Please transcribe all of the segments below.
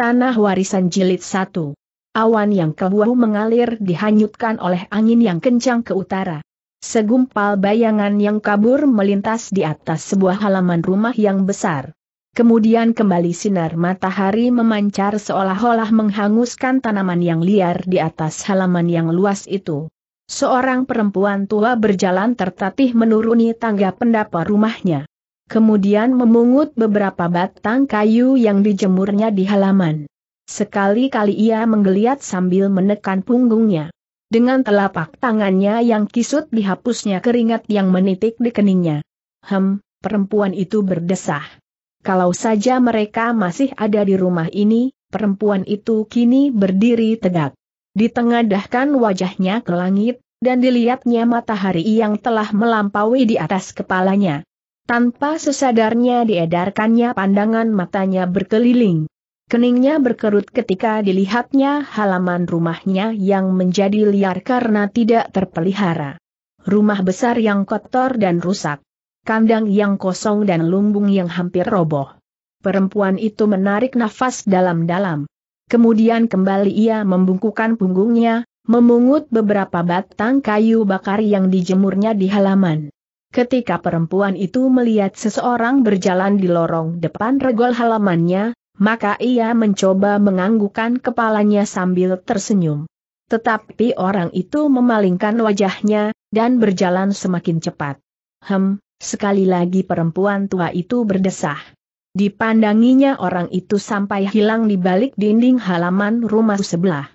Tanah Warisan Jilid 1. Awan yang kebuah mengalir dihanyutkan oleh angin yang kencang ke utara. Segumpal bayangan yang kabur melintas di atas sebuah halaman rumah yang besar. Kemudian kembali sinar matahari memancar seolah-olah menghanguskan tanaman yang liar di atas halaman yang luas itu. Seorang perempuan tua berjalan tertatih menuruni tangga pendapa rumahnya kemudian memungut beberapa batang kayu yang dijemurnya di halaman. Sekali-kali ia menggeliat sambil menekan punggungnya. Dengan telapak tangannya yang kisut dihapusnya keringat yang menitik di keningnya. Hem, perempuan itu berdesah. Kalau saja mereka masih ada di rumah ini, perempuan itu kini berdiri tegak. Ditengadahkan wajahnya ke langit, dan dilihatnya matahari yang telah melampaui di atas kepalanya. Tanpa sesadarnya diedarkannya pandangan matanya berkeliling. Keningnya berkerut ketika dilihatnya halaman rumahnya yang menjadi liar karena tidak terpelihara. Rumah besar yang kotor dan rusak. Kandang yang kosong dan lumbung yang hampir roboh. Perempuan itu menarik nafas dalam-dalam. Kemudian kembali ia membungkukan punggungnya, memungut beberapa batang kayu bakar yang dijemurnya di halaman. Ketika perempuan itu melihat seseorang berjalan di lorong depan regol halamannya, maka ia mencoba menganggukkan kepalanya sambil tersenyum. Tetapi orang itu memalingkan wajahnya, dan berjalan semakin cepat. Hem, sekali lagi perempuan tua itu berdesah. Dipandanginya orang itu sampai hilang di balik dinding halaman rumah sebelah.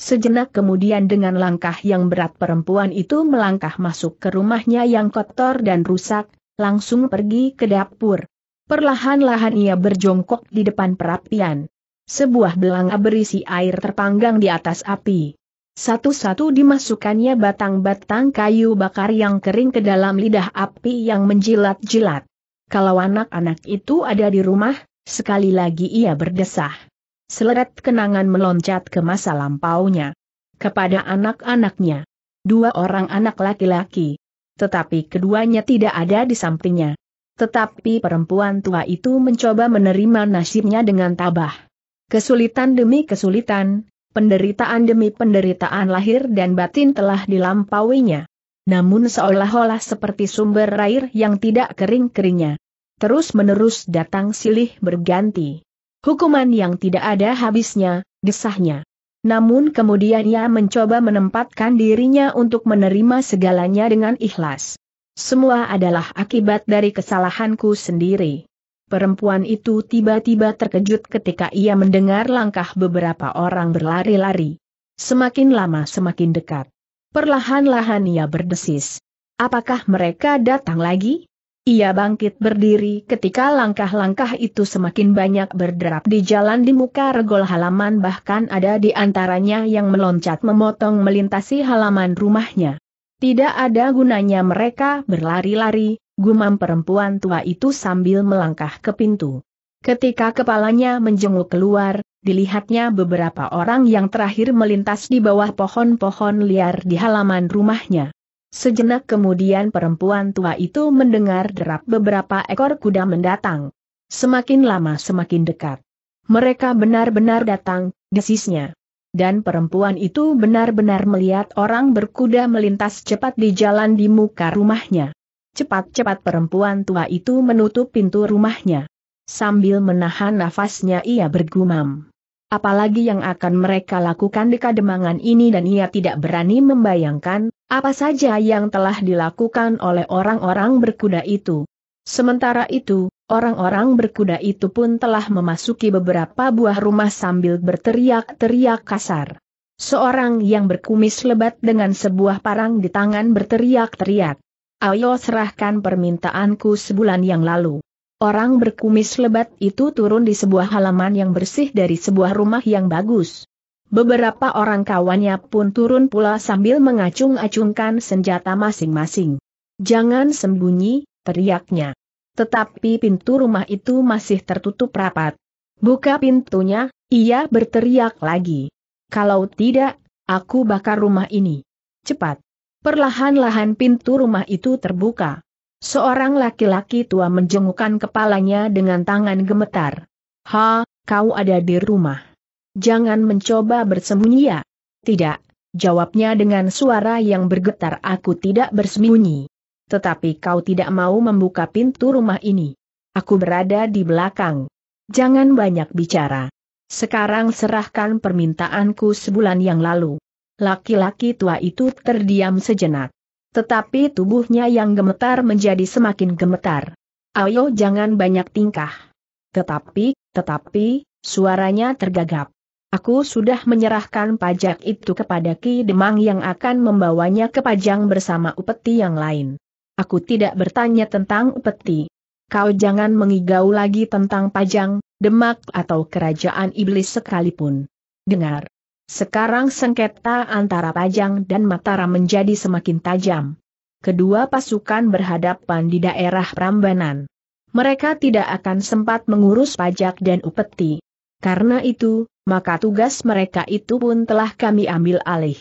Sejenak kemudian dengan langkah yang berat perempuan itu melangkah masuk ke rumahnya yang kotor dan rusak, langsung pergi ke dapur. Perlahan-lahan ia berjongkok di depan perapian. Sebuah belanga berisi air terpanggang di atas api. Satu-satu dimasukkannya batang-batang kayu bakar yang kering ke dalam lidah api yang menjilat-jilat. Kalau anak-anak itu ada di rumah, sekali lagi ia berdesah. Seleret kenangan meloncat ke masa lampaunya. Kepada anak-anaknya. Dua orang anak laki-laki. Tetapi keduanya tidak ada di sampingnya. Tetapi perempuan tua itu mencoba menerima nasibnya dengan tabah. Kesulitan demi kesulitan, penderitaan demi penderitaan lahir dan batin telah dilampauinya. Namun seolah-olah seperti sumber air yang tidak kering-keringnya. Terus-menerus datang silih berganti. Hukuman yang tidak ada habisnya, desahnya. Namun kemudian ia mencoba menempatkan dirinya untuk menerima segalanya dengan ikhlas. Semua adalah akibat dari kesalahanku sendiri. Perempuan itu tiba-tiba terkejut ketika ia mendengar langkah beberapa orang berlari-lari. Semakin lama semakin dekat. Perlahan-lahan ia berdesis. Apakah mereka datang lagi? Ia bangkit berdiri ketika langkah-langkah itu semakin banyak berderap di jalan di muka regol halaman bahkan ada di antaranya yang meloncat memotong melintasi halaman rumahnya. Tidak ada gunanya mereka berlari-lari, gumam perempuan tua itu sambil melangkah ke pintu. Ketika kepalanya menjenguk keluar, dilihatnya beberapa orang yang terakhir melintas di bawah pohon-pohon liar di halaman rumahnya. Sejenak kemudian perempuan tua itu mendengar derap beberapa ekor kuda mendatang. Semakin lama semakin dekat. Mereka benar-benar datang, desisnya. Dan perempuan itu benar-benar melihat orang berkuda melintas cepat di jalan di muka rumahnya. Cepat-cepat perempuan tua itu menutup pintu rumahnya. Sambil menahan nafasnya ia bergumam. Apalagi yang akan mereka lakukan di kademangan ini dan ia tidak berani membayangkan, apa saja yang telah dilakukan oleh orang-orang berkuda itu? Sementara itu, orang-orang berkuda itu pun telah memasuki beberapa buah rumah sambil berteriak-teriak kasar. Seorang yang berkumis lebat dengan sebuah parang di tangan berteriak-teriak. Ayo serahkan permintaanku sebulan yang lalu. Orang berkumis lebat itu turun di sebuah halaman yang bersih dari sebuah rumah yang bagus. Beberapa orang kawannya pun turun pula sambil mengacung-acungkan senjata masing-masing. Jangan sembunyi, teriaknya. Tetapi pintu rumah itu masih tertutup rapat. Buka pintunya, ia berteriak lagi. Kalau tidak, aku bakar rumah ini. Cepat. Perlahan-lahan pintu rumah itu terbuka. Seorang laki-laki tua menjengukkan kepalanya dengan tangan gemetar. Ha, kau ada di rumah. Jangan mencoba bersembunyi ya. Tidak, jawabnya dengan suara yang bergetar aku tidak bersembunyi. Tetapi kau tidak mau membuka pintu rumah ini. Aku berada di belakang. Jangan banyak bicara. Sekarang serahkan permintaanku sebulan yang lalu. Laki-laki tua itu terdiam sejenak. Tetapi tubuhnya yang gemetar menjadi semakin gemetar. Ayo jangan banyak tingkah. Tetapi, tetapi, suaranya tergagap. Aku sudah menyerahkan pajak itu kepada Ki Demang yang akan membawanya ke Pajang bersama upeti yang lain. Aku tidak bertanya tentang upeti. Kau jangan mengigau lagi tentang Pajang, Demak atau kerajaan iblis sekalipun. Dengar. Sekarang sengketa antara Pajang dan Mataram menjadi semakin tajam. Kedua pasukan berhadapan di daerah Prambanan. Mereka tidak akan sempat mengurus pajak dan upeti. Karena itu, maka tugas mereka itu pun telah kami ambil alih.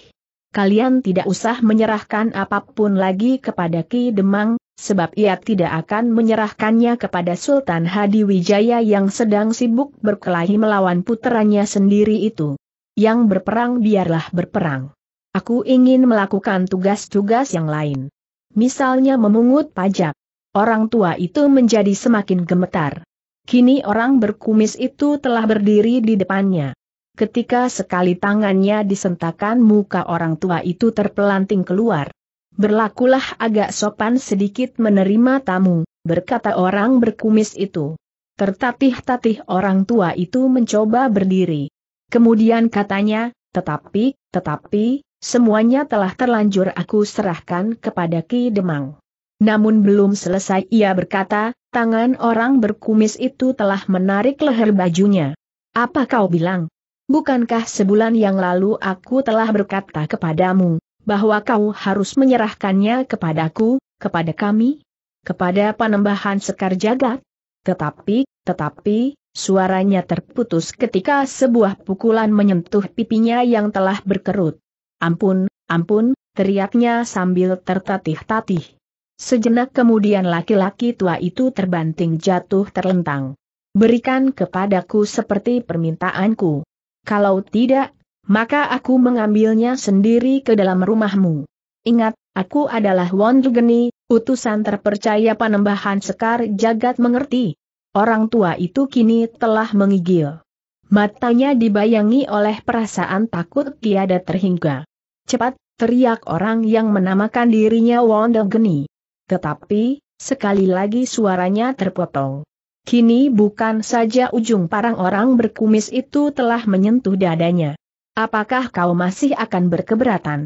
Kalian tidak usah menyerahkan apapun lagi kepada Ki Demang, sebab ia tidak akan menyerahkannya kepada Sultan Hadi Wijaya yang sedang sibuk berkelahi melawan puteranya sendiri itu. Yang berperang biarlah berperang. Aku ingin melakukan tugas-tugas yang lain. Misalnya memungut pajak. Orang tua itu menjadi semakin gemetar. Kini orang berkumis itu telah berdiri di depannya. Ketika sekali tangannya disentakan muka orang tua itu terpelanting keluar. Berlakulah agak sopan sedikit menerima tamu, berkata orang berkumis itu. Tertatih-tatih orang tua itu mencoba berdiri. Kemudian katanya, tetapi, tetapi, semuanya telah terlanjur aku serahkan kepada Ki Demang. Namun belum selesai ia berkata, Tangan orang berkumis itu telah menarik leher bajunya. Apa kau bilang? Bukankah sebulan yang lalu aku telah berkata kepadamu, bahwa kau harus menyerahkannya kepadaku, kepada kami, kepada panembahan sekar jagat? Tetapi, tetapi, suaranya terputus ketika sebuah pukulan menyentuh pipinya yang telah berkerut. Ampun, ampun, teriaknya sambil tertatih-tatih. Sejenak kemudian laki-laki tua itu terbanting jatuh terlentang. Berikan kepadaku seperti permintaanku. Kalau tidak, maka aku mengambilnya sendiri ke dalam rumahmu. Ingat, aku adalah Wondrugeni, utusan terpercaya panembahan sekar jagat mengerti. Orang tua itu kini telah mengigil. Matanya dibayangi oleh perasaan takut tiada terhingga. Cepat, teriak orang yang menamakan dirinya Wondrugeni. Tetapi, sekali lagi suaranya terpotong. Kini bukan saja ujung parang orang berkumis itu telah menyentuh dadanya. Apakah kau masih akan berkeberatan?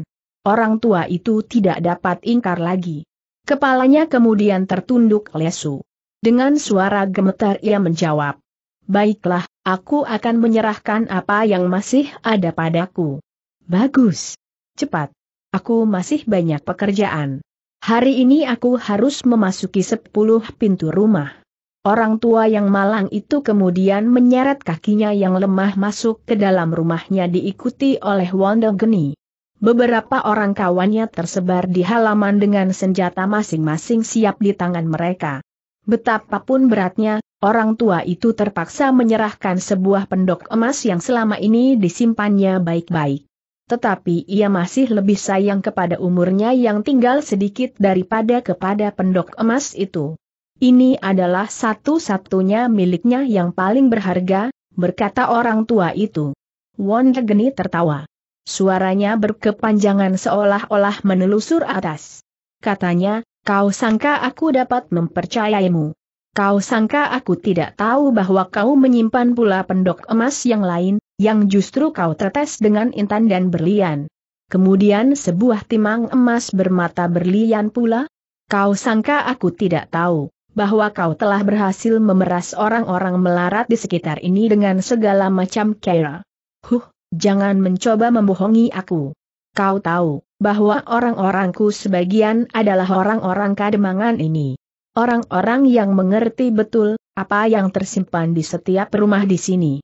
Orang tua itu tidak dapat ingkar lagi. Kepalanya kemudian tertunduk lesu. Dengan suara gemetar ia menjawab. Baiklah, aku akan menyerahkan apa yang masih ada padaku. Bagus. Cepat. Aku masih banyak pekerjaan. Hari ini aku harus memasuki sepuluh pintu rumah. Orang tua yang malang itu kemudian menyeret kakinya yang lemah masuk ke dalam rumahnya diikuti oleh Wanda Geni. Beberapa orang kawannya tersebar di halaman dengan senjata masing-masing siap di tangan mereka. Betapapun beratnya, Orang tua itu terpaksa menyerahkan sebuah pendok emas yang selama ini disimpannya baik-baik tetapi ia masih lebih sayang kepada umurnya yang tinggal sedikit daripada kepada pendok emas itu. Ini adalah satu-satunya miliknya yang paling berharga, berkata orang tua itu. Won Geni tertawa. Suaranya berkepanjangan seolah-olah menelusur atas. Katanya, kau sangka aku dapat mempercayaimu. Kau sangka aku tidak tahu bahwa kau menyimpan pula pendok emas yang lain, yang justru kau tetes dengan intan dan berlian. Kemudian sebuah timang emas bermata berlian pula? Kau sangka aku tidak tahu bahwa kau telah berhasil memeras orang-orang melarat di sekitar ini dengan segala macam kera. Huh, jangan mencoba membohongi aku. Kau tahu bahwa orang-orangku sebagian adalah orang-orang kademangan ini. Orang-orang yang mengerti betul apa yang tersimpan di setiap rumah di sini.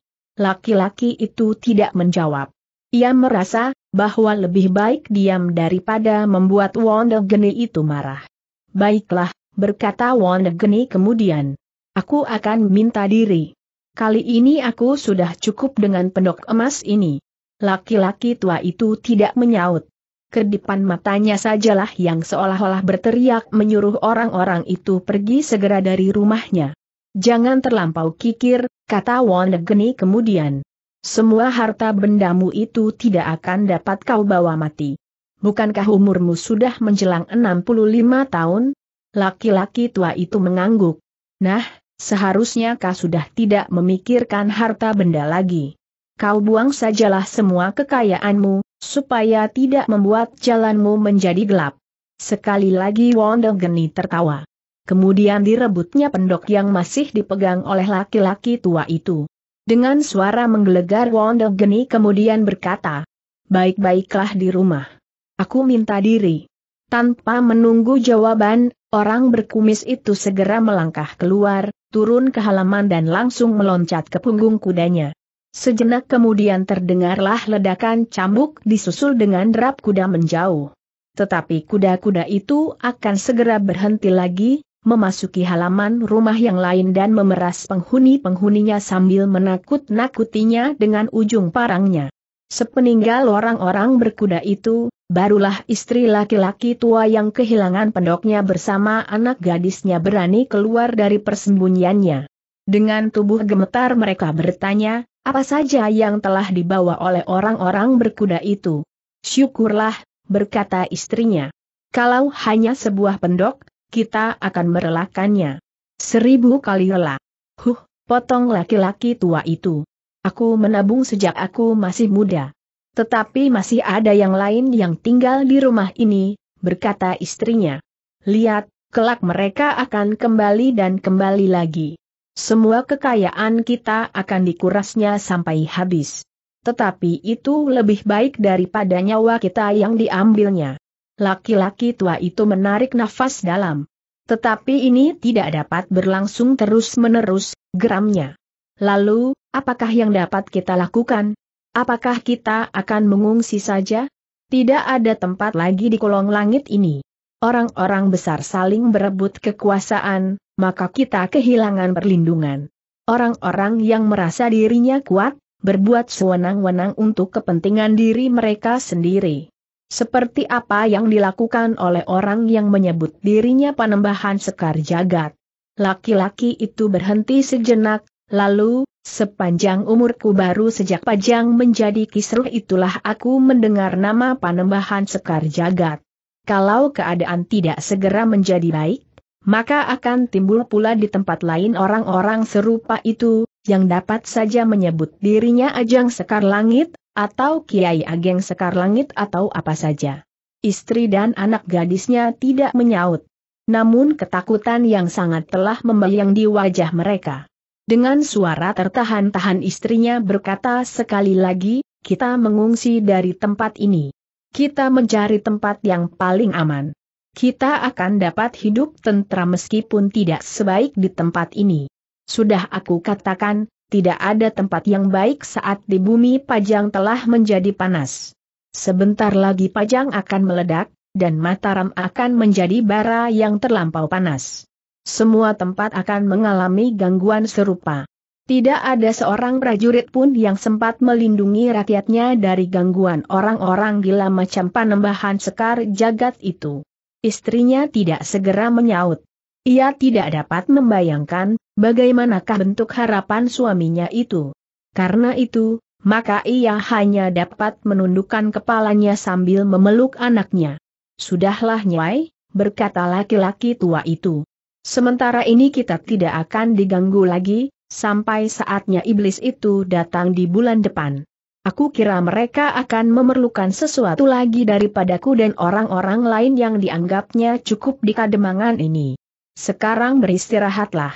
Laki-laki itu tidak menjawab. Ia merasa bahwa lebih baik diam daripada membuat Wonder Geni itu marah. Baiklah, berkata Wonder Geni kemudian. Aku akan minta diri. Kali ini aku sudah cukup dengan pendok emas ini. Laki-laki tua itu tidak menyaut. Kedipan matanya sajalah yang seolah-olah berteriak menyuruh orang-orang itu pergi segera dari rumahnya. Jangan terlampau kikir, kata Wonegeni kemudian. Semua harta bendamu itu tidak akan dapat kau bawa mati. Bukankah umurmu sudah menjelang 65 tahun? Laki-laki tua itu mengangguk. Nah, seharusnya kau sudah tidak memikirkan harta benda lagi. Kau buang sajalah semua kekayaanmu, supaya tidak membuat jalanmu menjadi gelap. Sekali lagi Wondogeni tertawa kemudian direbutnya pendok yang masih dipegang oleh laki-laki tua itu. Dengan suara menggelegar Wanda Geni kemudian berkata, Baik-baiklah di rumah. Aku minta diri. Tanpa menunggu jawaban, orang berkumis itu segera melangkah keluar, turun ke halaman dan langsung meloncat ke punggung kudanya. Sejenak kemudian terdengarlah ledakan cambuk disusul dengan derap kuda menjauh. Tetapi kuda-kuda itu akan segera berhenti lagi, memasuki halaman rumah yang lain dan memeras penghuni-penghuninya sambil menakut-nakutinya dengan ujung parangnya. Sepeninggal orang-orang berkuda itu, barulah istri laki-laki tua yang kehilangan pendoknya bersama anak gadisnya berani keluar dari persembunyiannya. Dengan tubuh gemetar mereka bertanya, apa saja yang telah dibawa oleh orang-orang berkuda itu. Syukurlah, berkata istrinya. Kalau hanya sebuah pendok, kita akan merelakannya. Seribu kali lelah. Huh, potong laki-laki tua itu. Aku menabung sejak aku masih muda. Tetapi masih ada yang lain yang tinggal di rumah ini, berkata istrinya. Lihat, kelak mereka akan kembali dan kembali lagi. Semua kekayaan kita akan dikurasnya sampai habis. Tetapi itu lebih baik daripada nyawa kita yang diambilnya. Laki-laki tua itu menarik nafas dalam. Tetapi ini tidak dapat berlangsung terus-menerus, geramnya. Lalu, apakah yang dapat kita lakukan? Apakah kita akan mengungsi saja? Tidak ada tempat lagi di kolong langit ini. Orang-orang besar saling berebut kekuasaan, maka kita kehilangan perlindungan. Orang-orang yang merasa dirinya kuat, berbuat sewenang-wenang untuk kepentingan diri mereka sendiri. Seperti apa yang dilakukan oleh orang yang menyebut dirinya panembahan sekar jagat. Laki-laki itu berhenti sejenak, lalu, sepanjang umurku baru sejak Pajang menjadi kisruh itulah aku mendengar nama panembahan sekar jagat. Kalau keadaan tidak segera menjadi baik, maka akan timbul pula di tempat lain orang-orang serupa itu, yang dapat saja menyebut dirinya ajang sekar langit, atau Kiai Ageng Sekar Langit atau apa saja. Istri dan anak gadisnya tidak menyaut. Namun ketakutan yang sangat telah membayang di wajah mereka. Dengan suara tertahan-tahan istrinya berkata sekali lagi, kita mengungsi dari tempat ini. Kita mencari tempat yang paling aman kita akan dapat hidup tentram meskipun tidak sebaik di tempat ini. Sudah aku katakan, tidak ada tempat yang baik saat di bumi Pajang telah menjadi panas. Sebentar lagi Pajang akan meledak, dan Mataram akan menjadi bara yang terlampau panas. Semua tempat akan mengalami gangguan serupa. Tidak ada seorang prajurit pun yang sempat melindungi rakyatnya dari gangguan orang-orang gila macam panembahan sekar jagat itu. Istrinya tidak segera menyaut. Ia tidak dapat membayangkan bagaimanakah bentuk harapan suaminya itu. Karena itu, maka ia hanya dapat menundukkan kepalanya sambil memeluk anaknya. Sudahlah nyai, berkata laki-laki tua itu. Sementara ini kita tidak akan diganggu lagi, sampai saatnya iblis itu datang di bulan depan. Aku kira mereka akan memerlukan sesuatu lagi daripadaku dan orang-orang lain yang dianggapnya cukup di kademangan ini. Sekarang beristirahatlah.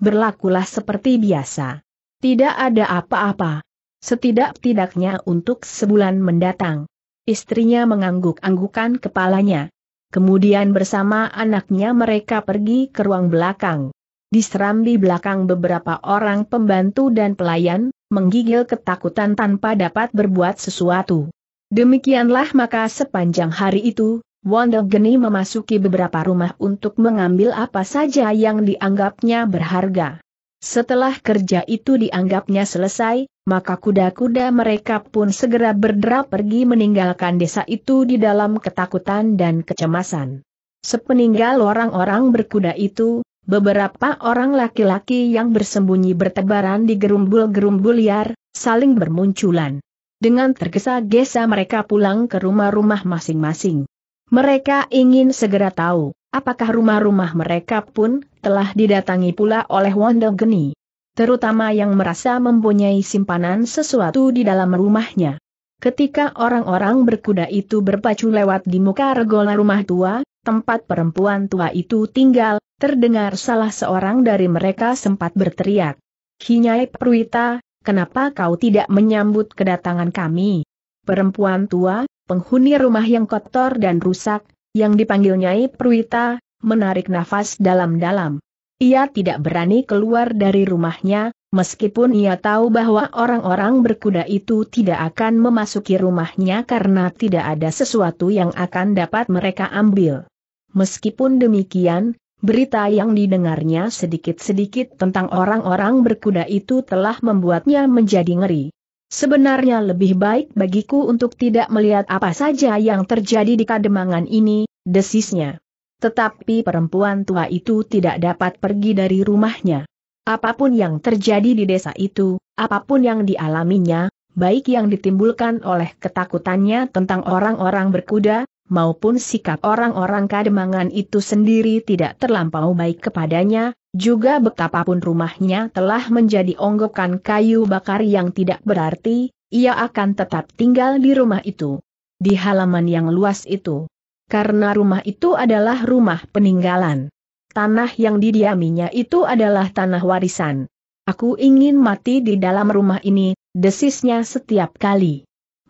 Berlakulah seperti biasa. Tidak ada apa-apa. Setidak-tidaknya untuk sebulan mendatang. Istrinya mengangguk-anggukan kepalanya. Kemudian bersama anaknya mereka pergi ke ruang belakang. Di di belakang beberapa orang pembantu dan pelayan, menggigil ketakutan tanpa dapat berbuat sesuatu. Demikianlah maka sepanjang hari itu, Wanda Geni memasuki beberapa rumah untuk mengambil apa saja yang dianggapnya berharga. Setelah kerja itu dianggapnya selesai, maka kuda-kuda mereka pun segera berderap pergi meninggalkan desa itu di dalam ketakutan dan kecemasan. Sepeninggal orang-orang berkuda itu, beberapa orang laki-laki yang bersembunyi bertebaran di gerumbul-gerumbul liar, saling bermunculan. Dengan tergesa-gesa mereka pulang ke rumah-rumah masing-masing. Mereka ingin segera tahu, apakah rumah-rumah mereka pun telah didatangi pula oleh Wonder Geni. Terutama yang merasa mempunyai simpanan sesuatu di dalam rumahnya. Ketika orang-orang berkuda itu berpacu lewat di muka regola rumah tua, tempat perempuan tua itu tinggal, terdengar salah seorang dari mereka sempat berteriak. Hinyai Pruita, kenapa kau tidak menyambut kedatangan kami? Perempuan tua, penghuni rumah yang kotor dan rusak, yang dipanggil Nyai Pruita, menarik nafas dalam-dalam. Ia tidak berani keluar dari rumahnya, meskipun ia tahu bahwa orang-orang berkuda itu tidak akan memasuki rumahnya karena tidak ada sesuatu yang akan dapat mereka ambil. Meskipun demikian, Berita yang didengarnya sedikit-sedikit tentang orang-orang berkuda itu telah membuatnya menjadi ngeri. Sebenarnya lebih baik bagiku untuk tidak melihat apa saja yang terjadi di kademangan ini, desisnya. Tetapi perempuan tua itu tidak dapat pergi dari rumahnya. Apapun yang terjadi di desa itu, apapun yang dialaminya, baik yang ditimbulkan oleh ketakutannya tentang orang-orang berkuda, maupun sikap orang-orang kademangan itu sendiri tidak terlampau baik kepadanya, juga betapapun rumahnya telah menjadi onggokan kayu bakar yang tidak berarti, ia akan tetap tinggal di rumah itu. Di halaman yang luas itu. Karena rumah itu adalah rumah peninggalan. Tanah yang didiaminya itu adalah tanah warisan. Aku ingin mati di dalam rumah ini, desisnya setiap kali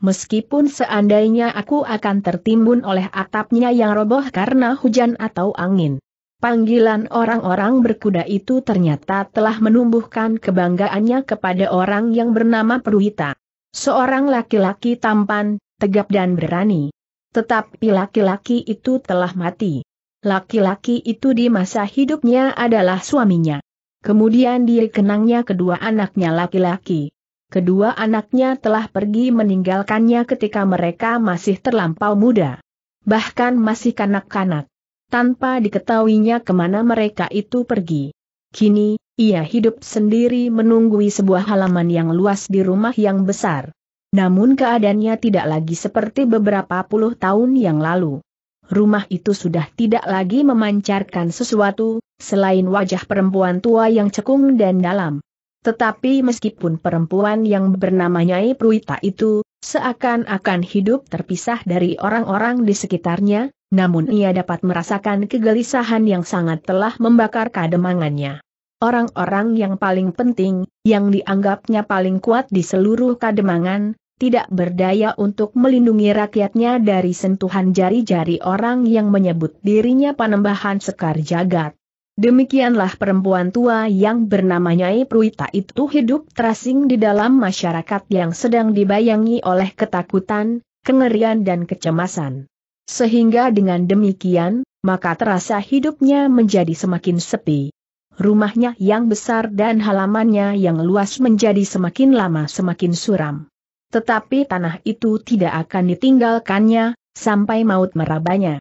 meskipun seandainya aku akan tertimbun oleh atapnya yang roboh karena hujan atau angin. Panggilan orang-orang berkuda itu ternyata telah menumbuhkan kebanggaannya kepada orang yang bernama Perwita. Seorang laki-laki tampan, tegap dan berani. Tetapi laki-laki itu telah mati. Laki-laki itu di masa hidupnya adalah suaminya. Kemudian dikenangnya kedua anaknya laki-laki kedua anaknya telah pergi meninggalkannya ketika mereka masih terlampau muda. Bahkan masih kanak-kanak. Tanpa diketahuinya kemana mereka itu pergi. Kini, ia hidup sendiri menunggui sebuah halaman yang luas di rumah yang besar. Namun keadaannya tidak lagi seperti beberapa puluh tahun yang lalu. Rumah itu sudah tidak lagi memancarkan sesuatu, selain wajah perempuan tua yang cekung dan dalam. Tetapi meskipun perempuan yang bernama Nyai Pruita itu, seakan-akan hidup terpisah dari orang-orang di sekitarnya, namun ia dapat merasakan kegelisahan yang sangat telah membakar kademangannya. Orang-orang yang paling penting, yang dianggapnya paling kuat di seluruh kademangan, tidak berdaya untuk melindungi rakyatnya dari sentuhan jari-jari orang yang menyebut dirinya panembahan sekar jagat. Demikianlah perempuan tua yang bernama Nyai Pruita itu hidup terasing di dalam masyarakat yang sedang dibayangi oleh ketakutan, kengerian dan kecemasan. Sehingga dengan demikian, maka terasa hidupnya menjadi semakin sepi. Rumahnya yang besar dan halamannya yang luas menjadi semakin lama semakin suram. Tetapi tanah itu tidak akan ditinggalkannya, sampai maut merabanya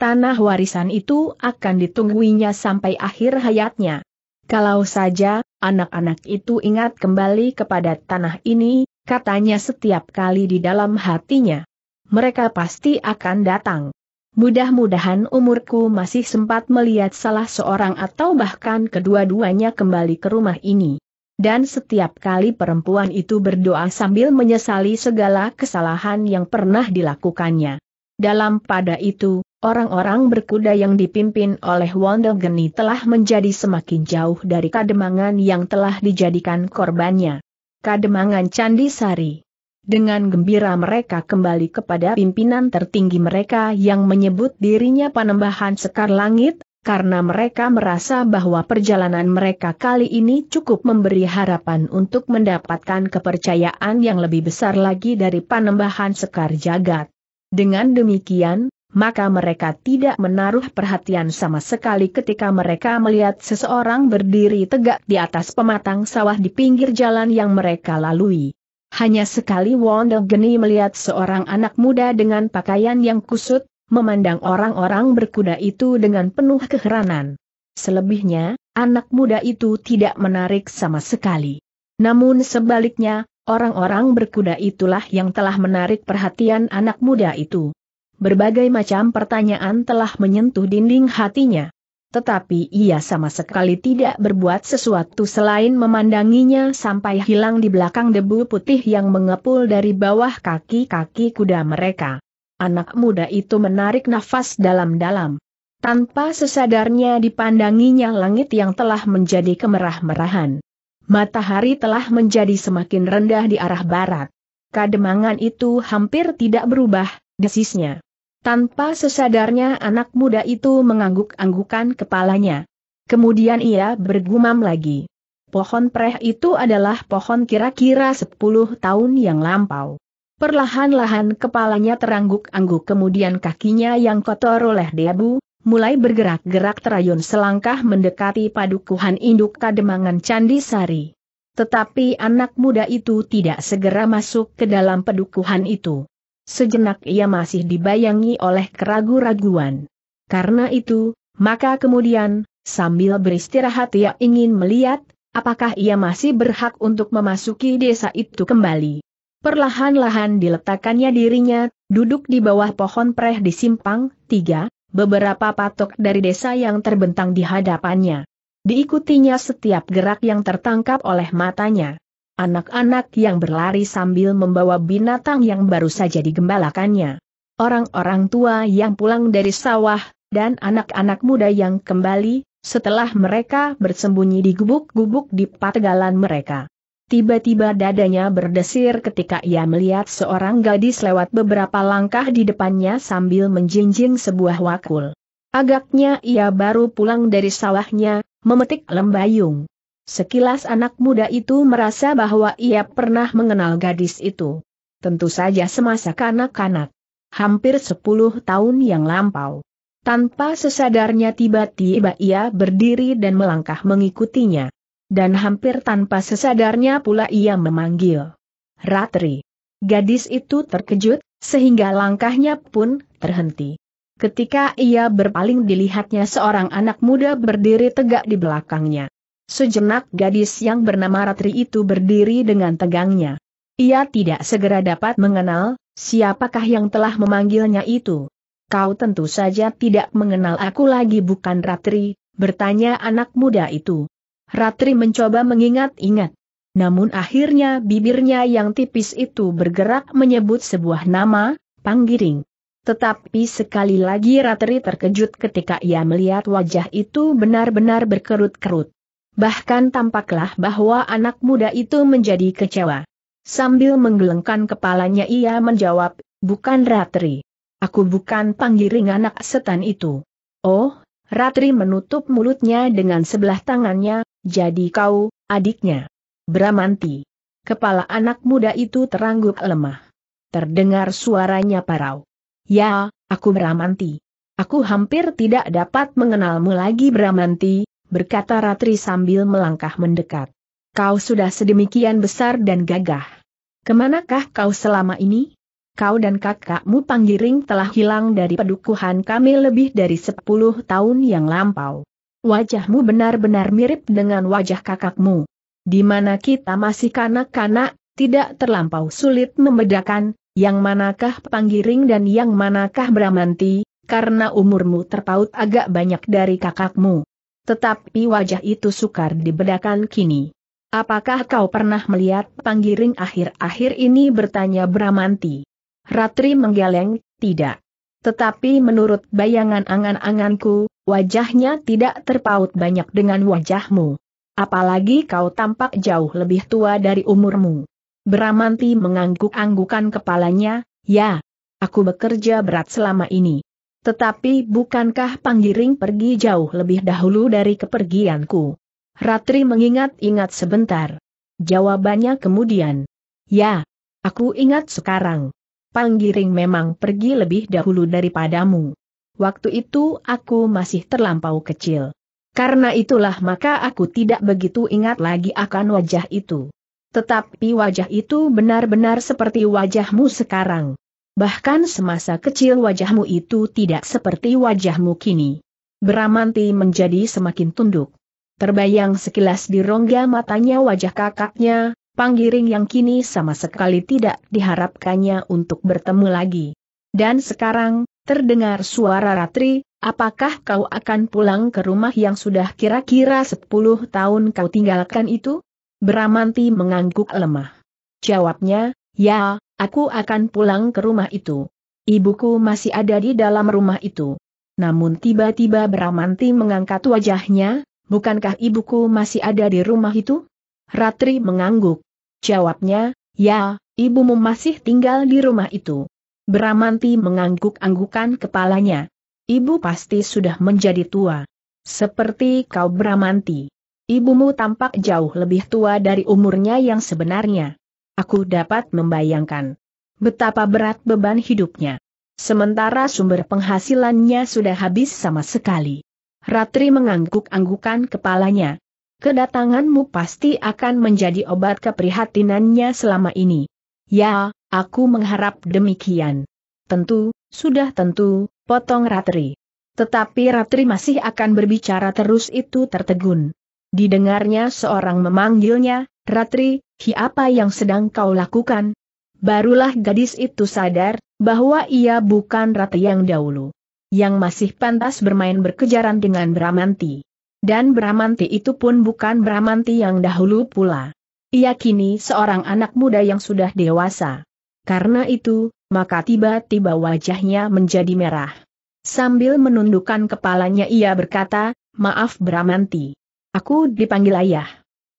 tanah warisan itu akan ditungguinya sampai akhir hayatnya. Kalau saja, anak-anak itu ingat kembali kepada tanah ini, katanya setiap kali di dalam hatinya. Mereka pasti akan datang. Mudah-mudahan umurku masih sempat melihat salah seorang atau bahkan kedua-duanya kembali ke rumah ini. Dan setiap kali perempuan itu berdoa sambil menyesali segala kesalahan yang pernah dilakukannya. Dalam pada itu, Orang-orang berkuda yang dipimpin oleh Wondel Geni telah menjadi semakin jauh dari kademangan yang telah dijadikan korbannya. Kademangan Candi Sari. Dengan gembira mereka kembali kepada pimpinan tertinggi mereka yang menyebut dirinya Panembahan Sekar Langit, karena mereka merasa bahwa perjalanan mereka kali ini cukup memberi harapan untuk mendapatkan kepercayaan yang lebih besar lagi dari Panembahan Sekar Jagat. Dengan demikian, maka mereka tidak menaruh perhatian sama sekali ketika mereka melihat seseorang berdiri tegak di atas pematang sawah di pinggir jalan yang mereka lalui. Hanya sekali Wondel Geni melihat seorang anak muda dengan pakaian yang kusut, memandang orang-orang berkuda itu dengan penuh keheranan. Selebihnya, anak muda itu tidak menarik sama sekali. Namun sebaliknya, orang-orang berkuda itulah yang telah menarik perhatian anak muda itu. Berbagai macam pertanyaan telah menyentuh dinding hatinya. Tetapi ia sama sekali tidak berbuat sesuatu selain memandanginya sampai hilang di belakang debu putih yang mengepul dari bawah kaki-kaki kuda mereka. Anak muda itu menarik nafas dalam-dalam. Tanpa sesadarnya dipandanginya langit yang telah menjadi kemerah-merahan. Matahari telah menjadi semakin rendah di arah barat. Kademangan itu hampir tidak berubah, desisnya. Tanpa sesadarnya anak muda itu mengangguk-anggukan kepalanya. Kemudian ia bergumam lagi. Pohon preh itu adalah pohon kira-kira 10 tahun yang lampau. Perlahan-lahan kepalanya terangguk-angguk kemudian kakinya yang kotor oleh debu, mulai bergerak-gerak terayun selangkah mendekati padukuhan induk kademangan Candi Sari. Tetapi anak muda itu tidak segera masuk ke dalam padukuhan itu. Sejenak ia masih dibayangi oleh keragu-raguan. Karena itu, maka kemudian, sambil beristirahat ia ingin melihat, apakah ia masih berhak untuk memasuki desa itu kembali. Perlahan-lahan diletakkannya dirinya, duduk di bawah pohon preh di simpang, tiga, beberapa patok dari desa yang terbentang di hadapannya. Diikutinya setiap gerak yang tertangkap oleh matanya anak-anak yang berlari sambil membawa binatang yang baru saja digembalakannya. Orang-orang tua yang pulang dari sawah, dan anak-anak muda yang kembali, setelah mereka bersembunyi di gubuk-gubuk di pategalan mereka. Tiba-tiba dadanya berdesir ketika ia melihat seorang gadis lewat beberapa langkah di depannya sambil menjinjing sebuah wakul. Agaknya ia baru pulang dari sawahnya, memetik lembayung. Sekilas anak muda itu merasa bahwa ia pernah mengenal gadis itu. Tentu saja semasa kanak-kanak. Hampir sepuluh tahun yang lampau. Tanpa sesadarnya tiba-tiba ia berdiri dan melangkah mengikutinya. Dan hampir tanpa sesadarnya pula ia memanggil. Ratri. Gadis itu terkejut, sehingga langkahnya pun terhenti. Ketika ia berpaling dilihatnya seorang anak muda berdiri tegak di belakangnya. Sejenak gadis yang bernama Ratri itu berdiri dengan tegangnya. Ia tidak segera dapat mengenal, siapakah yang telah memanggilnya itu. Kau tentu saja tidak mengenal aku lagi bukan Ratri, bertanya anak muda itu. Ratri mencoba mengingat-ingat. Namun akhirnya bibirnya yang tipis itu bergerak menyebut sebuah nama, Panggiring. Tetapi sekali lagi Ratri terkejut ketika ia melihat wajah itu benar-benar berkerut-kerut. Bahkan tampaklah bahwa anak muda itu menjadi kecewa. Sambil menggelengkan kepalanya ia menjawab, bukan Ratri. Aku bukan panggiring anak setan itu. Oh, Ratri menutup mulutnya dengan sebelah tangannya, jadi kau, adiknya. Bramanti. Kepala anak muda itu terangguk lemah. Terdengar suaranya parau. Ya, aku Bramanti. Aku hampir tidak dapat mengenalmu lagi Bramanti, berkata Ratri sambil melangkah mendekat. Kau sudah sedemikian besar dan gagah. Kemanakah kau selama ini? Kau dan kakakmu Panggiring telah hilang dari pedukuhan kami lebih dari sepuluh tahun yang lampau. Wajahmu benar-benar mirip dengan wajah kakakmu. Di mana kita masih kanak-kanak, tidak terlampau sulit membedakan, yang manakah Panggiring dan yang manakah Bramanti, karena umurmu terpaut agak banyak dari kakakmu. Tetapi wajah itu sukar dibedakan kini. Apakah kau pernah melihat panggiring akhir-akhir ini bertanya Bramanti? Ratri menggeleng, tidak. Tetapi menurut bayangan angan-anganku, wajahnya tidak terpaut banyak dengan wajahmu. Apalagi kau tampak jauh lebih tua dari umurmu. Bramanti mengangguk-anggukan kepalanya, ya, aku bekerja berat selama ini. Tetapi bukankah Panggiring pergi jauh lebih dahulu dari kepergianku? Ratri mengingat-ingat sebentar. Jawabannya kemudian. Ya, aku ingat sekarang. Panggiring memang pergi lebih dahulu daripadamu. Waktu itu aku masih terlampau kecil. Karena itulah maka aku tidak begitu ingat lagi akan wajah itu. Tetapi wajah itu benar-benar seperti wajahmu sekarang. Bahkan semasa kecil wajahmu itu tidak seperti wajahmu kini. Beramanti menjadi semakin tunduk. Terbayang sekilas di rongga matanya wajah kakaknya, Panggiring yang kini sama sekali tidak diharapkannya untuk bertemu lagi. Dan sekarang, terdengar suara Ratri, apakah kau akan pulang ke rumah yang sudah kira-kira 10 tahun kau tinggalkan itu? Bramanti mengangguk lemah. Jawabnya, ya, Aku akan pulang ke rumah itu. Ibuku masih ada di dalam rumah itu. Namun tiba-tiba Bramanti mengangkat wajahnya, bukankah ibuku masih ada di rumah itu? Ratri mengangguk. Jawabnya, ya, ibumu masih tinggal di rumah itu. Bramanti mengangguk-anggukan kepalanya. Ibu pasti sudah menjadi tua. Seperti kau Bramanti. Ibumu tampak jauh lebih tua dari umurnya yang sebenarnya. Aku dapat membayangkan betapa berat beban hidupnya. Sementara sumber penghasilannya sudah habis sama sekali. Ratri mengangguk-anggukan kepalanya. Kedatanganmu pasti akan menjadi obat keprihatinannya selama ini. Ya, aku mengharap demikian. Tentu, sudah tentu, potong Ratri. Tetapi Ratri masih akan berbicara terus itu tertegun. Didengarnya seorang memanggilnya, Ratri, hi apa yang sedang kau lakukan? Barulah gadis itu sadar, bahwa ia bukan Ratri yang dahulu. Yang masih pantas bermain berkejaran dengan Bramanti. Dan Bramanti itu pun bukan Bramanti yang dahulu pula. Ia kini seorang anak muda yang sudah dewasa. Karena itu, maka tiba-tiba wajahnya menjadi merah. Sambil menundukkan kepalanya ia berkata, Maaf Bramanti. Aku dipanggil ayah.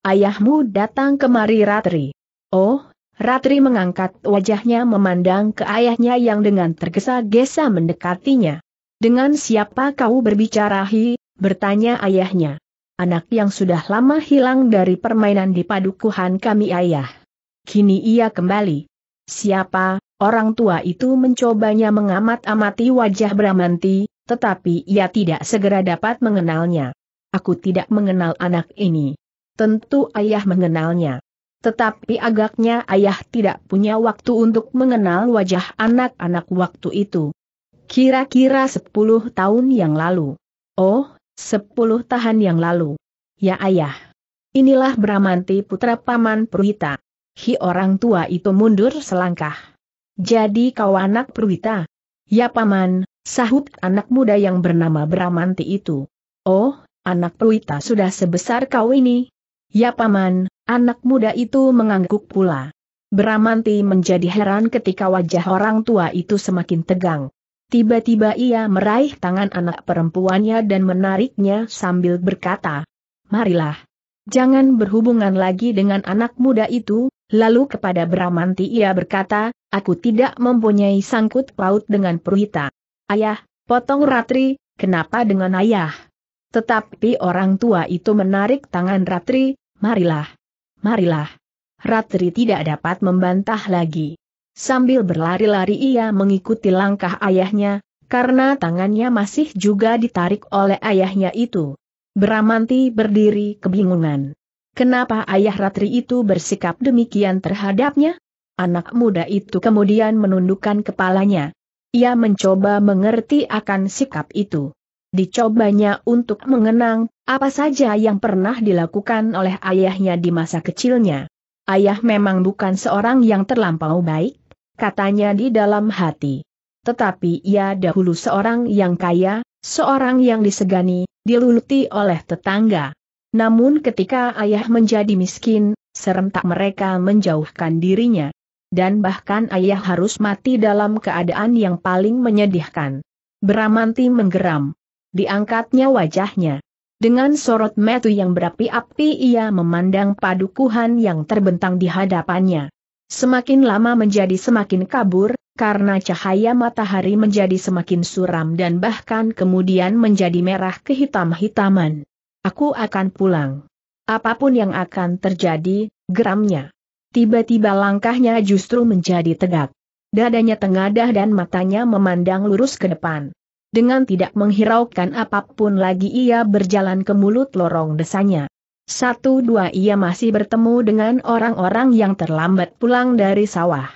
Ayahmu datang kemari Ratri. Oh, Ratri mengangkat wajahnya memandang ke ayahnya yang dengan tergesa-gesa mendekatinya. Dengan siapa kau berbicara hi, bertanya ayahnya. Anak yang sudah lama hilang dari permainan di padukuhan kami ayah. Kini ia kembali. Siapa, orang tua itu mencobanya mengamat-amati wajah Bramanti, tetapi ia tidak segera dapat mengenalnya aku tidak mengenal anak ini. Tentu ayah mengenalnya. Tetapi agaknya ayah tidak punya waktu untuk mengenal wajah anak-anak waktu itu. Kira-kira sepuluh tahun yang lalu. Oh, sepuluh tahun yang lalu. Ya ayah. Inilah Bramanti putra paman Purwita. Hi orang tua itu mundur selangkah. Jadi kau anak Purwita? Ya paman, sahut anak muda yang bernama Bramanti itu. Oh, Anak peluita sudah sebesar kau ini. Ya paman, anak muda itu mengangguk pula. Beramanti menjadi heran ketika wajah orang tua itu semakin tegang. Tiba-tiba ia meraih tangan anak perempuannya dan menariknya sambil berkata, Marilah. Jangan berhubungan lagi dengan anak muda itu, lalu kepada Bramanti ia berkata, aku tidak mempunyai sangkut paut dengan Pruhita. Ayah, potong Ratri, kenapa dengan ayah? Tetapi orang tua itu menarik tangan Ratri, marilah, marilah. Ratri tidak dapat membantah lagi. Sambil berlari-lari ia mengikuti langkah ayahnya, karena tangannya masih juga ditarik oleh ayahnya itu. Bramanti berdiri kebingungan. Kenapa ayah Ratri itu bersikap demikian terhadapnya? Anak muda itu kemudian menundukkan kepalanya. Ia mencoba mengerti akan sikap itu dicobanya untuk mengenang apa saja yang pernah dilakukan oleh ayahnya di masa kecilnya. Ayah memang bukan seorang yang terlampau baik, katanya di dalam hati. Tetapi ia dahulu seorang yang kaya, seorang yang disegani, diluluti oleh tetangga. Namun ketika ayah menjadi miskin, serentak mereka menjauhkan dirinya. Dan bahkan ayah harus mati dalam keadaan yang paling menyedihkan. Beramanti menggeram diangkatnya wajahnya. Dengan sorot metu yang berapi-api ia memandang padukuhan yang terbentang di hadapannya. Semakin lama menjadi semakin kabur, karena cahaya matahari menjadi semakin suram dan bahkan kemudian menjadi merah kehitam-hitaman. Aku akan pulang. Apapun yang akan terjadi, geramnya. Tiba-tiba langkahnya justru menjadi tegak. Dadanya tengadah dan matanya memandang lurus ke depan. Dengan tidak menghiraukan apapun lagi ia berjalan ke mulut lorong desanya. Satu dua ia masih bertemu dengan orang-orang yang terlambat pulang dari sawah.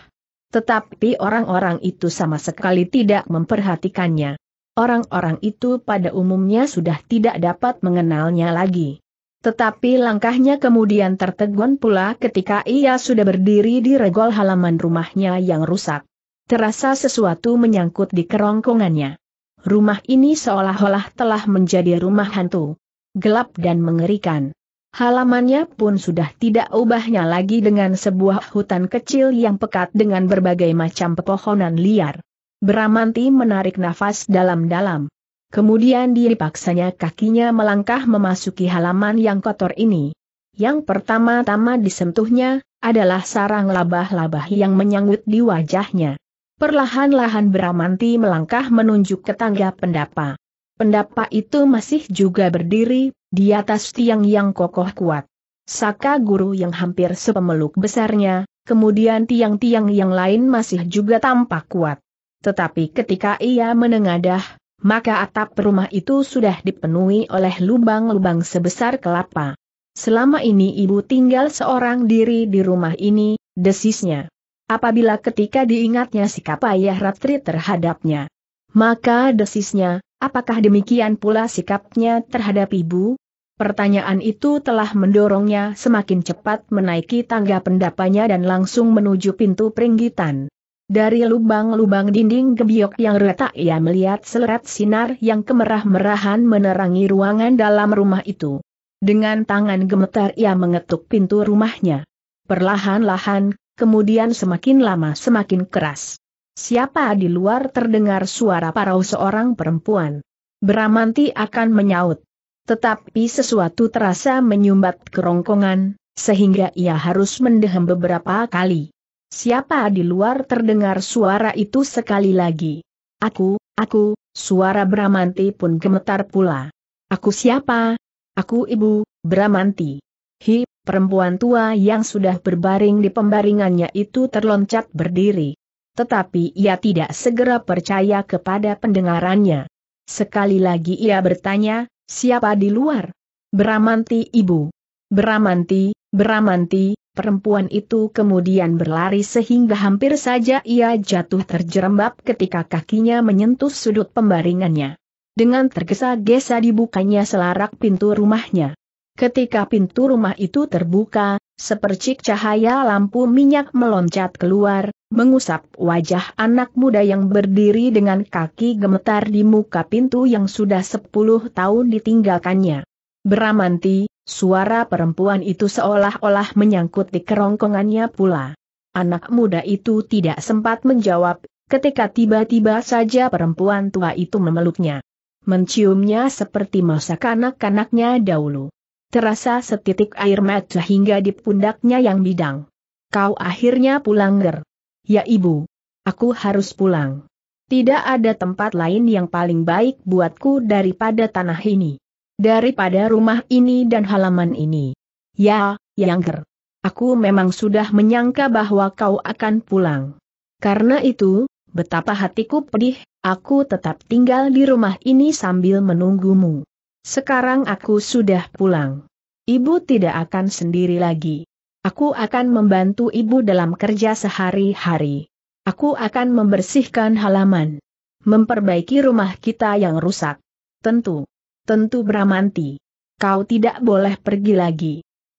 Tetapi orang-orang itu sama sekali tidak memperhatikannya. Orang-orang itu pada umumnya sudah tidak dapat mengenalnya lagi. Tetapi langkahnya kemudian tertegun pula ketika ia sudah berdiri di regol halaman rumahnya yang rusak. Terasa sesuatu menyangkut di kerongkongannya rumah ini seolah-olah telah menjadi rumah hantu. Gelap dan mengerikan. Halamannya pun sudah tidak ubahnya lagi dengan sebuah hutan kecil yang pekat dengan berbagai macam pepohonan liar. Bramanti menarik nafas dalam-dalam. Kemudian dipaksanya kakinya melangkah memasuki halaman yang kotor ini. Yang pertama-tama disentuhnya, adalah sarang labah-labah yang menyangut di wajahnya. Perlahan-lahan Bramanti melangkah menunjuk ke tangga pendapa. Pendapa itu masih juga berdiri, di atas tiang yang kokoh kuat. Saka guru yang hampir sepemeluk besarnya, kemudian tiang-tiang yang lain masih juga tampak kuat. Tetapi ketika ia menengadah, maka atap rumah itu sudah dipenuhi oleh lubang-lubang sebesar kelapa. Selama ini ibu tinggal seorang diri di rumah ini, desisnya. Apabila ketika diingatnya sikap ayah Ratri terhadapnya, maka desisnya, apakah demikian pula sikapnya terhadap ibu? Pertanyaan itu telah mendorongnya semakin cepat menaiki tangga pendapanya dan langsung menuju pintu peringgitan. Dari lubang-lubang dinding gebiok yang retak ia melihat seleret sinar yang kemerah-merahan menerangi ruangan dalam rumah itu. Dengan tangan gemetar ia mengetuk pintu rumahnya. Perlahan-lahan, kemudian semakin lama semakin keras. Siapa di luar terdengar suara parau seorang perempuan. Bramanti akan menyaut. Tetapi sesuatu terasa menyumbat kerongkongan, sehingga ia harus mendehem beberapa kali. Siapa di luar terdengar suara itu sekali lagi? Aku, aku, suara Bramanti pun gemetar pula. Aku siapa? Aku ibu, Bramanti. Hi, perempuan tua yang sudah berbaring di pembaringannya itu terloncat berdiri. Tetapi ia tidak segera percaya kepada pendengarannya. Sekali lagi ia bertanya, siapa di luar? Beramanti ibu. Beramanti, Beramanti, perempuan itu kemudian berlari sehingga hampir saja ia jatuh terjerembab ketika kakinya menyentuh sudut pembaringannya. Dengan tergesa-gesa dibukanya selarak pintu rumahnya. Ketika pintu rumah itu terbuka, sepercik cahaya lampu minyak meloncat keluar, mengusap wajah anak muda yang berdiri dengan kaki gemetar di muka pintu yang sudah sepuluh tahun ditinggalkannya. Beramanti, suara perempuan itu seolah-olah menyangkut di kerongkongannya pula. Anak muda itu tidak sempat menjawab, ketika tiba-tiba saja perempuan tua itu memeluknya. Menciumnya seperti masa kanak-kanaknya dahulu terasa setitik air mata hingga di pundaknya yang bidang. Kau akhirnya pulang ger. Ya ibu. Aku harus pulang. Tidak ada tempat lain yang paling baik buatku daripada tanah ini. Daripada rumah ini dan halaman ini. Ya, yang ger. Aku memang sudah menyangka bahwa kau akan pulang. Karena itu, betapa hatiku pedih, aku tetap tinggal di rumah ini sambil menunggumu. Sekarang aku sudah pulang. Ibu tidak akan sendiri lagi. Aku akan membantu ibu dalam kerja sehari-hari. Aku akan membersihkan halaman. Memperbaiki rumah kita yang rusak. Tentu. Tentu Bramanti. Kau tidak boleh pergi lagi.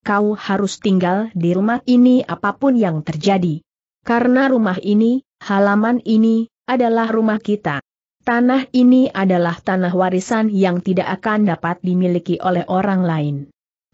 Kau harus tinggal di rumah ini apapun yang terjadi. Karena rumah ini, halaman ini, adalah rumah kita. Tanah ini adalah tanah warisan yang tidak akan dapat dimiliki oleh orang lain.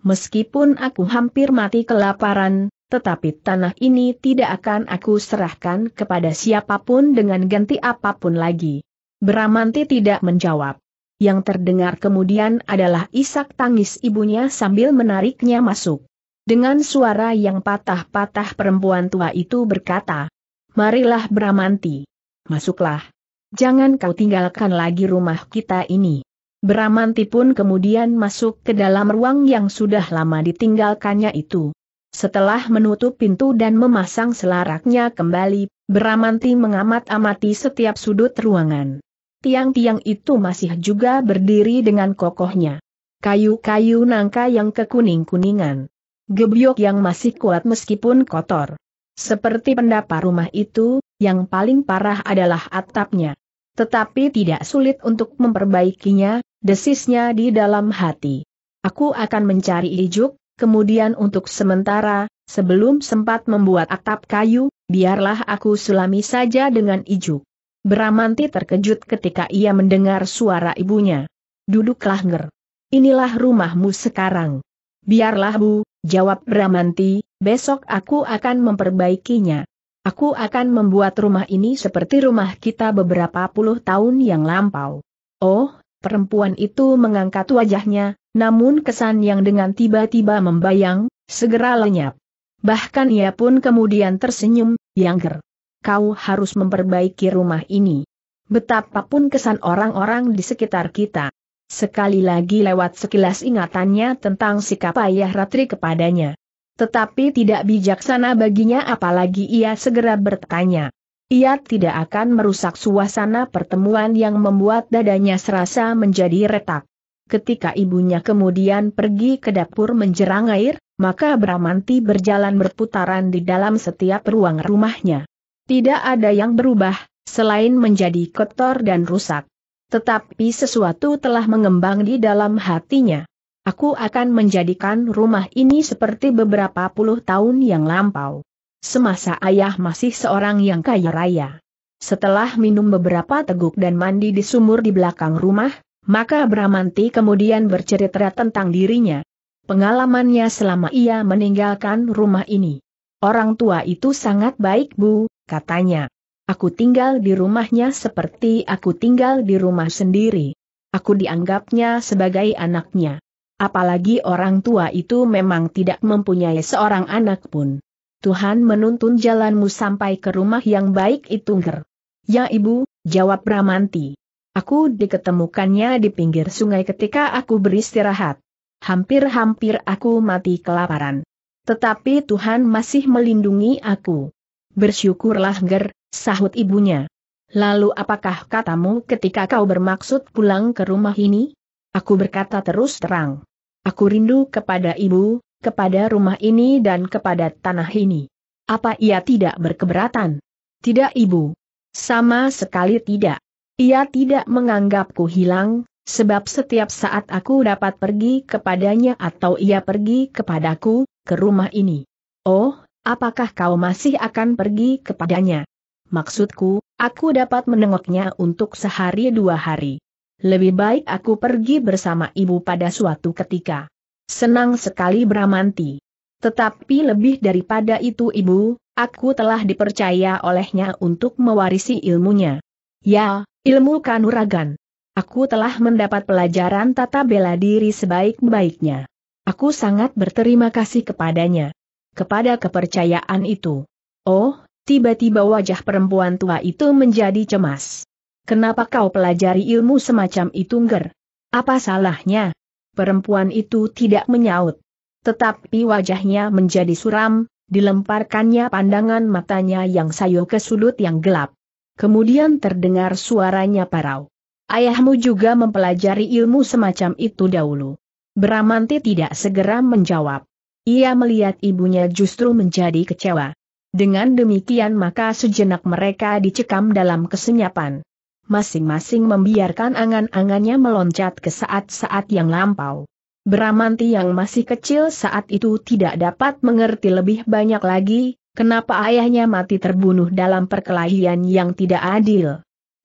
Meskipun aku hampir mati kelaparan, tetapi tanah ini tidak akan aku serahkan kepada siapapun dengan ganti apapun lagi. Bramanti tidak menjawab. Yang terdengar kemudian adalah isak tangis ibunya sambil menariknya masuk. Dengan suara yang patah-patah perempuan tua itu berkata, Marilah Bramanti. Masuklah jangan kau tinggalkan lagi rumah kita ini. Beramanti pun kemudian masuk ke dalam ruang yang sudah lama ditinggalkannya itu. Setelah menutup pintu dan memasang selaraknya kembali, Beramanti mengamat-amati setiap sudut ruangan. Tiang-tiang itu masih juga berdiri dengan kokohnya. Kayu-kayu nangka yang kekuning-kuningan. Gebyok yang masih kuat meskipun kotor. Seperti pendapa rumah itu, yang paling parah adalah atapnya. Tetapi tidak sulit untuk memperbaikinya, desisnya di dalam hati. Aku akan mencari ijuk, kemudian untuk sementara, sebelum sempat membuat atap kayu, biarlah aku sulami saja dengan ijuk. Bramanti terkejut ketika ia mendengar suara ibunya. Duduklah nger. Inilah rumahmu sekarang. Biarlah bu, jawab Bramanti, besok aku akan memperbaikinya. Aku akan membuat rumah ini seperti rumah kita beberapa puluh tahun yang lampau. Oh, perempuan itu mengangkat wajahnya, namun kesan yang dengan tiba-tiba membayang, segera lenyap. Bahkan ia pun kemudian tersenyum, Yangger. Kau harus memperbaiki rumah ini. Betapapun kesan orang-orang di sekitar kita. Sekali lagi lewat sekilas ingatannya tentang sikap ayah Ratri kepadanya. Tetapi tidak bijaksana baginya apalagi ia segera bertanya. Ia tidak akan merusak suasana pertemuan yang membuat dadanya serasa menjadi retak. Ketika ibunya kemudian pergi ke dapur menjerang air, maka Bramanti berjalan berputaran di dalam setiap ruang rumahnya. Tidak ada yang berubah, selain menjadi kotor dan rusak. Tetapi sesuatu telah mengembang di dalam hatinya. Aku akan menjadikan rumah ini seperti beberapa puluh tahun yang lampau. Semasa ayah masih seorang yang kaya raya. Setelah minum beberapa teguk dan mandi di sumur di belakang rumah, maka Bramanti kemudian bercerita tentang dirinya. Pengalamannya selama ia meninggalkan rumah ini. Orang tua itu sangat baik bu, katanya. Aku tinggal di rumahnya seperti aku tinggal di rumah sendiri. Aku dianggapnya sebagai anaknya. Apalagi orang tua itu memang tidak mempunyai seorang anak pun. Tuhan menuntun jalanmu sampai ke rumah yang baik itu nger. Ya ibu, jawab Ramanti. Aku diketemukannya di pinggir sungai ketika aku beristirahat. Hampir-hampir aku mati kelaparan. Tetapi Tuhan masih melindungi aku. Bersyukurlah ger, sahut ibunya. Lalu apakah katamu ketika kau bermaksud pulang ke rumah ini? Aku berkata terus terang. Aku rindu kepada ibu, kepada rumah ini dan kepada tanah ini. Apa ia tidak berkeberatan? Tidak ibu. Sama sekali tidak. Ia tidak menganggapku hilang, sebab setiap saat aku dapat pergi kepadanya atau ia pergi kepadaku, ke rumah ini. Oh, apakah kau masih akan pergi kepadanya? Maksudku, aku dapat menengoknya untuk sehari dua hari. Lebih baik aku pergi bersama ibu pada suatu ketika. Senang sekali Bramanti. Tetapi lebih daripada itu ibu, aku telah dipercaya olehnya untuk mewarisi ilmunya. Ya, ilmu kanuragan. Aku telah mendapat pelajaran tata bela diri sebaik-baiknya. Aku sangat berterima kasih kepadanya. Kepada kepercayaan itu. Oh, tiba-tiba wajah perempuan tua itu menjadi cemas. Kenapa kau pelajari ilmu semacam itu ger? Apa salahnya? Perempuan itu tidak menyaut. Tetapi wajahnya menjadi suram, dilemparkannya pandangan matanya yang sayu ke sudut yang gelap. Kemudian terdengar suaranya parau. Ayahmu juga mempelajari ilmu semacam itu dahulu. Bramanti tidak segera menjawab. Ia melihat ibunya justru menjadi kecewa. Dengan demikian maka sejenak mereka dicekam dalam kesenyapan masing-masing membiarkan angan-angannya meloncat ke saat-saat yang lampau. Bramanti yang masih kecil saat itu tidak dapat mengerti lebih banyak lagi, kenapa ayahnya mati terbunuh dalam perkelahian yang tidak adil.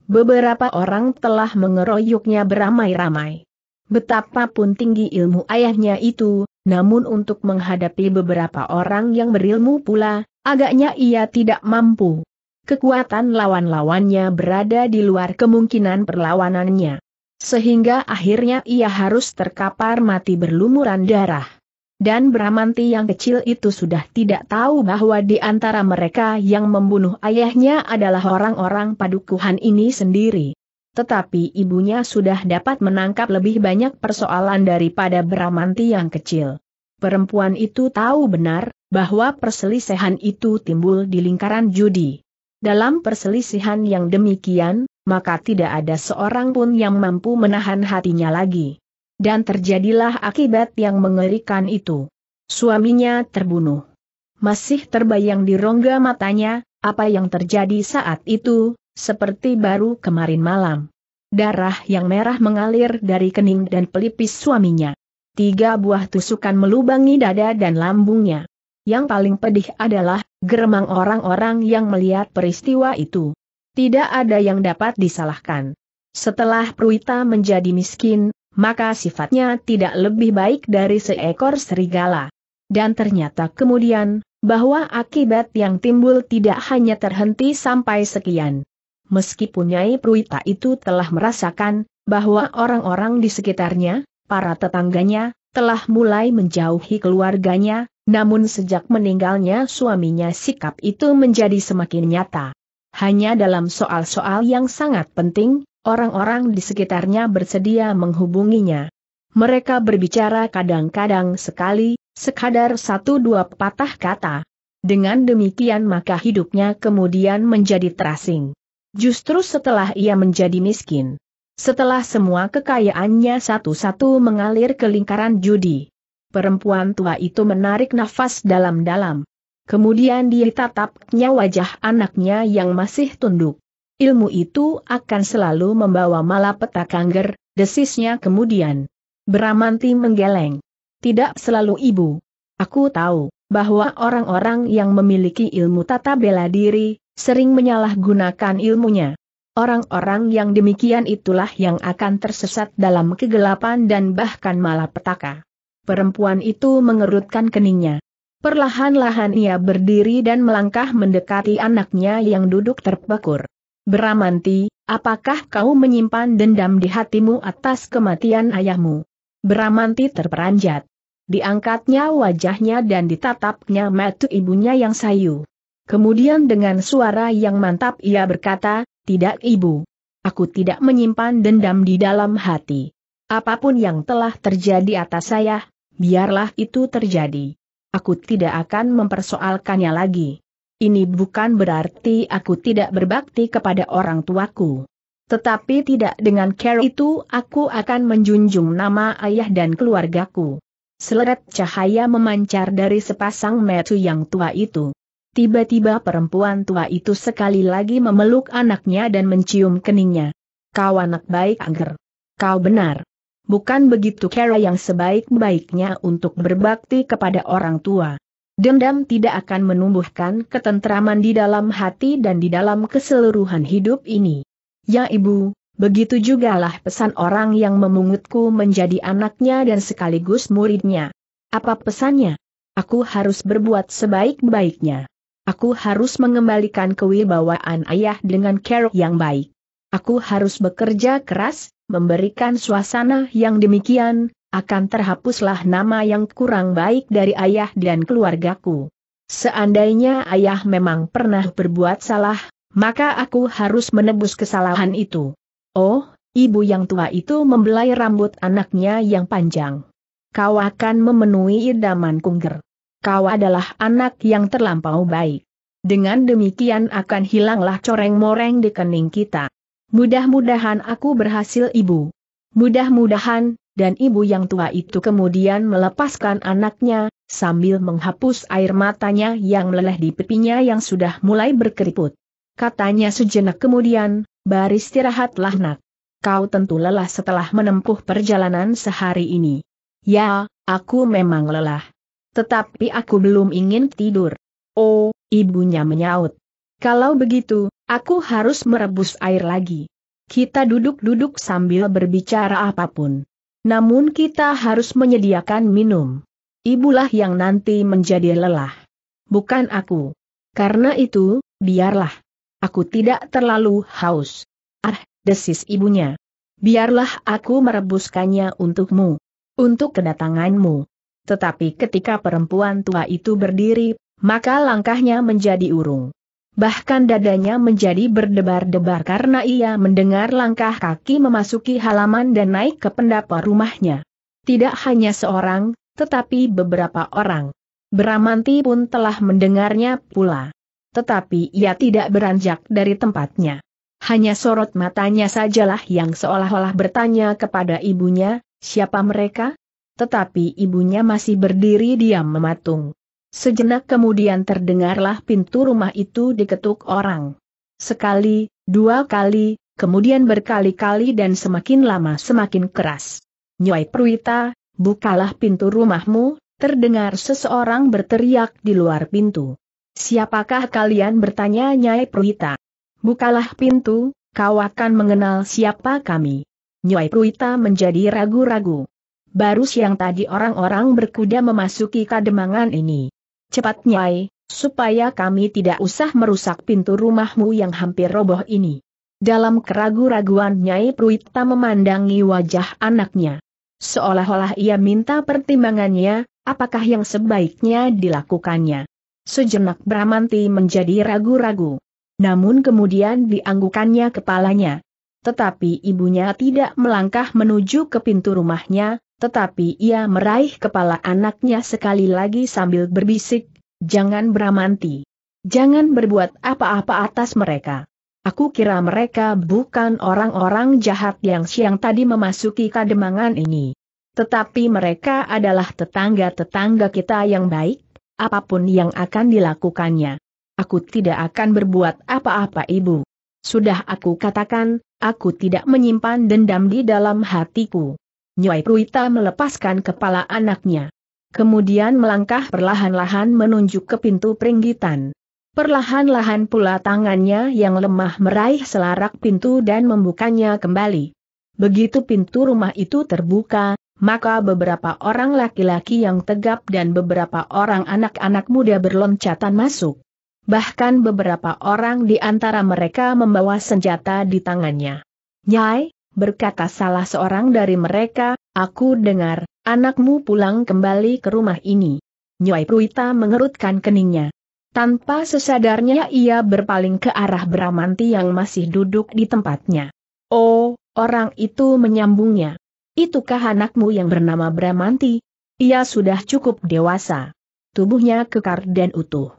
Beberapa orang telah mengeroyoknya beramai-ramai. Betapapun tinggi ilmu ayahnya itu, namun untuk menghadapi beberapa orang yang berilmu pula, agaknya ia tidak mampu kekuatan lawan-lawannya berada di luar kemungkinan perlawanannya. Sehingga akhirnya ia harus terkapar mati berlumuran darah. Dan Bramanti yang kecil itu sudah tidak tahu bahwa di antara mereka yang membunuh ayahnya adalah orang-orang padukuhan ini sendiri. Tetapi ibunya sudah dapat menangkap lebih banyak persoalan daripada Bramanti yang kecil. Perempuan itu tahu benar bahwa perselisihan itu timbul di lingkaran judi. Dalam perselisihan yang demikian, maka tidak ada seorang pun yang mampu menahan hatinya lagi. Dan terjadilah akibat yang mengerikan itu. Suaminya terbunuh. Masih terbayang di rongga matanya, apa yang terjadi saat itu, seperti baru kemarin malam. Darah yang merah mengalir dari kening dan pelipis suaminya. Tiga buah tusukan melubangi dada dan lambungnya. Yang paling pedih adalah Geremang orang-orang yang melihat peristiwa itu. Tidak ada yang dapat disalahkan. Setelah Pruita menjadi miskin, maka sifatnya tidak lebih baik dari seekor serigala. Dan ternyata kemudian, bahwa akibat yang timbul tidak hanya terhenti sampai sekian. Meskipun Nyai Pruita itu telah merasakan, bahwa orang-orang di sekitarnya, para tetangganya, telah mulai menjauhi keluarganya, namun sejak meninggalnya suaminya sikap itu menjadi semakin nyata. Hanya dalam soal-soal yang sangat penting, orang-orang di sekitarnya bersedia menghubunginya. Mereka berbicara kadang-kadang sekali, sekadar satu dua patah kata. Dengan demikian maka hidupnya kemudian menjadi terasing. Justru setelah ia menjadi miskin. Setelah semua kekayaannya satu-satu mengalir ke lingkaran judi. Perempuan tua itu menarik nafas dalam-dalam. Kemudian dia tatapnya wajah anaknya yang masih tunduk. Ilmu itu akan selalu membawa malapetaka kanker, desisnya kemudian. Beramanti menggeleng. Tidak selalu ibu. Aku tahu bahwa orang-orang yang memiliki ilmu tata bela diri, sering menyalahgunakan ilmunya. Orang-orang yang demikian itulah yang akan tersesat dalam kegelapan dan bahkan malapetaka. Perempuan itu mengerutkan keningnya. Perlahan-lahan ia berdiri dan melangkah mendekati anaknya yang duduk terpekur. Beramanti, apakah kau menyimpan dendam di hatimu atas kematian ayahmu? Beramanti terperanjat. Diangkatnya wajahnya dan ditatapnya mata ibunya yang sayu. Kemudian dengan suara yang mantap ia berkata, tidak ibu. Aku tidak menyimpan dendam di dalam hati. Apapun yang telah terjadi atas saya, biarlah itu terjadi. Aku tidak akan mempersoalkannya lagi. Ini bukan berarti aku tidak berbakti kepada orang tuaku. Tetapi tidak dengan care itu aku akan menjunjung nama ayah dan keluargaku. Seleret cahaya memancar dari sepasang metu yang tua itu. Tiba-tiba perempuan tua itu sekali lagi memeluk anaknya dan mencium keningnya. Kau anak baik Angger. Kau benar. Bukan begitu cara yang sebaik-baiknya untuk berbakti kepada orang tua. Dendam tidak akan menumbuhkan ketentraman di dalam hati dan di dalam keseluruhan hidup ini. Ya ibu, begitu jugalah pesan orang yang memungutku menjadi anaknya dan sekaligus muridnya. Apa pesannya? Aku harus berbuat sebaik-baiknya. Aku harus mengembalikan kewibawaan ayah dengan kerok yang baik. Aku harus bekerja keras, memberikan suasana yang demikian, akan terhapuslah nama yang kurang baik dari ayah dan keluargaku. Seandainya ayah memang pernah berbuat salah, maka aku harus menebus kesalahan itu. Oh, ibu yang tua itu membelai rambut anaknya yang panjang. Kau akan memenuhi idaman kungger. Kau adalah anak yang terlampau baik. Dengan demikian akan hilanglah coreng-moreng di kening kita. Mudah-mudahan aku berhasil ibu. Mudah-mudahan, dan ibu yang tua itu kemudian melepaskan anaknya, sambil menghapus air matanya yang meleleh di pipinya yang sudah mulai berkeriput. Katanya sejenak kemudian, istirahatlah nak. Kau tentu lelah setelah menempuh perjalanan sehari ini. Ya, aku memang lelah. Tetapi aku belum ingin tidur. Oh, ibunya menyaut. Kalau begitu, aku harus merebus air lagi. Kita duduk-duduk sambil berbicara apapun. Namun kita harus menyediakan minum. Ibulah yang nanti menjadi lelah. Bukan aku. Karena itu, biarlah. Aku tidak terlalu haus. Ah, desis ibunya. Biarlah aku merebuskannya untukmu. Untuk kedatanganmu. Tetapi ketika perempuan tua itu berdiri, maka langkahnya menjadi urung. Bahkan dadanya menjadi berdebar-debar karena ia mendengar langkah kaki memasuki halaman dan naik ke pendapa rumahnya. Tidak hanya seorang, tetapi beberapa orang. Bramanti pun telah mendengarnya pula. Tetapi ia tidak beranjak dari tempatnya. Hanya sorot matanya sajalah yang seolah-olah bertanya kepada ibunya, siapa mereka? Tetapi ibunya masih berdiri diam mematung. Sejenak kemudian terdengarlah pintu rumah itu diketuk orang. Sekali, dua kali, kemudian berkali-kali dan semakin lama semakin keras. Nyai Pruita, bukalah pintu rumahmu, terdengar seseorang berteriak di luar pintu. Siapakah kalian bertanya Nyai Pruita? Bukalah pintu, kau akan mengenal siapa kami. Nyai Pruita menjadi ragu-ragu. Baru siang tadi orang-orang berkuda memasuki kademangan ini. Cepat Nyai, supaya kami tidak usah merusak pintu rumahmu yang hampir roboh ini. Dalam keragu-raguan Nyai Pruita memandangi wajah anaknya. Seolah-olah ia minta pertimbangannya, apakah yang sebaiknya dilakukannya. Sejenak Bramanti menjadi ragu-ragu. Namun kemudian dianggukannya kepalanya. Tetapi ibunya tidak melangkah menuju ke pintu rumahnya, tetapi ia meraih kepala anaknya sekali lagi sambil berbisik, jangan beramanti. Jangan berbuat apa-apa atas mereka. Aku kira mereka bukan orang-orang jahat yang siang tadi memasuki kademangan ini. Tetapi mereka adalah tetangga-tetangga kita yang baik, apapun yang akan dilakukannya. Aku tidak akan berbuat apa-apa ibu. Sudah aku katakan, aku tidak menyimpan dendam di dalam hatiku. Nyai Pruita melepaskan kepala anaknya. Kemudian melangkah perlahan-lahan menunjuk ke pintu peringgitan. Perlahan-lahan pula tangannya yang lemah meraih selarak pintu dan membukanya kembali. Begitu pintu rumah itu terbuka, maka beberapa orang laki-laki yang tegap dan beberapa orang anak-anak muda berloncatan masuk. Bahkan beberapa orang di antara mereka membawa senjata di tangannya. Nyai, berkata salah seorang dari mereka, aku dengar, anakmu pulang kembali ke rumah ini. Nyai Pruita mengerutkan keningnya. Tanpa sesadarnya ia berpaling ke arah Bramanti yang masih duduk di tempatnya. Oh, orang itu menyambungnya. Itukah anakmu yang bernama Bramanti? Ia sudah cukup dewasa. Tubuhnya kekar dan utuh.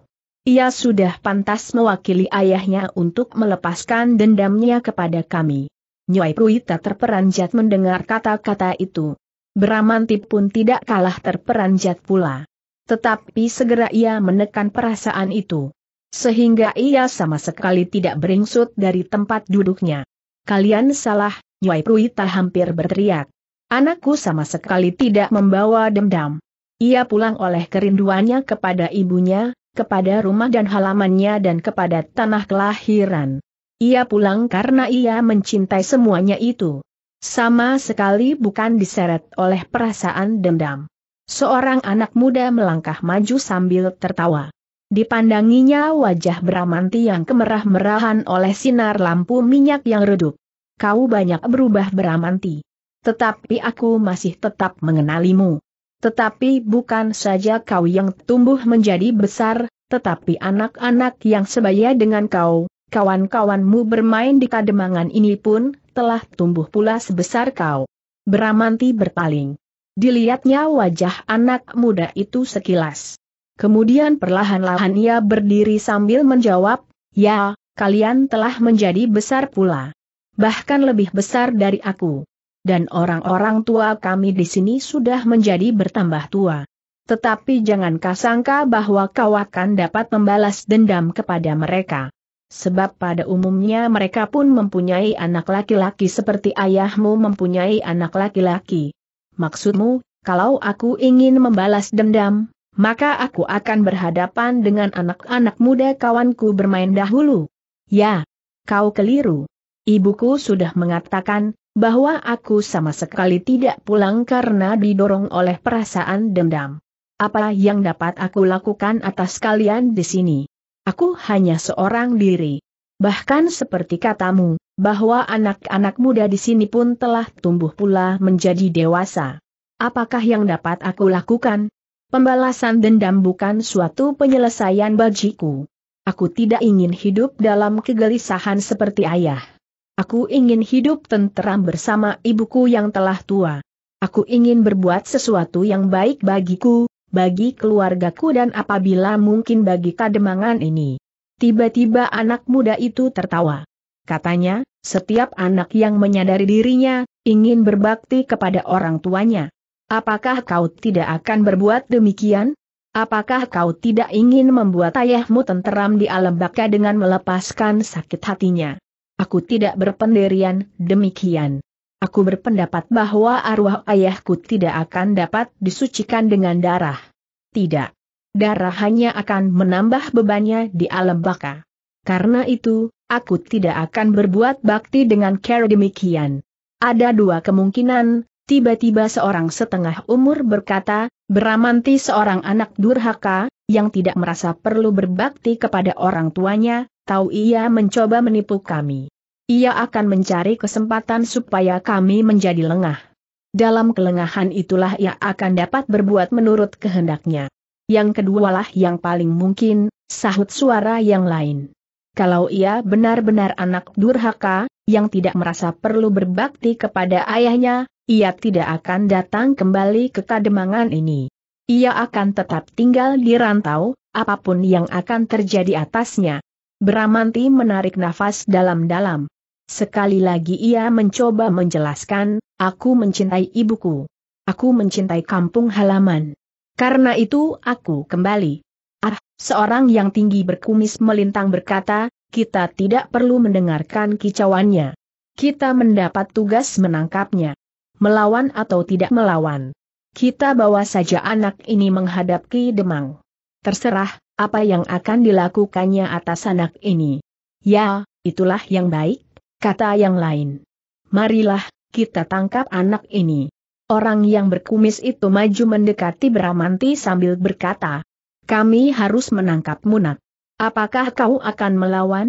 Ia sudah pantas mewakili ayahnya untuk melepaskan dendamnya kepada kami. Nyai Pruita terperanjat mendengar kata-kata itu. Beramanti pun tidak kalah terperanjat pula. Tetapi segera ia menekan perasaan itu. Sehingga ia sama sekali tidak beringsut dari tempat duduknya. Kalian salah, Nyai Pruita hampir berteriak. Anakku sama sekali tidak membawa dendam. Ia pulang oleh kerinduannya kepada ibunya, kepada rumah dan halamannya dan kepada tanah kelahiran. Ia pulang karena ia mencintai semuanya itu. Sama sekali bukan diseret oleh perasaan dendam. Seorang anak muda melangkah maju sambil tertawa. Dipandanginya wajah Bramanti yang kemerah-merahan oleh sinar lampu minyak yang redup. Kau banyak berubah Bramanti. Tetapi aku masih tetap mengenalimu. Tetapi bukan saja kau yang tumbuh menjadi besar, tetapi anak-anak yang sebaya dengan kau, kawan-kawanmu bermain di kademangan ini pun, telah tumbuh pula sebesar kau. Beramanti berpaling. Dilihatnya wajah anak muda itu sekilas. Kemudian perlahan-lahan ia berdiri sambil menjawab, Ya, kalian telah menjadi besar pula. Bahkan lebih besar dari aku. Dan orang-orang tua kami di sini sudah menjadi bertambah tua. Tetapi jangan kasangka bahwa kau akan dapat membalas dendam kepada mereka. Sebab pada umumnya mereka pun mempunyai anak laki-laki seperti ayahmu mempunyai anak laki-laki. Maksudmu, kalau aku ingin membalas dendam, maka aku akan berhadapan dengan anak-anak muda kawanku bermain dahulu. Ya, kau keliru. Ibuku sudah mengatakan, bahwa aku sama sekali tidak pulang karena didorong oleh perasaan dendam. Apa yang dapat aku lakukan atas kalian di sini? Aku hanya seorang diri. Bahkan seperti katamu, bahwa anak-anak muda di sini pun telah tumbuh pula menjadi dewasa. Apakah yang dapat aku lakukan? Pembalasan dendam bukan suatu penyelesaian bagiku. Aku tidak ingin hidup dalam kegelisahan seperti ayah. Aku ingin hidup tenteram bersama ibuku yang telah tua. Aku ingin berbuat sesuatu yang baik bagiku, bagi keluargaku dan apabila mungkin bagi kademangan ini. Tiba-tiba anak muda itu tertawa. Katanya, setiap anak yang menyadari dirinya, ingin berbakti kepada orang tuanya. Apakah kau tidak akan berbuat demikian? Apakah kau tidak ingin membuat ayahmu tenteram di alam baka dengan melepaskan sakit hatinya? Aku tidak berpendirian, demikian. Aku berpendapat bahwa arwah ayahku tidak akan dapat disucikan dengan darah. Tidak. Darah hanya akan menambah bebannya di alam baka. Karena itu, aku tidak akan berbuat bakti dengan cara demikian. Ada dua kemungkinan, tiba-tiba seorang setengah umur berkata, Beramanti seorang anak durhaka, yang tidak merasa perlu berbakti kepada orang tuanya, tahu ia mencoba menipu kami. Ia akan mencari kesempatan supaya kami menjadi lengah. Dalam kelengahan itulah ia akan dapat berbuat menurut kehendaknya. Yang kedua lah yang paling mungkin, sahut suara yang lain. Kalau ia benar-benar anak durhaka, yang tidak merasa perlu berbakti kepada ayahnya, ia tidak akan datang kembali ke kademangan ini. Ia akan tetap tinggal di rantau, apapun yang akan terjadi atasnya. Beramanti menarik nafas dalam-dalam. Sekali lagi ia mencoba menjelaskan, aku mencintai ibuku. Aku mencintai kampung halaman. Karena itu aku kembali. Ah, seorang yang tinggi berkumis melintang berkata, kita tidak perlu mendengarkan kicauannya. Kita mendapat tugas menangkapnya. Melawan atau tidak melawan. Kita bawa saja anak ini menghadap Ki Demang. Terserah, apa yang akan dilakukannya atas anak ini. Ya, itulah yang baik, Kata yang lain. Marilah, kita tangkap anak ini. Orang yang berkumis itu maju mendekati Bramanti sambil berkata, kami harus menangkap Munak. Apakah kau akan melawan?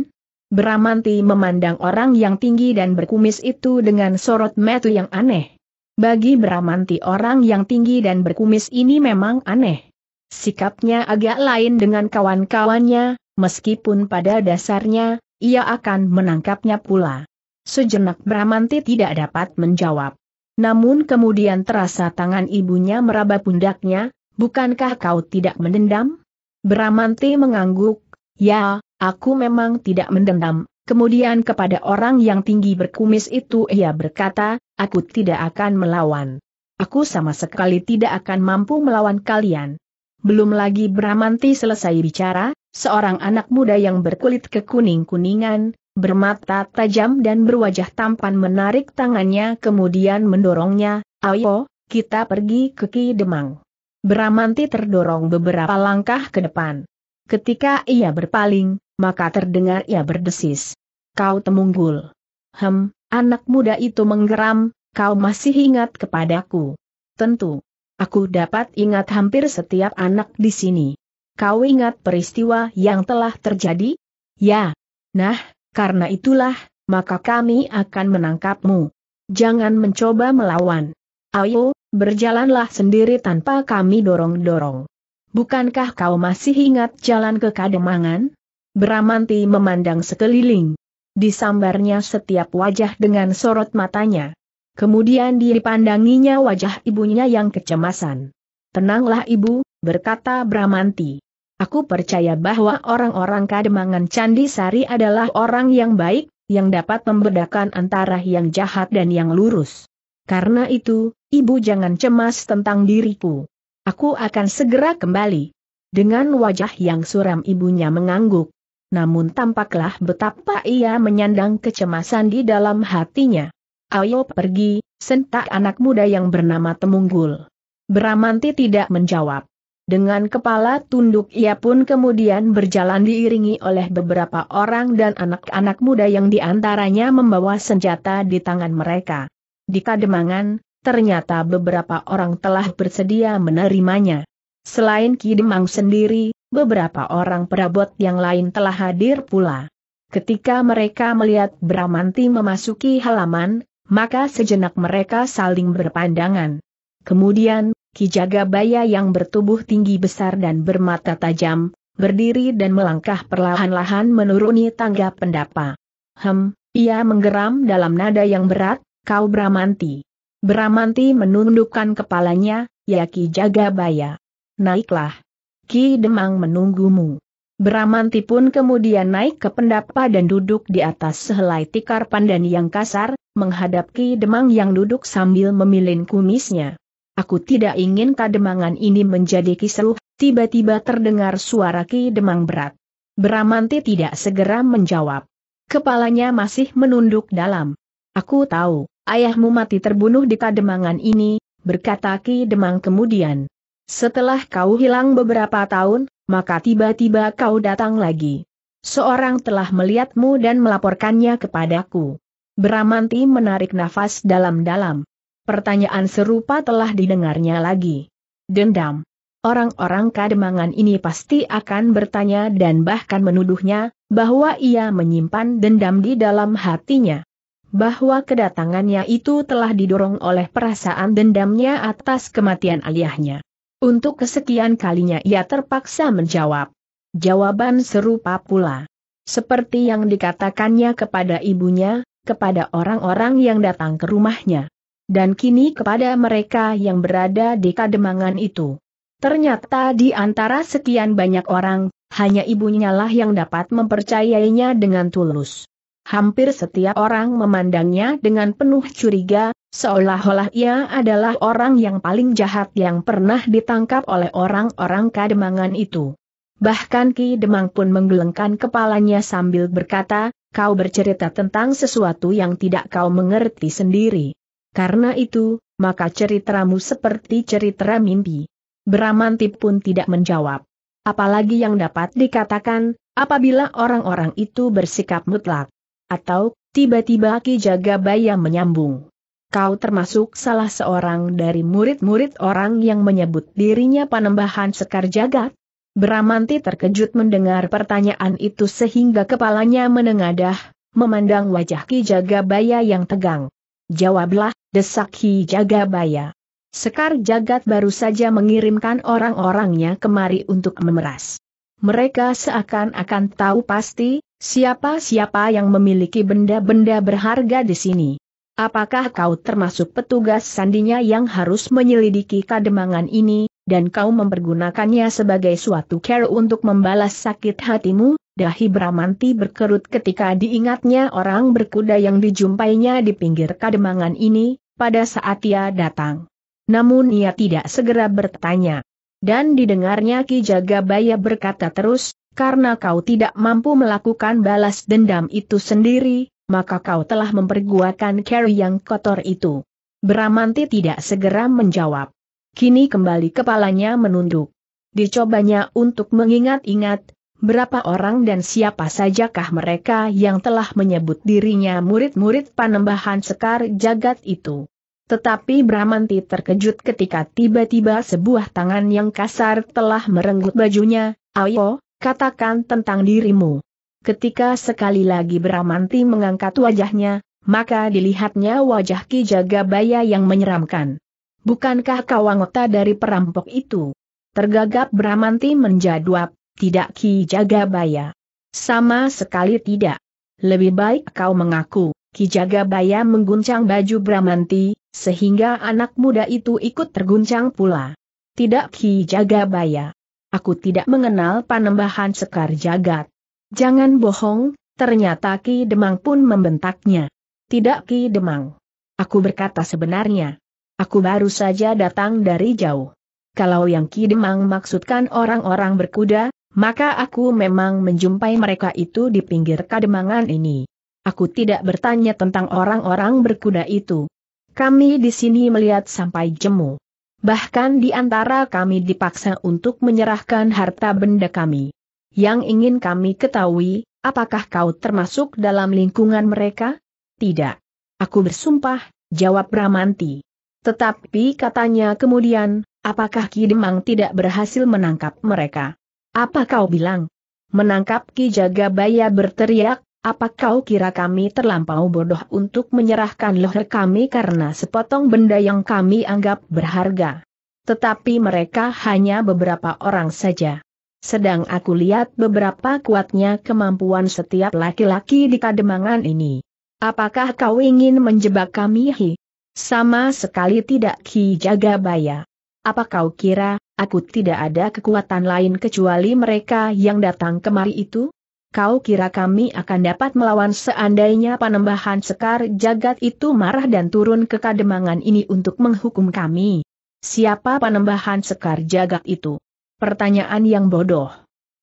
Bramanti memandang orang yang tinggi dan berkumis itu dengan sorot metu yang aneh. Bagi Bramanti orang yang tinggi dan berkumis ini memang aneh. Sikapnya agak lain dengan kawan-kawannya, meskipun pada dasarnya, ia akan menangkapnya pula. Sejenak Bramanti tidak dapat menjawab. Namun kemudian terasa tangan ibunya meraba pundaknya, bukankah kau tidak mendendam? Bramanti mengangguk, ya, aku memang tidak mendendam. Kemudian kepada orang yang tinggi berkumis itu ia berkata, aku tidak akan melawan. Aku sama sekali tidak akan mampu melawan kalian. Belum lagi Bramanti selesai bicara, seorang anak muda yang berkulit kekuning-kuningan, bermata tajam dan berwajah tampan menarik tangannya kemudian mendorongnya, ayo, kita pergi ke Ki Demang. Bramanti terdorong beberapa langkah ke depan. Ketika ia berpaling, maka terdengar ia berdesis. Kau temunggul. Hem, anak muda itu menggeram, kau masih ingat kepadaku. Tentu. Aku dapat ingat hampir setiap anak di sini. Kau ingat peristiwa yang telah terjadi? Ya. Nah, karena itulah, maka kami akan menangkapmu. Jangan mencoba melawan. Ayo, berjalanlah sendiri tanpa kami dorong-dorong. Bukankah kau masih ingat jalan ke Kademangan? Beramanti memandang sekeliling. Disambarnya setiap wajah dengan sorot matanya. Kemudian dipandanginya wajah ibunya yang kecemasan. Tenanglah ibu, berkata Bramanti. Aku percaya bahwa orang-orang kademangan Candi Sari adalah orang yang baik, yang dapat membedakan antara yang jahat dan yang lurus. Karena itu, ibu jangan cemas tentang diriku. Aku akan segera kembali. Dengan wajah yang suram ibunya mengangguk. Namun tampaklah betapa ia menyandang kecemasan di dalam hatinya. Ayo pergi, sentak anak muda yang bernama Temunggul. Bramanti tidak menjawab. Dengan kepala tunduk ia pun kemudian berjalan diiringi oleh beberapa orang dan anak-anak muda yang diantaranya membawa senjata di tangan mereka. Di kademangan, ternyata beberapa orang telah bersedia menerimanya. Selain Kidemang sendiri, beberapa orang perabot yang lain telah hadir pula. Ketika mereka melihat Bramanti memasuki halaman, maka sejenak mereka saling berpandangan. Kemudian, Jagabaya yang bertubuh tinggi besar dan bermata tajam, berdiri dan melangkah perlahan-lahan menuruni tangga pendapa. Hem, ia menggeram dalam nada yang berat, kau Bramanti. Bramanti menundukkan kepalanya, ya Ki Jagabaya. Naiklah. Ki Demang menunggumu. Bramanti pun kemudian naik ke pendapa dan duduk di atas sehelai tikar pandan yang kasar, menghadap Ki Demang yang duduk sambil memilin kumisnya. Aku tidak ingin kademangan ini menjadi kisruh, tiba-tiba terdengar suara Ki Demang berat. Beramanti tidak segera menjawab. Kepalanya masih menunduk dalam. Aku tahu, ayahmu mati terbunuh di kademangan ini, berkata Ki Demang kemudian. Setelah kau hilang beberapa tahun, maka tiba-tiba kau datang lagi. Seorang telah melihatmu dan melaporkannya kepadaku. Beramanti menarik nafas dalam-dalam. Pertanyaan serupa telah didengarnya lagi. Dendam. Orang-orang kademangan ini pasti akan bertanya dan bahkan menuduhnya, bahwa ia menyimpan dendam di dalam hatinya. Bahwa kedatangannya itu telah didorong oleh perasaan dendamnya atas kematian aliahnya. Untuk kesekian kalinya ia terpaksa menjawab. Jawaban serupa pula. Seperti yang dikatakannya kepada ibunya, kepada orang-orang yang datang ke rumahnya. Dan kini kepada mereka yang berada di kademangan itu. Ternyata di antara sekian banyak orang, hanya ibunya lah yang dapat mempercayainya dengan tulus. Hampir setiap orang memandangnya dengan penuh curiga, seolah-olah ia adalah orang yang paling jahat yang pernah ditangkap oleh orang-orang kademangan itu. Bahkan Ki Demang pun menggelengkan kepalanya sambil berkata, kau bercerita tentang sesuatu yang tidak kau mengerti sendiri. Karena itu, maka ceritamu seperti cerita mimpi. Beramanti pun tidak menjawab. Apalagi yang dapat dikatakan, apabila orang-orang itu bersikap mutlak. Atau, tiba-tiba Ki Jagabaya menyambung. Kau termasuk salah seorang dari murid-murid orang yang menyebut dirinya panembahan Sekar Jagat? Bramanti terkejut mendengar pertanyaan itu sehingga kepalanya menengadah, memandang wajah Ki Jagabaya yang tegang. Jawablah, desak Ki Jagabaya. Sekar Jagat baru saja mengirimkan orang-orangnya kemari untuk memeras. Mereka seakan-akan tahu pasti, siapa-siapa yang memiliki benda-benda berharga di sini. Apakah kau termasuk petugas sandinya yang harus menyelidiki kademangan ini? dan kau mempergunakannya sebagai suatu care untuk membalas sakit hatimu, dahi Bramanti berkerut ketika diingatnya orang berkuda yang dijumpainya di pinggir kademangan ini, pada saat ia datang. Namun ia tidak segera bertanya. Dan didengarnya Ki Jagabaya berkata terus, karena kau tidak mampu melakukan balas dendam itu sendiri, maka kau telah memperguakan Carrie yang kotor itu. Bramanti tidak segera menjawab. Kini kembali kepalanya menunduk. Dicobanya untuk mengingat-ingat, berapa orang dan siapa sajakah mereka yang telah menyebut dirinya murid-murid panembahan sekar jagat itu. Tetapi Bramanti terkejut ketika tiba-tiba sebuah tangan yang kasar telah merenggut bajunya, Ayo, katakan tentang dirimu. Ketika sekali lagi Bramanti mengangkat wajahnya, maka dilihatnya wajah Ki Jagabaya yang menyeramkan. Bukankah kau anggota dari perampok itu? Tergagap Bramanti menjawab, tidak Ki Jagabaya. Sama sekali tidak. Lebih baik kau mengaku, Ki Jagabaya mengguncang baju Bramanti, sehingga anak muda itu ikut terguncang pula. Tidak Ki Jagabaya. Aku tidak mengenal panembahan sekar jagat. Jangan bohong, ternyata Ki Demang pun membentaknya. Tidak Ki Demang. Aku berkata sebenarnya. Aku baru saja datang dari jauh. Kalau yang Ki Demang maksudkan orang-orang berkuda, maka aku memang menjumpai mereka itu di pinggir kademangan ini. Aku tidak bertanya tentang orang-orang berkuda itu. Kami di sini melihat sampai jemu. Bahkan di antara kami dipaksa untuk menyerahkan harta benda kami. Yang ingin kami ketahui, apakah kau termasuk dalam lingkungan mereka? Tidak. Aku bersumpah, jawab Bramanti. Tetapi katanya kemudian, apakah Ki Demang tidak berhasil menangkap mereka? Apa kau bilang? Menangkap Ki Jagabaya berteriak, apa kau kira kami terlampau bodoh untuk menyerahkan leher kami karena sepotong benda yang kami anggap berharga? Tetapi mereka hanya beberapa orang saja. Sedang aku lihat beberapa kuatnya kemampuan setiap laki-laki di kademangan ini. Apakah kau ingin menjebak kami? Hi? Sama sekali tidak Ki Jagabaya. Apa kau kira, aku tidak ada kekuatan lain kecuali mereka yang datang kemari itu? Kau kira kami akan dapat melawan seandainya panembahan sekar jagat itu marah dan turun ke kademangan ini untuk menghukum kami? Siapa panembahan sekar jagat itu? Pertanyaan yang bodoh.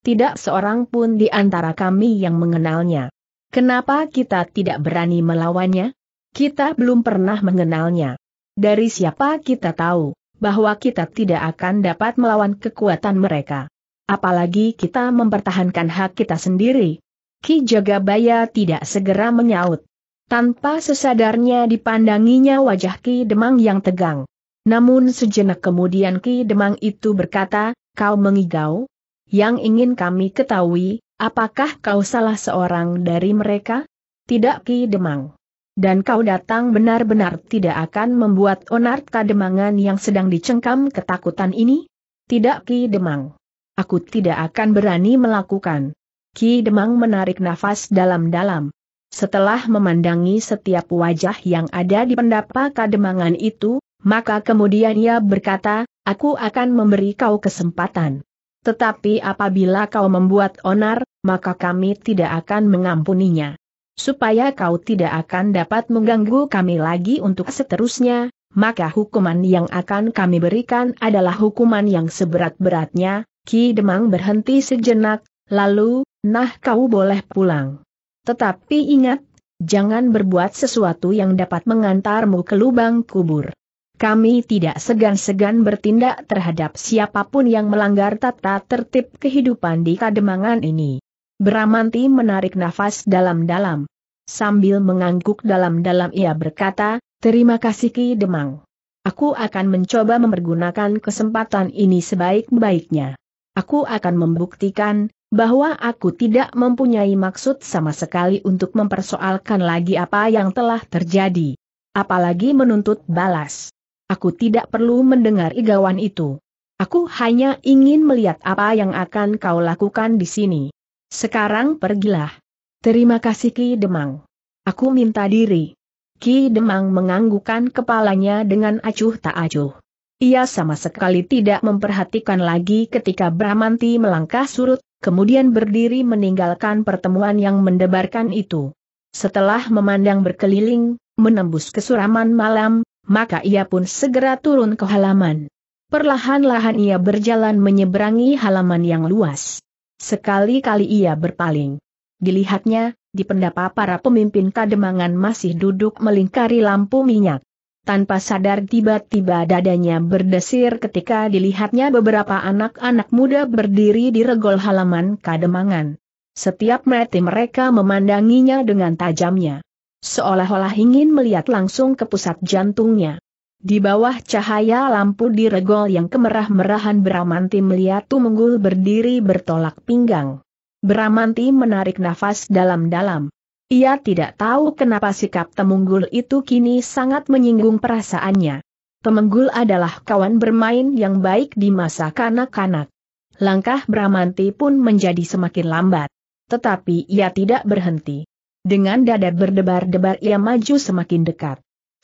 Tidak seorang pun di antara kami yang mengenalnya. Kenapa kita tidak berani melawannya? kita belum pernah mengenalnya. Dari siapa kita tahu bahwa kita tidak akan dapat melawan kekuatan mereka? Apalagi kita mempertahankan hak kita sendiri. Ki Jagabaya tidak segera menyaut. Tanpa sesadarnya dipandanginya wajah Ki Demang yang tegang. Namun sejenak kemudian Ki Demang itu berkata, kau mengigau? Yang ingin kami ketahui, apakah kau salah seorang dari mereka? Tidak Ki Demang. Dan kau datang benar-benar tidak akan membuat Onar Kademangan yang sedang dicengkam ketakutan ini? Tidak Ki Demang. Aku tidak akan berani melakukan. Ki Demang menarik nafas dalam-dalam. Setelah memandangi setiap wajah yang ada di pendapa Kademangan itu, maka kemudian ia berkata, aku akan memberi kau kesempatan. Tetapi apabila kau membuat onar, maka kami tidak akan mengampuninya supaya kau tidak akan dapat mengganggu kami lagi untuk seterusnya, maka hukuman yang akan kami berikan adalah hukuman yang seberat-beratnya, Ki Demang berhenti sejenak, lalu, nah kau boleh pulang. Tetapi ingat, jangan berbuat sesuatu yang dapat mengantarmu ke lubang kubur. Kami tidak segan-segan bertindak terhadap siapapun yang melanggar tata tertib kehidupan di Kademangan ini. Bramanti menarik nafas dalam-dalam. Sambil mengangguk dalam-dalam ia berkata, terima kasih Ki Demang. Aku akan mencoba mempergunakan kesempatan ini sebaik-baiknya. Aku akan membuktikan, bahwa aku tidak mempunyai maksud sama sekali untuk mempersoalkan lagi apa yang telah terjadi. Apalagi menuntut balas. Aku tidak perlu mendengar igawan itu. Aku hanya ingin melihat apa yang akan kau lakukan di sini. Sekarang pergilah. Terima kasih Ki Demang. Aku minta diri. Ki Demang menganggukkan kepalanya dengan acuh tak acuh. Ia sama sekali tidak memperhatikan lagi ketika Bramanti melangkah surut, kemudian berdiri meninggalkan pertemuan yang mendebarkan itu. Setelah memandang berkeliling, menembus kesuraman malam, maka ia pun segera turun ke halaman. Perlahan-lahan ia berjalan menyeberangi halaman yang luas. Sekali-kali ia berpaling. Dilihatnya, di pendapa para pemimpin kademangan masih duduk melingkari lampu minyak. Tanpa sadar tiba-tiba dadanya berdesir ketika dilihatnya beberapa anak-anak muda berdiri di regol halaman kademangan. Setiap mati mereka memandanginya dengan tajamnya. Seolah-olah ingin melihat langsung ke pusat jantungnya. Di bawah cahaya lampu di regol yang kemerah-merahan Bramanti melihat Tumenggul berdiri bertolak pinggang. Bramanti menarik nafas dalam-dalam. Ia tidak tahu kenapa sikap Tumenggul itu kini sangat menyinggung perasaannya. Tumenggul adalah kawan bermain yang baik di masa kanak-kanak. Langkah Bramanti pun menjadi semakin lambat. Tetapi ia tidak berhenti. Dengan dada berdebar-debar ia maju semakin dekat.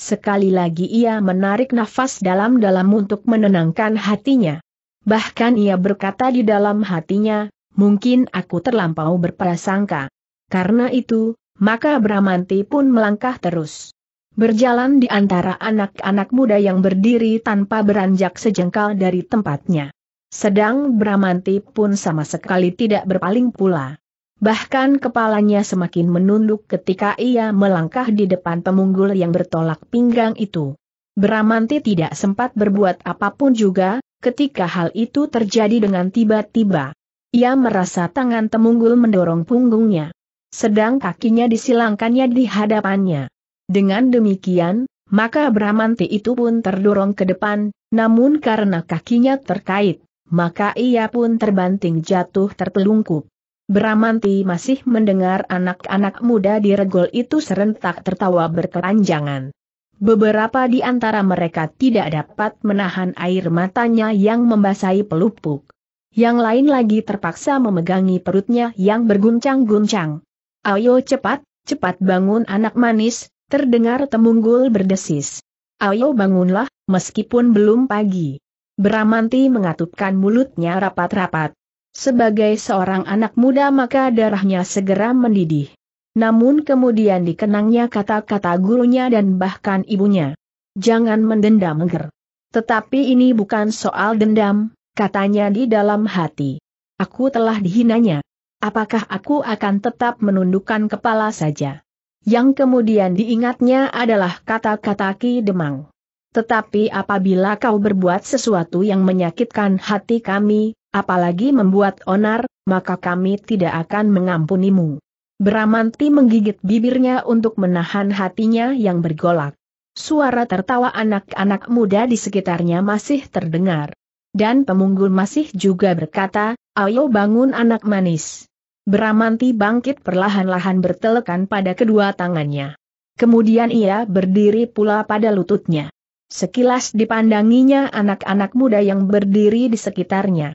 Sekali lagi ia menarik nafas dalam-dalam untuk menenangkan hatinya. Bahkan ia berkata di dalam hatinya, mungkin aku terlampau berprasangka. Karena itu, maka Bramanti pun melangkah terus. Berjalan di antara anak-anak muda yang berdiri tanpa beranjak sejengkal dari tempatnya. Sedang Bramanti pun sama sekali tidak berpaling pula. Bahkan kepalanya semakin menunduk ketika ia melangkah di depan pemunggul yang bertolak pinggang itu. Bramanti tidak sempat berbuat apapun juga, ketika hal itu terjadi dengan tiba-tiba. Ia merasa tangan temunggul mendorong punggungnya. Sedang kakinya disilangkannya di hadapannya. Dengan demikian, maka Bramanti itu pun terdorong ke depan, namun karena kakinya terkait, maka ia pun terbanting jatuh tertelungkup. Bramanti masih mendengar anak-anak muda di regol itu serentak tertawa berkelanjangan. Beberapa di antara mereka tidak dapat menahan air matanya yang membasahi pelupuk. Yang lain lagi terpaksa memegangi perutnya yang berguncang-guncang. Ayo cepat, cepat bangun anak manis, terdengar temunggul berdesis. Ayo bangunlah, meskipun belum pagi. Bramanti mengatupkan mulutnya rapat-rapat. Sebagai seorang anak muda maka darahnya segera mendidih. Namun kemudian dikenangnya kata-kata gurunya dan bahkan ibunya. Jangan mendendam ger. Tetapi ini bukan soal dendam, katanya di dalam hati. Aku telah dihinanya. Apakah aku akan tetap menundukkan kepala saja? Yang kemudian diingatnya adalah kata-kata Ki Demang. Tetapi apabila kau berbuat sesuatu yang menyakitkan hati kami, apalagi membuat onar, maka kami tidak akan mengampunimu. Bramanti menggigit bibirnya untuk menahan hatinya yang bergolak. Suara tertawa anak-anak muda di sekitarnya masih terdengar. Dan pemunggul masih juga berkata, ayo bangun anak manis. Bramanti bangkit perlahan-lahan bertelekan pada kedua tangannya. Kemudian ia berdiri pula pada lututnya. Sekilas dipandanginya anak-anak muda yang berdiri di sekitarnya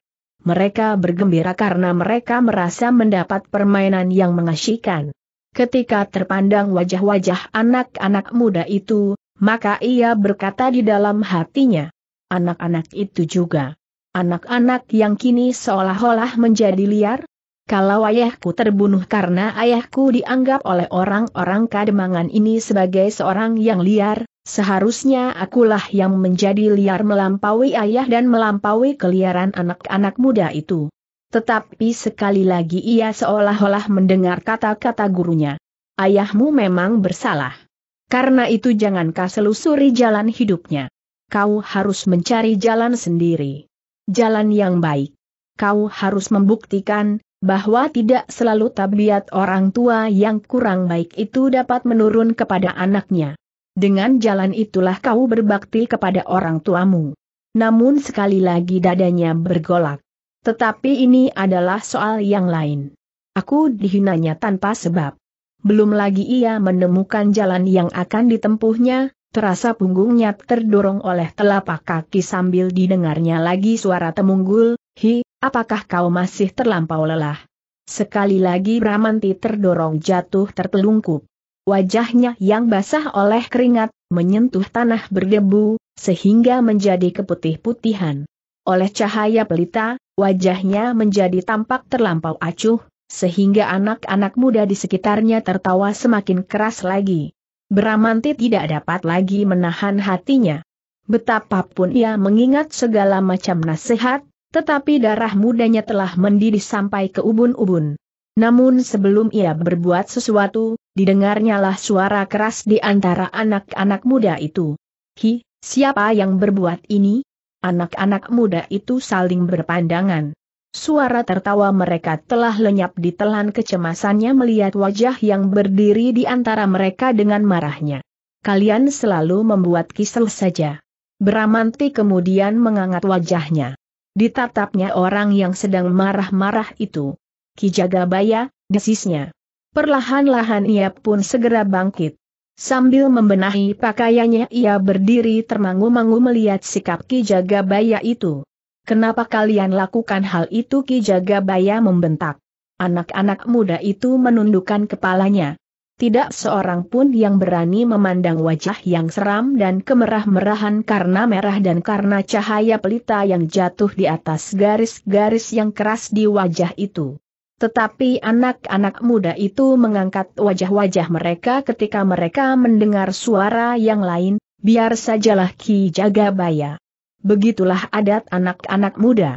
mereka bergembira karena mereka merasa mendapat permainan yang mengasyikan. Ketika terpandang wajah-wajah anak-anak muda itu, maka ia berkata di dalam hatinya, anak-anak itu juga. Anak-anak yang kini seolah-olah menjadi liar, kalau ayahku terbunuh karena ayahku dianggap oleh orang-orang kademangan ini sebagai seorang yang liar, Seharusnya akulah yang menjadi liar melampaui ayah dan melampaui keliaran anak-anak muda itu. Tetapi sekali lagi ia seolah-olah mendengar kata-kata gurunya. Ayahmu memang bersalah. Karena itu jangan kau selusuri jalan hidupnya. Kau harus mencari jalan sendiri. Jalan yang baik. Kau harus membuktikan bahwa tidak selalu tabiat orang tua yang kurang baik itu dapat menurun kepada anaknya. Dengan jalan itulah kau berbakti kepada orang tuamu. Namun sekali lagi dadanya bergolak. Tetapi ini adalah soal yang lain. Aku dihinanya tanpa sebab. Belum lagi ia menemukan jalan yang akan ditempuhnya, terasa punggungnya terdorong oleh telapak kaki sambil didengarnya lagi suara temunggul, Hi, apakah kau masih terlampau lelah? Sekali lagi Bramanti terdorong jatuh tertelungkup. Wajahnya yang basah oleh keringat, menyentuh tanah berdebu, sehingga menjadi keputih-putihan. Oleh cahaya pelita, wajahnya menjadi tampak terlampau acuh, sehingga anak-anak muda di sekitarnya tertawa semakin keras lagi. Bramanti tidak dapat lagi menahan hatinya. Betapapun ia mengingat segala macam nasihat, tetapi darah mudanya telah mendidih sampai ke ubun-ubun. Namun sebelum ia berbuat sesuatu, didengarnyalah suara keras di antara anak-anak muda itu. Hi, siapa yang berbuat ini? Anak-anak muda itu saling berpandangan. Suara tertawa mereka telah lenyap di telan kecemasannya melihat wajah yang berdiri di antara mereka dengan marahnya. Kalian selalu membuat kisah saja. Beramanti kemudian mengangat wajahnya. Ditatapnya orang yang sedang marah-marah itu. Ki Jagabaya, desisnya. Perlahan-lahan ia pun segera bangkit. Sambil membenahi pakaiannya ia berdiri termangu-mangu melihat sikap Ki Jagabaya itu. Kenapa kalian lakukan hal itu Ki Jagabaya membentak. Anak-anak muda itu menundukkan kepalanya. Tidak seorang pun yang berani memandang wajah yang seram dan kemerah-merahan karena merah dan karena cahaya pelita yang jatuh di atas garis-garis yang keras di wajah itu. Tetapi anak-anak muda itu mengangkat wajah-wajah mereka ketika mereka mendengar suara yang lain, biar sajalah Ki Jagabaya. Begitulah adat anak-anak muda.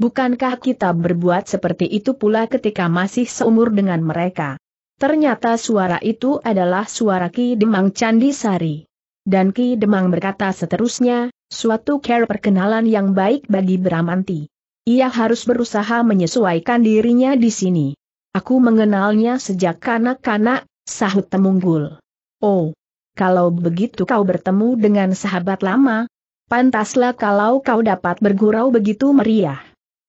Bukankah kita berbuat seperti itu pula ketika masih seumur dengan mereka? Ternyata suara itu adalah suara Ki Demang Candi Sari. Dan Ki Demang berkata seterusnya, suatu care perkenalan yang baik bagi Bramanti. Ia harus berusaha menyesuaikan dirinya di sini. Aku mengenalnya sejak kanak-kanak, sahut Temunggul. Oh, kalau begitu kau bertemu dengan sahabat lama, pantaslah kalau kau dapat bergurau begitu meriah.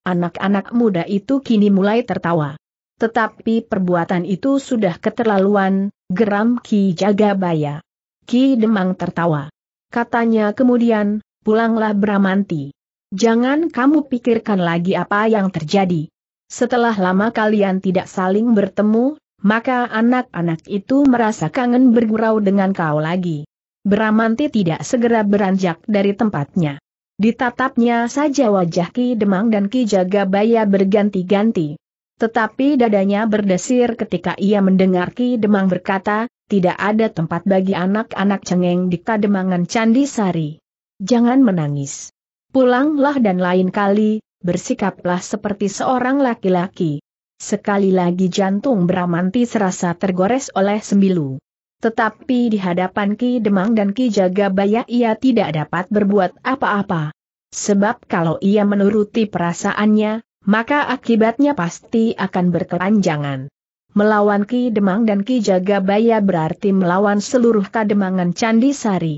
Anak-anak muda itu kini mulai tertawa. Tetapi perbuatan itu sudah keterlaluan, geram Ki Jagabaya. Ki Demang tertawa. Katanya kemudian, pulanglah Bramanti. Jangan kamu pikirkan lagi apa yang terjadi. Setelah lama kalian tidak saling bertemu, maka anak-anak itu merasa kangen bergurau dengan kau lagi. Beramanti tidak segera beranjak dari tempatnya. Ditatapnya saja wajah Ki Demang dan Ki Jagabaya berganti-ganti. Tetapi dadanya berdesir ketika ia mendengar Ki Demang berkata, tidak ada tempat bagi anak-anak cengeng di Kademangan Candi Sari. Jangan menangis. Pulanglah dan lain kali, bersikaplah seperti seorang laki-laki. Sekali lagi jantung Bramanti serasa tergores oleh sembilu. Tetapi di hadapan Ki Demang dan Ki Jagabaya ia tidak dapat berbuat apa-apa. Sebab kalau ia menuruti perasaannya, maka akibatnya pasti akan berkepanjangan. Melawan Ki Demang dan Ki Jagabaya berarti melawan seluruh kademangan Candi Sari.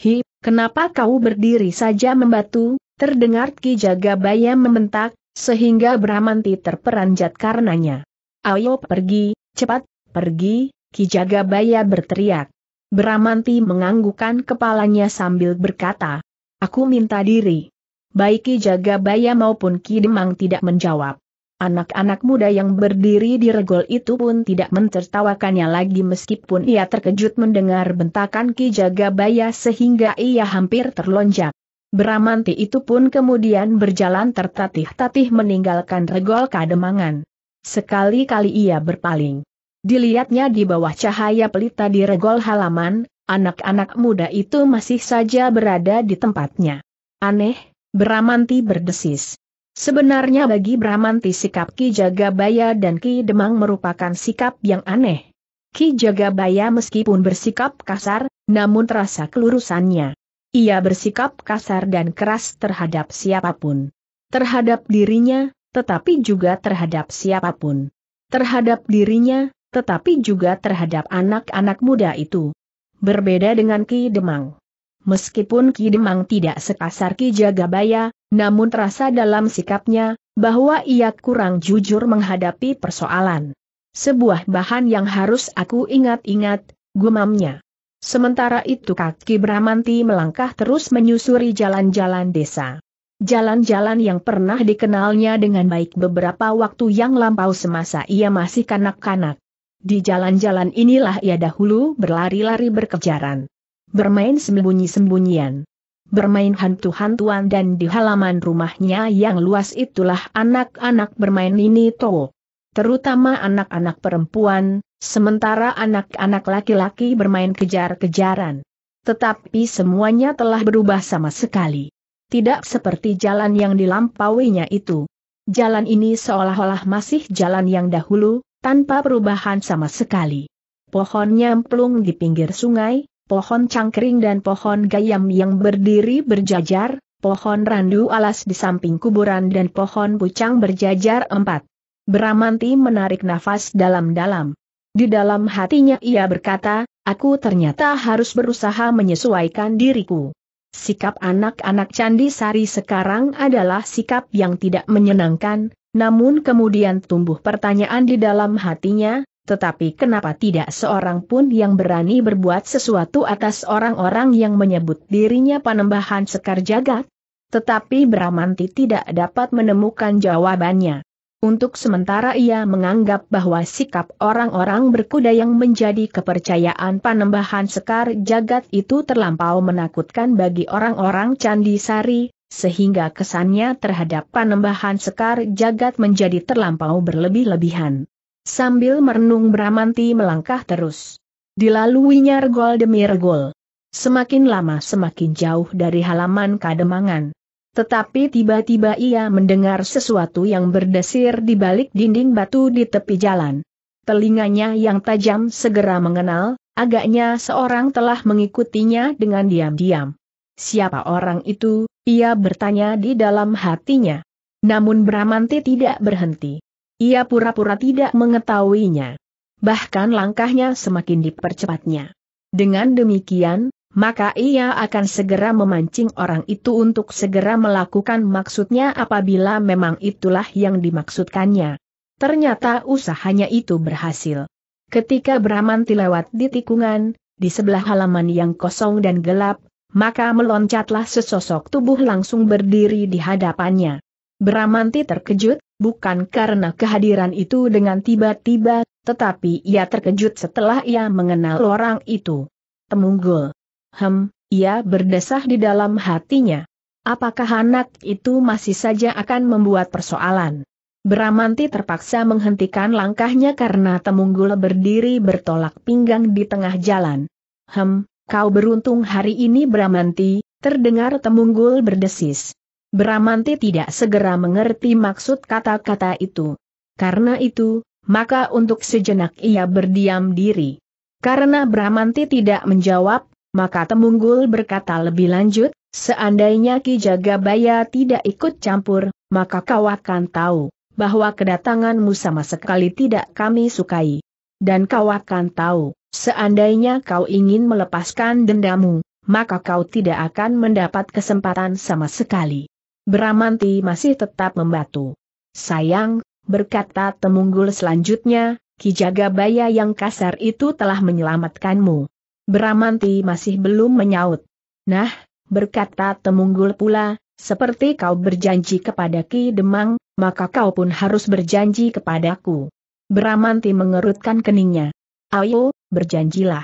Hip, Kenapa kau berdiri saja membatu? Terdengar Ki Jagabaya membentak, sehingga Bramanti terperanjat karenanya. Ayo pergi, cepat, pergi, Ki Jagabaya berteriak. Bramanti menganggukkan kepalanya sambil berkata, Aku minta diri. Baik Ki Jagabaya maupun Ki Demang tidak menjawab. Anak-anak muda yang berdiri di regol itu pun tidak mencertawakannya lagi meskipun ia terkejut mendengar bentakan Ki Jagabaya sehingga ia hampir terlonjak. Bramanti itu pun kemudian berjalan tertatih-tatih meninggalkan regol kademangan. Sekali-kali ia berpaling. Dilihatnya di bawah cahaya pelita di regol halaman, anak-anak muda itu masih saja berada di tempatnya. Aneh, Bramanti berdesis. Sebenarnya bagi Bramanti sikap Ki Jagabaya dan Ki Demang merupakan sikap yang aneh. Ki Jagabaya meskipun bersikap kasar, namun terasa kelurusannya. Ia bersikap kasar dan keras terhadap siapapun. Terhadap dirinya, tetapi juga terhadap siapapun. Terhadap dirinya, tetapi juga terhadap anak-anak muda itu. Berbeda dengan Ki Demang. Meskipun Ki Demang tidak sekasar Ki Jagabaya, namun terasa dalam sikapnya, bahwa ia kurang jujur menghadapi persoalan. Sebuah bahan yang harus aku ingat-ingat, gumamnya. Sementara itu kaki Bramanti melangkah terus menyusuri jalan-jalan desa. Jalan-jalan yang pernah dikenalnya dengan baik beberapa waktu yang lampau semasa ia masih kanak-kanak. Di jalan-jalan inilah ia dahulu berlari-lari berkejaran bermain sembunyi-sembunyian. Bermain hantu-hantuan dan di halaman rumahnya yang luas itulah anak-anak bermain ini toh. Terutama anak-anak perempuan, sementara anak-anak laki-laki bermain kejar-kejaran. Tetapi semuanya telah berubah sama sekali. Tidak seperti jalan yang dilampauinya itu. Jalan ini seolah-olah masih jalan yang dahulu, tanpa perubahan sama sekali. Pohon nyemplung di pinggir sungai, pohon cangkering dan pohon gayam yang berdiri berjajar, pohon randu alas di samping kuburan dan pohon pucang berjajar empat. Beramanti menarik nafas dalam-dalam. Di dalam hatinya ia berkata, aku ternyata harus berusaha menyesuaikan diriku. Sikap anak-anak Candi Sari sekarang adalah sikap yang tidak menyenangkan, namun kemudian tumbuh pertanyaan di dalam hatinya, tetapi kenapa tidak seorang pun yang berani berbuat sesuatu atas orang-orang yang menyebut dirinya panembahan sekar jagat? Tetapi Bramanti tidak dapat menemukan jawabannya. Untuk sementara ia menganggap bahwa sikap orang-orang berkuda yang menjadi kepercayaan panembahan sekar jagat itu terlampau menakutkan bagi orang-orang Candi Sari, sehingga kesannya terhadap panembahan sekar jagat menjadi terlampau berlebih-lebihan. Sambil merenung Bramanti melangkah terus. Dilaluinya regol demi regol. Semakin lama semakin jauh dari halaman kademangan. Tetapi tiba-tiba ia mendengar sesuatu yang berdesir di balik dinding batu di tepi jalan. Telinganya yang tajam segera mengenal, agaknya seorang telah mengikutinya dengan diam-diam. Siapa orang itu, ia bertanya di dalam hatinya. Namun Bramanti tidak berhenti. Ia pura-pura tidak mengetahuinya. Bahkan langkahnya semakin dipercepatnya. Dengan demikian, maka ia akan segera memancing orang itu untuk segera melakukan maksudnya apabila memang itulah yang dimaksudkannya. Ternyata usahanya itu berhasil. Ketika Bramanti lewat di tikungan, di sebelah halaman yang kosong dan gelap, maka meloncatlah sesosok tubuh langsung berdiri di hadapannya. Bramanti terkejut, bukan karena kehadiran itu dengan tiba-tiba, tetapi ia terkejut setelah ia mengenal orang itu. Temunggul. Hem, ia berdesah di dalam hatinya. Apakah anak itu masih saja akan membuat persoalan? Bramanti terpaksa menghentikan langkahnya karena Temunggul berdiri bertolak pinggang di tengah jalan. Hem, kau beruntung hari ini Bramanti, terdengar Temunggul berdesis. Bramanti tidak segera mengerti maksud kata-kata itu. Karena itu, maka untuk sejenak ia berdiam diri. Karena Bramanti tidak menjawab, maka Temunggul berkata lebih lanjut, seandainya Ki Jagabaya tidak ikut campur, maka kau akan tahu bahwa kedatanganmu sama sekali tidak kami sukai. Dan kau akan tahu, seandainya kau ingin melepaskan dendamu, maka kau tidak akan mendapat kesempatan sama sekali. Bramanti masih tetap membatu. Sayang, berkata Temunggul selanjutnya, Kijagabaya yang kasar itu telah menyelamatkanmu. Bramanti masih belum menyaut. Nah, berkata Temunggul pula, seperti kau berjanji kepada Ki Demang, maka kau pun harus berjanji kepadaku. Bramanti mengerutkan keningnya. Ayo, berjanjilah.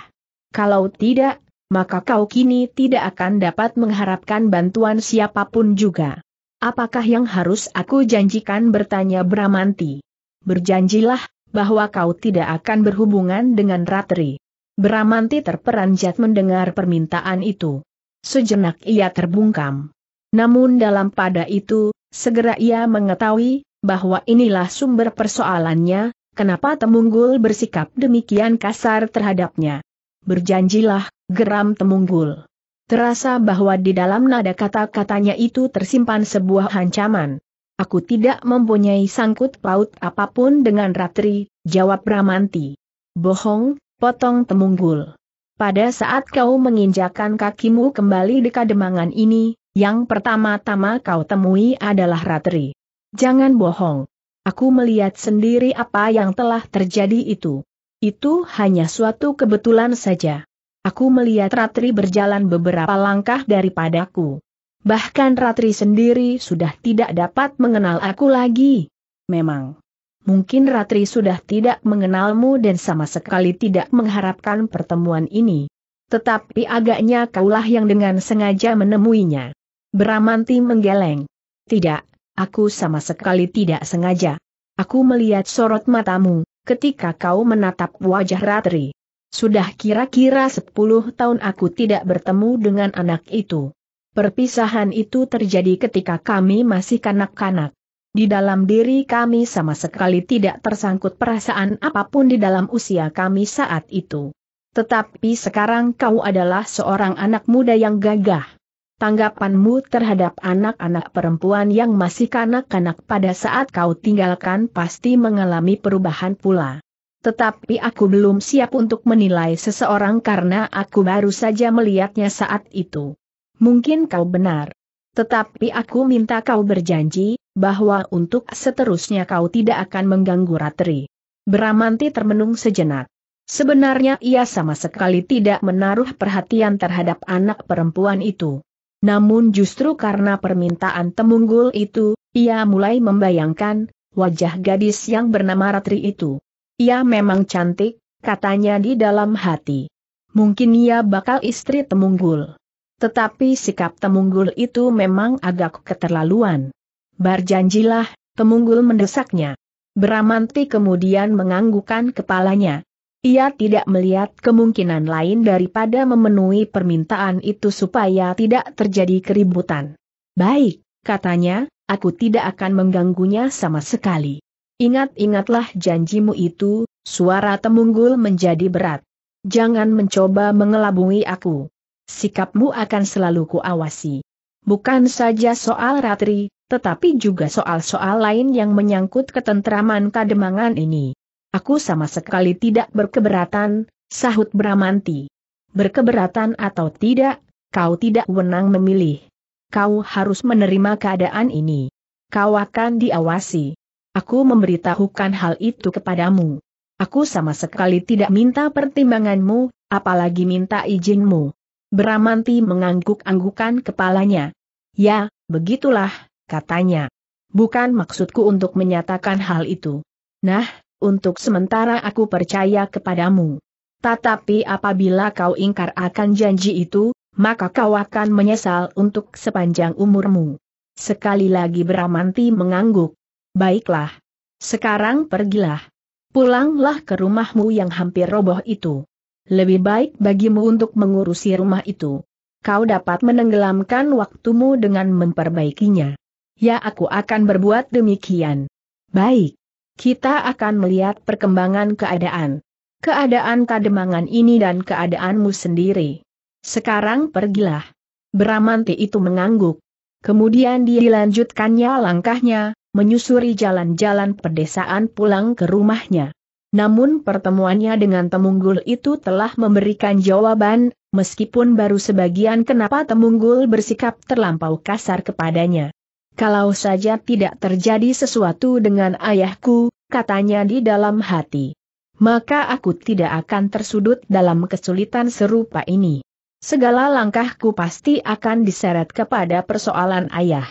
Kalau tidak, maka kau kini tidak akan dapat mengharapkan bantuan siapapun juga. Apakah yang harus aku janjikan bertanya Bramanti? Berjanjilah, bahwa kau tidak akan berhubungan dengan Ratri. Bramanti terperanjat mendengar permintaan itu. Sejenak ia terbungkam. Namun dalam pada itu, segera ia mengetahui, bahwa inilah sumber persoalannya, kenapa Temunggul bersikap demikian kasar terhadapnya. Berjanjilah, geram Temunggul. Terasa bahwa di dalam nada kata-katanya itu tersimpan sebuah ancaman. Aku tidak mempunyai sangkut paut apapun dengan Ratri, jawab Ramanti. Bohong, potong temunggul. Pada saat kau menginjakan kakimu kembali di kademangan ini, yang pertama-tama kau temui adalah Ratri. Jangan bohong. Aku melihat sendiri apa yang telah terjadi itu. Itu hanya suatu kebetulan saja. Aku melihat Ratri berjalan beberapa langkah daripadaku. Bahkan Ratri sendiri sudah tidak dapat mengenal aku lagi. Memang. Mungkin Ratri sudah tidak mengenalmu dan sama sekali tidak mengharapkan pertemuan ini. Tetapi agaknya kaulah yang dengan sengaja menemuinya. Beramanti menggeleng. Tidak, aku sama sekali tidak sengaja. Aku melihat sorot matamu, ketika kau menatap wajah Ratri. Sudah kira-kira sepuluh tahun aku tidak bertemu dengan anak itu. Perpisahan itu terjadi ketika kami masih kanak-kanak. Di dalam diri kami sama sekali tidak tersangkut perasaan apapun di dalam usia kami saat itu. Tetapi sekarang kau adalah seorang anak muda yang gagah. Tanggapanmu terhadap anak-anak perempuan yang masih kanak-kanak pada saat kau tinggalkan pasti mengalami perubahan pula. Tetapi aku belum siap untuk menilai seseorang karena aku baru saja melihatnya saat itu. Mungkin kau benar. Tetapi aku minta kau berjanji, bahwa untuk seterusnya kau tidak akan mengganggu Ratri. Bramanti termenung sejenak. Sebenarnya ia sama sekali tidak menaruh perhatian terhadap anak perempuan itu. Namun justru karena permintaan temunggul itu, ia mulai membayangkan wajah gadis yang bernama Ratri itu. Ia memang cantik, katanya di dalam hati. Mungkin ia bakal istri Temunggul. Tetapi sikap Temunggul itu memang agak keterlaluan. Barjanjilah, Temunggul mendesaknya. Beramanti kemudian menganggukan kepalanya. Ia tidak melihat kemungkinan lain daripada memenuhi permintaan itu supaya tidak terjadi keributan. Baik, katanya, aku tidak akan mengganggunya sama sekali. Ingat-ingatlah janjimu itu, suara Temunggul menjadi berat. Jangan mencoba mengelabui aku. Sikapmu akan selalu kuawasi. Bukan saja soal ratri, tetapi juga soal-soal lain yang menyangkut ketentraman kademangan ini. Aku sama sekali tidak berkeberatan, sahut Bramanti. Berkeberatan atau tidak, kau tidak wenang memilih. Kau harus menerima keadaan ini. Kau akan diawasi. Aku memberitahukan hal itu kepadamu. Aku sama sekali tidak minta pertimbanganmu, apalagi minta izinmu. Beramanti mengangguk-anggukan kepalanya. Ya, begitulah, katanya. Bukan maksudku untuk menyatakan hal itu. Nah, untuk sementara aku percaya kepadamu. Tetapi apabila kau ingkar akan janji itu, maka kau akan menyesal untuk sepanjang umurmu. Sekali lagi Bramanti mengangguk. Baiklah. Sekarang pergilah. Pulanglah ke rumahmu yang hampir roboh itu. Lebih baik bagimu untuk mengurusi rumah itu. Kau dapat menenggelamkan waktumu dengan memperbaikinya. Ya aku akan berbuat demikian. Baik. Kita akan melihat perkembangan keadaan. Keadaan kademangan ini dan keadaanmu sendiri. Sekarang pergilah. Beramanti itu mengangguk. Kemudian dilanjutkannya langkahnya, menyusuri jalan-jalan pedesaan pulang ke rumahnya. Namun pertemuannya dengan Temunggul itu telah memberikan jawaban, meskipun baru sebagian kenapa Temunggul bersikap terlampau kasar kepadanya. Kalau saja tidak terjadi sesuatu dengan ayahku, katanya di dalam hati. Maka aku tidak akan tersudut dalam kesulitan serupa ini. Segala langkahku pasti akan diseret kepada persoalan ayah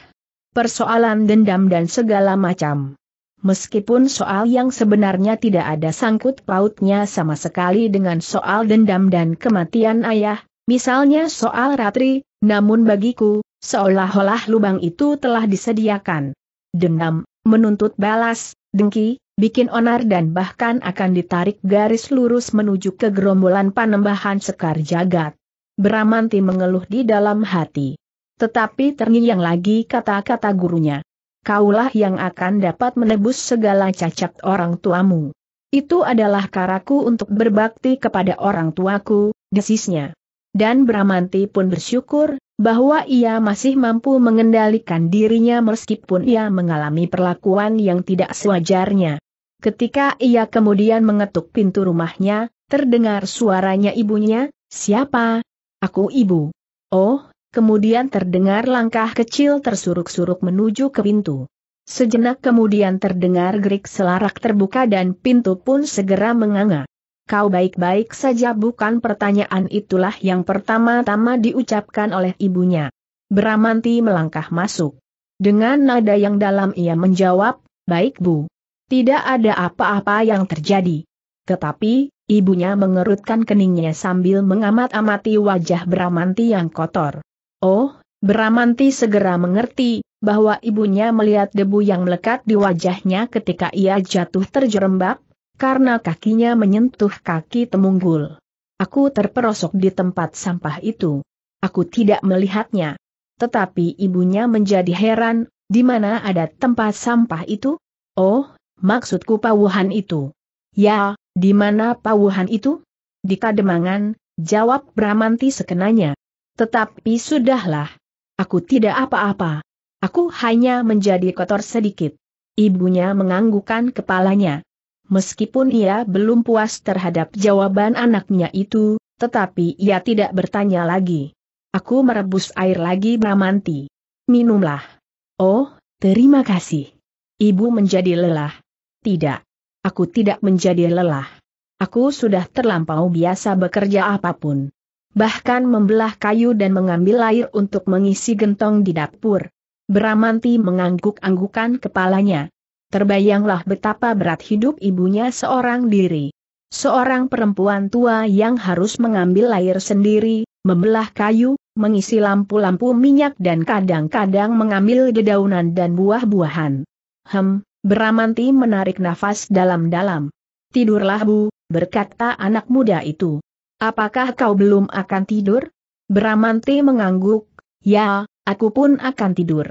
persoalan dendam dan segala macam. Meskipun soal yang sebenarnya tidak ada sangkut pautnya sama sekali dengan soal dendam dan kematian ayah, misalnya soal Ratri, namun bagiku, seolah-olah lubang itu telah disediakan. Dendam, menuntut balas, dengki, bikin onar dan bahkan akan ditarik garis lurus menuju kegerombolan gerombolan panembahan sekar jagat. Bramanti mengeluh di dalam hati. Tetapi terngiang lagi kata-kata gurunya. Kaulah yang akan dapat menebus segala cacat orang tuamu. Itu adalah karaku untuk berbakti kepada orang tuaku, desisnya. Dan Bramanti pun bersyukur, bahwa ia masih mampu mengendalikan dirinya meskipun ia mengalami perlakuan yang tidak sewajarnya. Ketika ia kemudian mengetuk pintu rumahnya, terdengar suaranya ibunya, siapa? Aku ibu. Oh, kemudian terdengar langkah kecil tersuruk-suruk menuju ke pintu. Sejenak kemudian terdengar gerik selarak terbuka dan pintu pun segera menganga. Kau baik-baik saja bukan pertanyaan itulah yang pertama-tama diucapkan oleh ibunya. Bramanti melangkah masuk. Dengan nada yang dalam ia menjawab, baik bu. Tidak ada apa-apa yang terjadi. Tetapi, ibunya mengerutkan keningnya sambil mengamat-amati wajah Bramanti yang kotor. Oh, Bramanti segera mengerti, bahwa ibunya melihat debu yang melekat di wajahnya ketika ia jatuh terjerembab, karena kakinya menyentuh kaki temunggul. Aku terperosok di tempat sampah itu. Aku tidak melihatnya. Tetapi ibunya menjadi heran, di mana ada tempat sampah itu? Oh, maksudku pawuhan itu. Ya, di mana pawuhan itu? Di Kademangan, jawab Bramanti sekenanya. Tetapi sudahlah. Aku tidak apa-apa. Aku hanya menjadi kotor sedikit. Ibunya menganggukkan kepalanya. Meskipun ia belum puas terhadap jawaban anaknya itu, tetapi ia tidak bertanya lagi. Aku merebus air lagi Bramanti. Minumlah. Oh, terima kasih. Ibu menjadi lelah. Tidak. Aku tidak menjadi lelah. Aku sudah terlampau biasa bekerja apapun bahkan membelah kayu dan mengambil air untuk mengisi gentong di dapur. Beramanti mengangguk-anggukan kepalanya. Terbayanglah betapa berat hidup ibunya seorang diri. Seorang perempuan tua yang harus mengambil air sendiri, membelah kayu, mengisi lampu-lampu minyak dan kadang-kadang mengambil dedaunan dan buah-buahan. Hem, Beramanti menarik nafas dalam-dalam. Tidurlah bu, berkata anak muda itu. Apakah kau belum akan tidur? Bramante mengangguk, ya, aku pun akan tidur.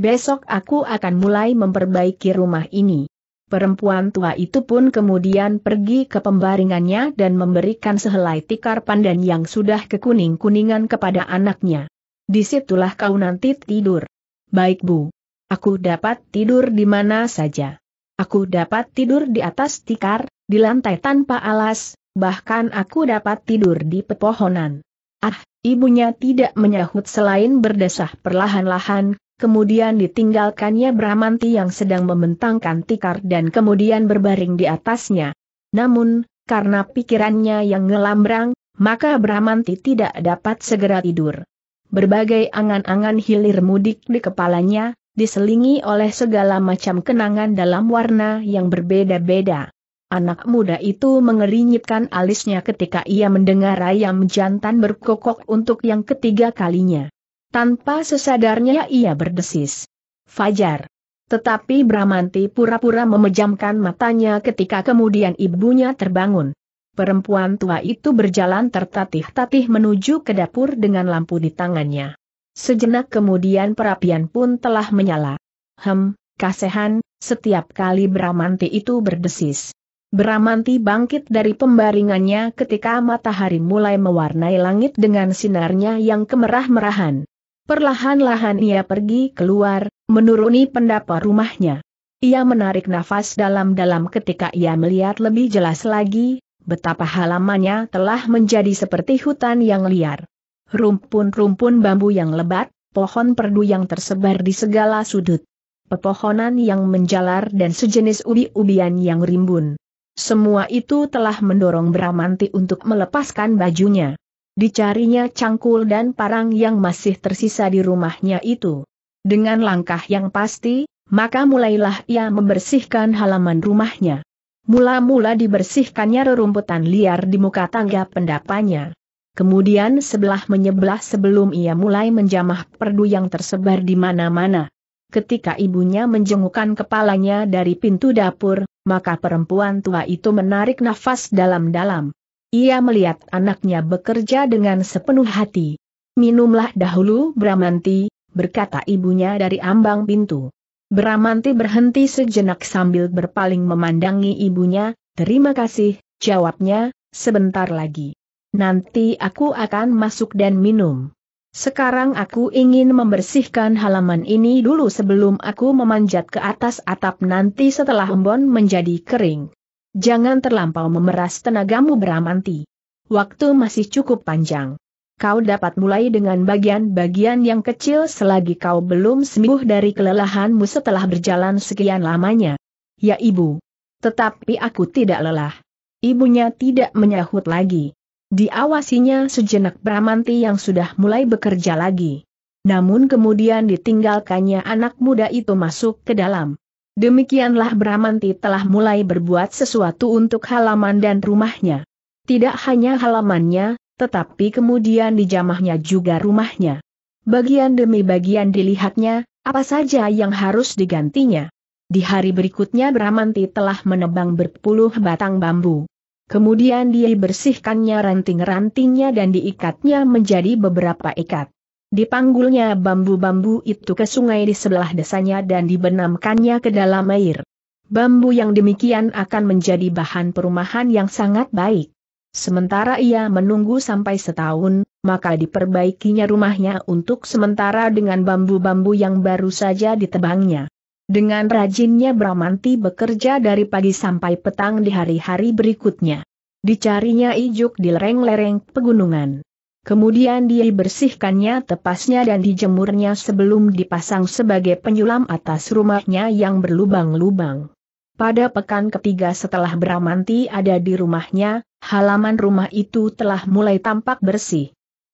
Besok aku akan mulai memperbaiki rumah ini. Perempuan tua itu pun kemudian pergi ke pembaringannya dan memberikan sehelai tikar pandan yang sudah kekuning-kuningan kepada anaknya. Disitulah kau nanti tidur. Baik bu. Aku dapat tidur di mana saja. Aku dapat tidur di atas tikar, di lantai tanpa alas, bahkan aku dapat tidur di pepohonan. Ah, ibunya tidak menyahut selain berdesah perlahan-lahan, kemudian ditinggalkannya Bramanti yang sedang membentangkan tikar dan kemudian berbaring di atasnya. Namun, karena pikirannya yang ngelambrang, maka Bramanti tidak dapat segera tidur. Berbagai angan-angan hilir mudik di kepalanya, diselingi oleh segala macam kenangan dalam warna yang berbeda-beda. Anak muda itu mengerinyitkan alisnya ketika ia mendengar ayam jantan berkokok untuk yang ketiga kalinya. Tanpa sesadarnya ia berdesis. Fajar. Tetapi Bramanti pura-pura memejamkan matanya ketika kemudian ibunya terbangun. Perempuan tua itu berjalan tertatih-tatih menuju ke dapur dengan lampu di tangannya. Sejenak kemudian perapian pun telah menyala. Hem, kasehan, setiap kali Bramanti itu berdesis Beramanti bangkit dari pembaringannya ketika matahari mulai mewarnai langit dengan sinarnya yang kemerah-merahan. Perlahan-lahan ia pergi keluar, menuruni pendapa rumahnya. Ia menarik nafas dalam-dalam ketika ia melihat lebih jelas lagi, betapa halamannya telah menjadi seperti hutan yang liar. Rumpun-rumpun bambu yang lebat, pohon perdu yang tersebar di segala sudut. Pepohonan yang menjalar dan sejenis ubi-ubian yang rimbun. Semua itu telah mendorong Bramanti untuk melepaskan bajunya. Dicarinya cangkul dan parang yang masih tersisa di rumahnya itu. Dengan langkah yang pasti, maka mulailah ia membersihkan halaman rumahnya. Mula-mula dibersihkannya rerumputan liar di muka tangga pendapanya. Kemudian sebelah menyebelah sebelum ia mulai menjamah perdu yang tersebar di mana-mana. Ketika ibunya menjengukkan kepalanya dari pintu dapur, maka perempuan tua itu menarik nafas dalam-dalam. Ia melihat anaknya bekerja dengan sepenuh hati. Minumlah dahulu Bramanti, berkata ibunya dari ambang pintu. Bramanti berhenti sejenak sambil berpaling memandangi ibunya, terima kasih, jawabnya, sebentar lagi. Nanti aku akan masuk dan minum. Sekarang aku ingin membersihkan halaman ini dulu sebelum aku memanjat ke atas atap nanti setelah embon menjadi kering. Jangan terlampau memeras tenagamu beramanti. Waktu masih cukup panjang. Kau dapat mulai dengan bagian-bagian yang kecil selagi kau belum sembuh dari kelelahanmu setelah berjalan sekian lamanya. Ya ibu. Tetapi aku tidak lelah. Ibunya tidak menyahut lagi. Diawasinya sejenak Bramanti yang sudah mulai bekerja lagi. Namun kemudian ditinggalkannya anak muda itu masuk ke dalam. Demikianlah Bramanti telah mulai berbuat sesuatu untuk halaman dan rumahnya. Tidak hanya halamannya, tetapi kemudian dijamahnya juga rumahnya. Bagian demi bagian dilihatnya, apa saja yang harus digantinya. Di hari berikutnya Bramanti telah menebang berpuluh batang bambu. Kemudian dia bersihkannya ranting-rantingnya dan diikatnya menjadi beberapa ikat. Dipanggulnya bambu-bambu itu ke sungai di sebelah desanya dan dibenamkannya ke dalam air. Bambu yang demikian akan menjadi bahan perumahan yang sangat baik. Sementara ia menunggu sampai setahun, maka diperbaikinya rumahnya untuk sementara dengan bambu-bambu yang baru saja ditebangnya. Dengan rajinnya Bramanti bekerja dari pagi sampai petang di hari-hari berikutnya. Dicarinya ijuk di lereng-lereng pegunungan. Kemudian dia bersihkannya tepasnya dan dijemurnya sebelum dipasang sebagai penyulam atas rumahnya yang berlubang-lubang. Pada pekan ketiga setelah Bramanti ada di rumahnya, halaman rumah itu telah mulai tampak bersih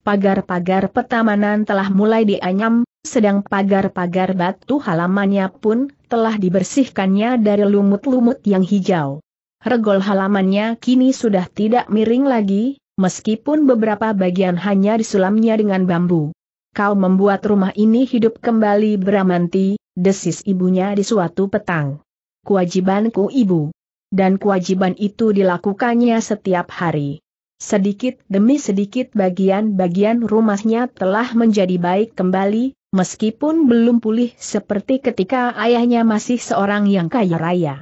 pagar-pagar petamanan telah mulai dianyam, sedang pagar-pagar batu halamannya pun telah dibersihkannya dari lumut-lumut yang hijau. Regol halamannya kini sudah tidak miring lagi, meskipun beberapa bagian hanya disulamnya dengan bambu. Kau membuat rumah ini hidup kembali beramanti, desis ibunya di suatu petang. Kewajibanku ibu. Dan kewajiban itu dilakukannya setiap hari. Sedikit demi sedikit bagian-bagian rumahnya telah menjadi baik kembali, meskipun belum pulih seperti ketika ayahnya masih seorang yang kaya raya.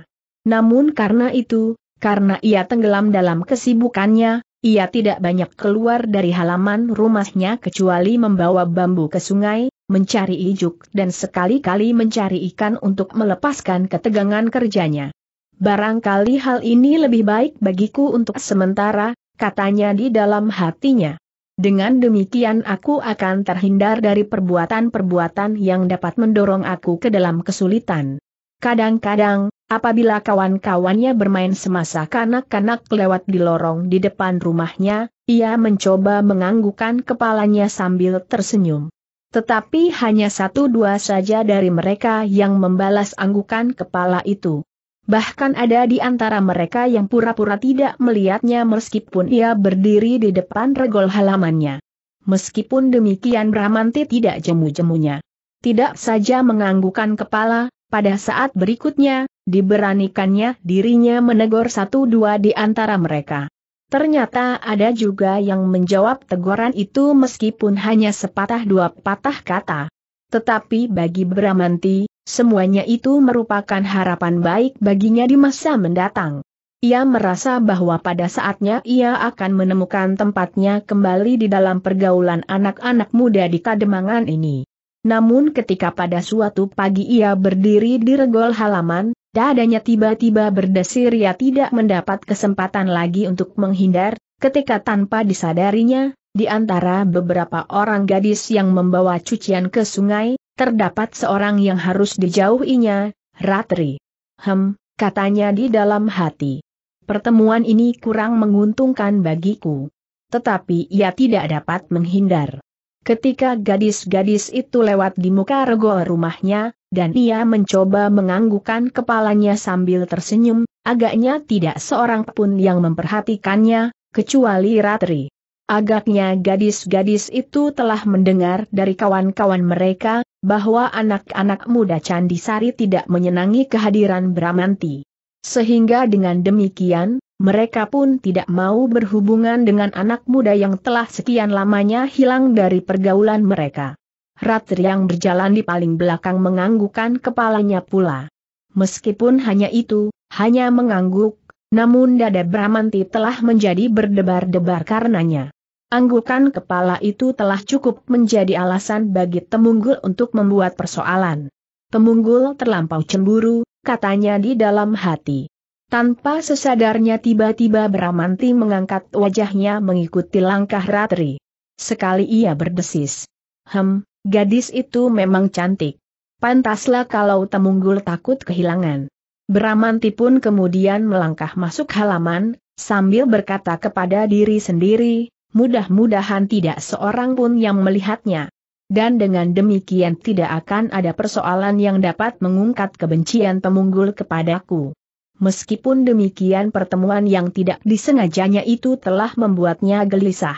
Namun karena itu, karena ia tenggelam dalam kesibukannya, ia tidak banyak keluar dari halaman rumahnya kecuali membawa bambu ke sungai, mencari ijuk dan sekali-kali mencari ikan untuk melepaskan ketegangan kerjanya. Barangkali hal ini lebih baik bagiku untuk sementara, katanya di dalam hatinya. Dengan demikian aku akan terhindar dari perbuatan-perbuatan yang dapat mendorong aku ke dalam kesulitan. Kadang-kadang, apabila kawan-kawannya bermain semasa kanak-kanak lewat di lorong di depan rumahnya, ia mencoba menganggukkan kepalanya sambil tersenyum. Tetapi hanya satu dua saja dari mereka yang membalas anggukan kepala itu. Bahkan ada di antara mereka yang pura-pura tidak melihatnya meskipun ia berdiri di depan regol halamannya. Meskipun demikian Bramanti tidak jemu-jemunya. Tidak saja menganggukan kepala, pada saat berikutnya, diberanikannya dirinya menegur satu dua di antara mereka. Ternyata ada juga yang menjawab teguran itu meskipun hanya sepatah dua patah kata. Tetapi bagi Bramanti, Semuanya itu merupakan harapan baik baginya di masa mendatang. Ia merasa bahwa pada saatnya ia akan menemukan tempatnya kembali di dalam pergaulan anak-anak muda di Kademangan ini. Namun ketika pada suatu pagi ia berdiri di regol halaman, dadanya tiba-tiba berdesir ia tidak mendapat kesempatan lagi untuk menghindar, ketika tanpa disadarinya, di antara beberapa orang gadis yang membawa cucian ke sungai, Terdapat seorang yang harus dijauhinya, Ratri. Hem, katanya di dalam hati. Pertemuan ini kurang menguntungkan bagiku. Tetapi ia tidak dapat menghindar. Ketika gadis-gadis itu lewat di muka rego rumahnya, dan ia mencoba menganggukkan kepalanya sambil tersenyum, agaknya tidak seorang pun yang memperhatikannya, kecuali Ratri. Agaknya gadis-gadis itu telah mendengar dari kawan-kawan mereka, bahwa anak-anak muda Candi Sari tidak menyenangi kehadiran Bramanti. Sehingga dengan demikian, mereka pun tidak mau berhubungan dengan anak muda yang telah sekian lamanya hilang dari pergaulan mereka. Ratri yang berjalan di paling belakang menganggukkan kepalanya pula. Meskipun hanya itu, hanya mengangguk, namun dada Bramanti telah menjadi berdebar-debar karenanya. Anggukan kepala itu telah cukup menjadi alasan bagi Temunggul untuk membuat persoalan. Temunggul terlampau cemburu, katanya di dalam hati. Tanpa sesadarnya tiba-tiba Bramanti mengangkat wajahnya mengikuti langkah Ratri. Sekali ia berdesis. Hem, gadis itu memang cantik. Pantaslah kalau Temunggul takut kehilangan. Bramanti pun kemudian melangkah masuk halaman, sambil berkata kepada diri sendiri, mudah-mudahan tidak seorang pun yang melihatnya. Dan dengan demikian tidak akan ada persoalan yang dapat mengungkat kebencian pemunggul kepadaku. Meskipun demikian pertemuan yang tidak disengajanya itu telah membuatnya gelisah.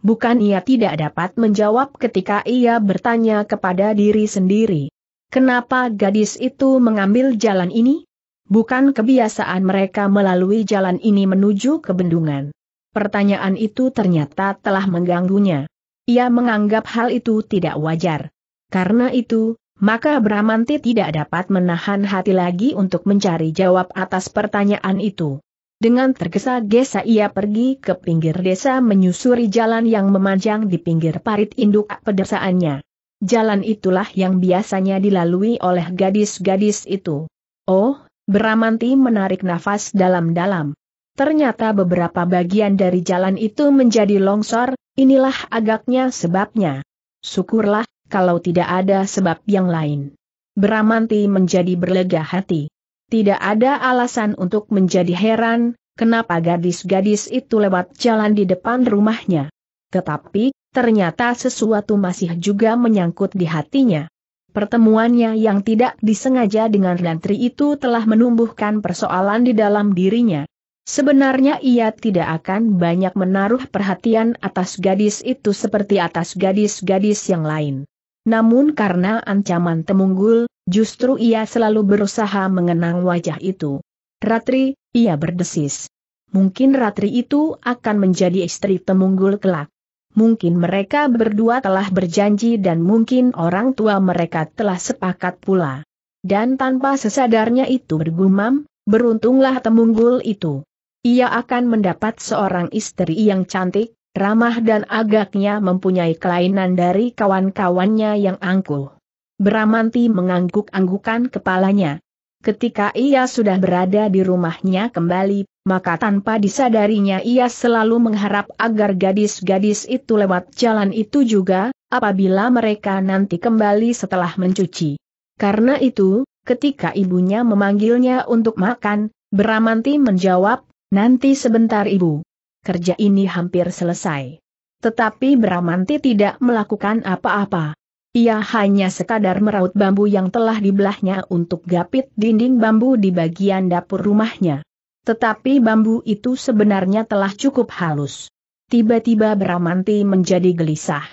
Bukan ia tidak dapat menjawab ketika ia bertanya kepada diri sendiri. Kenapa gadis itu mengambil jalan ini? Bukan kebiasaan mereka melalui jalan ini menuju ke bendungan. Pertanyaan itu ternyata telah mengganggunya. Ia menganggap hal itu tidak wajar. Karena itu, maka Bramanti tidak dapat menahan hati lagi untuk mencari jawab atas pertanyaan itu. Dengan tergesa-gesa ia pergi ke pinggir desa menyusuri jalan yang memanjang di pinggir parit induk pedesaannya. Jalan itulah yang biasanya dilalui oleh gadis-gadis itu. Oh, Bramanti menarik nafas dalam-dalam. Ternyata beberapa bagian dari jalan itu menjadi longsor, inilah agaknya sebabnya. Syukurlah, kalau tidak ada sebab yang lain. Beramanti menjadi berlega hati. Tidak ada alasan untuk menjadi heran, kenapa gadis-gadis itu lewat jalan di depan rumahnya. Tetapi, ternyata sesuatu masih juga menyangkut di hatinya. Pertemuannya yang tidak disengaja dengan Lantri itu telah menumbuhkan persoalan di dalam dirinya. Sebenarnya ia tidak akan banyak menaruh perhatian atas gadis itu seperti atas gadis-gadis yang lain. Namun karena ancaman temunggul, justru ia selalu berusaha mengenang wajah itu. Ratri, ia berdesis. Mungkin Ratri itu akan menjadi istri temunggul kelak. Mungkin mereka berdua telah berjanji dan mungkin orang tua mereka telah sepakat pula. Dan tanpa sesadarnya itu bergumam, beruntunglah temunggul itu. Ia akan mendapat seorang istri yang cantik, ramah dan agaknya mempunyai kelainan dari kawan-kawannya yang angkuh. Bramanti mengangguk-anggukan kepalanya. Ketika ia sudah berada di rumahnya kembali, maka tanpa disadarinya ia selalu mengharap agar gadis-gadis itu lewat jalan itu juga, apabila mereka nanti kembali setelah mencuci. Karena itu, ketika ibunya memanggilnya untuk makan, Bramanti menjawab, Nanti sebentar ibu. Kerja ini hampir selesai. Tetapi Bramanti tidak melakukan apa-apa. Ia hanya sekadar meraut bambu yang telah dibelahnya untuk gapit dinding bambu di bagian dapur rumahnya. Tetapi bambu itu sebenarnya telah cukup halus. Tiba-tiba Bramanti menjadi gelisah.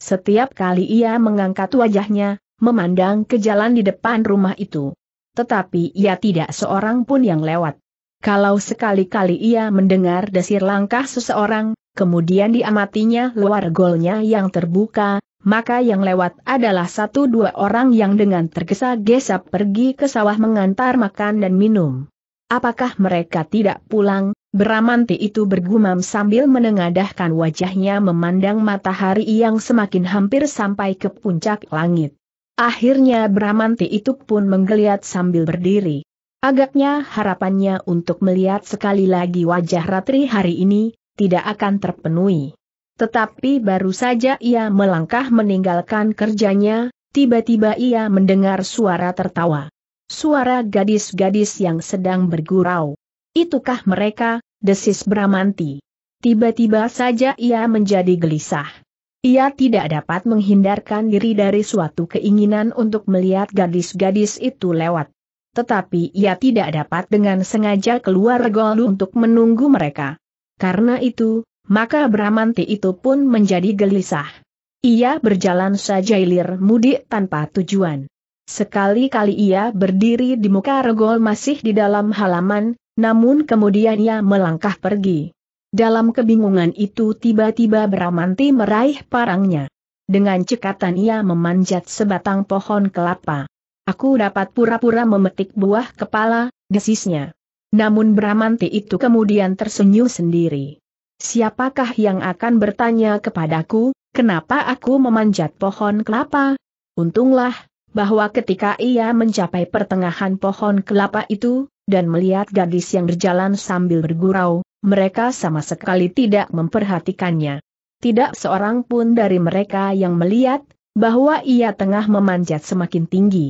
Setiap kali ia mengangkat wajahnya, memandang ke jalan di depan rumah itu. Tetapi ia tidak seorang pun yang lewat. Kalau sekali-kali ia mendengar desir langkah seseorang, kemudian diamatinya luar golnya yang terbuka, maka yang lewat adalah satu dua orang yang dengan tergesa-gesa pergi ke sawah mengantar makan dan minum. Apakah mereka tidak pulang? Beramanti itu bergumam sambil menengadahkan wajahnya memandang matahari yang semakin hampir sampai ke puncak langit. Akhirnya Beramanti itu pun menggeliat sambil berdiri. Agaknya harapannya untuk melihat sekali lagi wajah Ratri hari ini, tidak akan terpenuhi. Tetapi baru saja ia melangkah meninggalkan kerjanya, tiba-tiba ia mendengar suara tertawa. Suara gadis-gadis yang sedang bergurau. Itukah mereka, desis Bramanti. Tiba-tiba saja ia menjadi gelisah. Ia tidak dapat menghindarkan diri dari suatu keinginan untuk melihat gadis-gadis itu lewat tetapi ia tidak dapat dengan sengaja keluar gol untuk menunggu mereka. Karena itu, maka Bramanti itu pun menjadi gelisah. Ia berjalan saja ilir mudik tanpa tujuan. Sekali-kali ia berdiri di muka regol masih di dalam halaman, namun kemudian ia melangkah pergi. Dalam kebingungan itu tiba-tiba Bramanti meraih parangnya. Dengan cekatan ia memanjat sebatang pohon kelapa. Aku dapat pura-pura memetik buah kepala, desisnya. Namun Bramanti itu kemudian tersenyum sendiri. Siapakah yang akan bertanya kepadaku, kenapa aku memanjat pohon kelapa? Untunglah, bahwa ketika ia mencapai pertengahan pohon kelapa itu, dan melihat gadis yang berjalan sambil bergurau, mereka sama sekali tidak memperhatikannya. Tidak seorang pun dari mereka yang melihat, bahwa ia tengah memanjat semakin tinggi.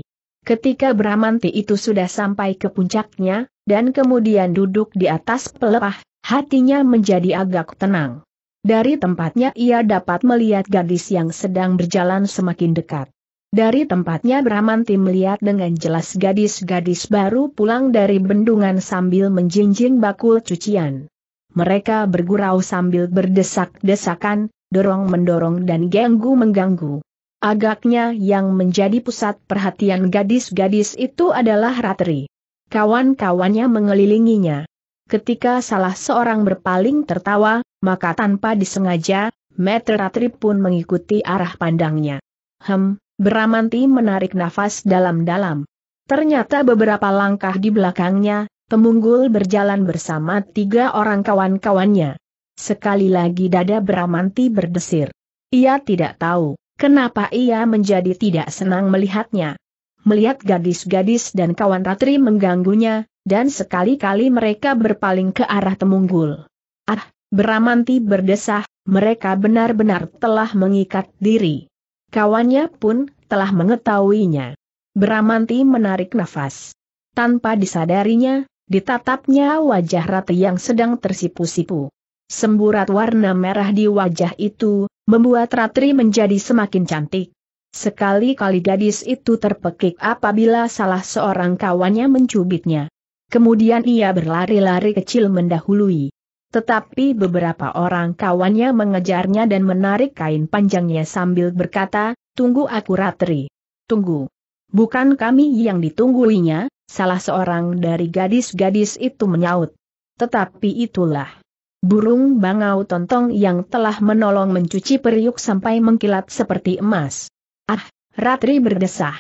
Ketika Bramanti itu sudah sampai ke puncaknya, dan kemudian duduk di atas pelepah, hatinya menjadi agak tenang. Dari tempatnya ia dapat melihat gadis yang sedang berjalan semakin dekat. Dari tempatnya Bramanti melihat dengan jelas gadis-gadis baru pulang dari bendungan sambil menjinjing bakul cucian. Mereka bergurau sambil berdesak-desakan, dorong-mendorong dan ganggu-mengganggu. Agaknya yang menjadi pusat perhatian gadis-gadis itu adalah Ratri. Kawan-kawannya mengelilinginya. Ketika salah seorang berpaling tertawa, maka tanpa disengaja, Meter Ratri pun mengikuti arah pandangnya. Hem, Beramanti menarik nafas dalam-dalam. Ternyata beberapa langkah di belakangnya, Temunggul berjalan bersama tiga orang kawan-kawannya. Sekali lagi dada Beramanti berdesir. Ia tidak tahu Kenapa ia menjadi tidak senang melihatnya? Melihat gadis-gadis dan kawan Ratri mengganggunya, dan sekali-kali mereka berpaling ke arah Temunggul. Ah, Beramanti berdesah, mereka benar-benar telah mengikat diri. Kawannya pun telah mengetahuinya. Beramanti menarik nafas. Tanpa disadarinya, ditatapnya wajah ratri yang sedang tersipu-sipu. Semburat warna merah di wajah itu, membuat Ratri menjadi semakin cantik. Sekali-kali gadis itu terpekik apabila salah seorang kawannya mencubitnya. Kemudian ia berlari-lari kecil mendahului. Tetapi beberapa orang kawannya mengejarnya dan menarik kain panjangnya sambil berkata, Tunggu aku Ratri. Tunggu. Bukan kami yang ditungguinya, salah seorang dari gadis-gadis itu menyaut. Tetapi itulah. Burung bangau tontong yang telah menolong mencuci periuk sampai mengkilat seperti emas. Ah, Ratri berdesah.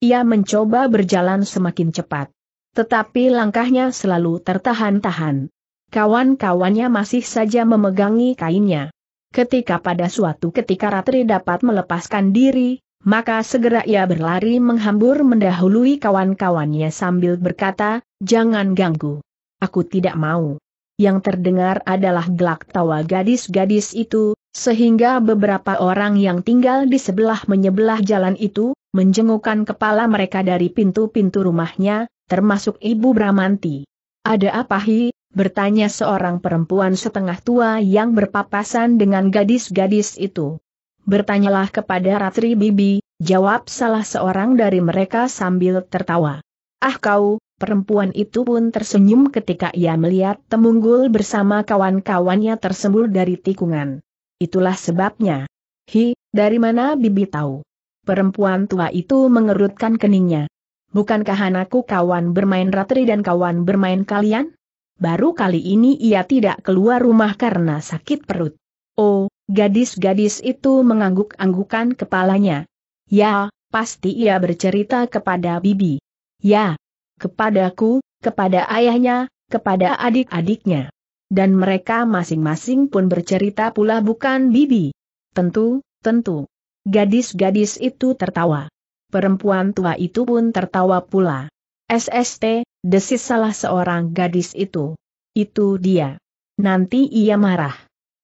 Ia mencoba berjalan semakin cepat. Tetapi langkahnya selalu tertahan-tahan. Kawan-kawannya masih saja memegangi kainnya. Ketika pada suatu ketika Ratri dapat melepaskan diri, maka segera ia berlari menghambur mendahului kawan-kawannya sambil berkata, jangan ganggu. Aku tidak mau yang terdengar adalah gelak tawa gadis-gadis itu, sehingga beberapa orang yang tinggal di sebelah menyebelah jalan itu, menjengukkan kepala mereka dari pintu-pintu rumahnya, termasuk Ibu Bramanti. Ada apa hi? bertanya seorang perempuan setengah tua yang berpapasan dengan gadis-gadis itu. Bertanyalah kepada Ratri Bibi, jawab salah seorang dari mereka sambil tertawa. Ah kau, Perempuan itu pun tersenyum ketika ia melihat Temunggul bersama kawan-kawannya tersembul dari tikungan. Itulah sebabnya. Hi, dari mana Bibi tahu? Perempuan tua itu mengerutkan keningnya. Bukankah anakku kawan bermain ratri dan kawan bermain kalian? Baru kali ini ia tidak keluar rumah karena sakit perut. Oh, gadis-gadis itu mengangguk-anggukan kepalanya. Ya, pasti ia bercerita kepada Bibi. Ya, kepadaku, kepada ayahnya, kepada adik-adiknya. Dan mereka masing-masing pun bercerita pula bukan bibi. Tentu, tentu. Gadis-gadis itu tertawa. Perempuan tua itu pun tertawa pula. SST, desis salah seorang gadis itu. Itu dia. Nanti ia marah.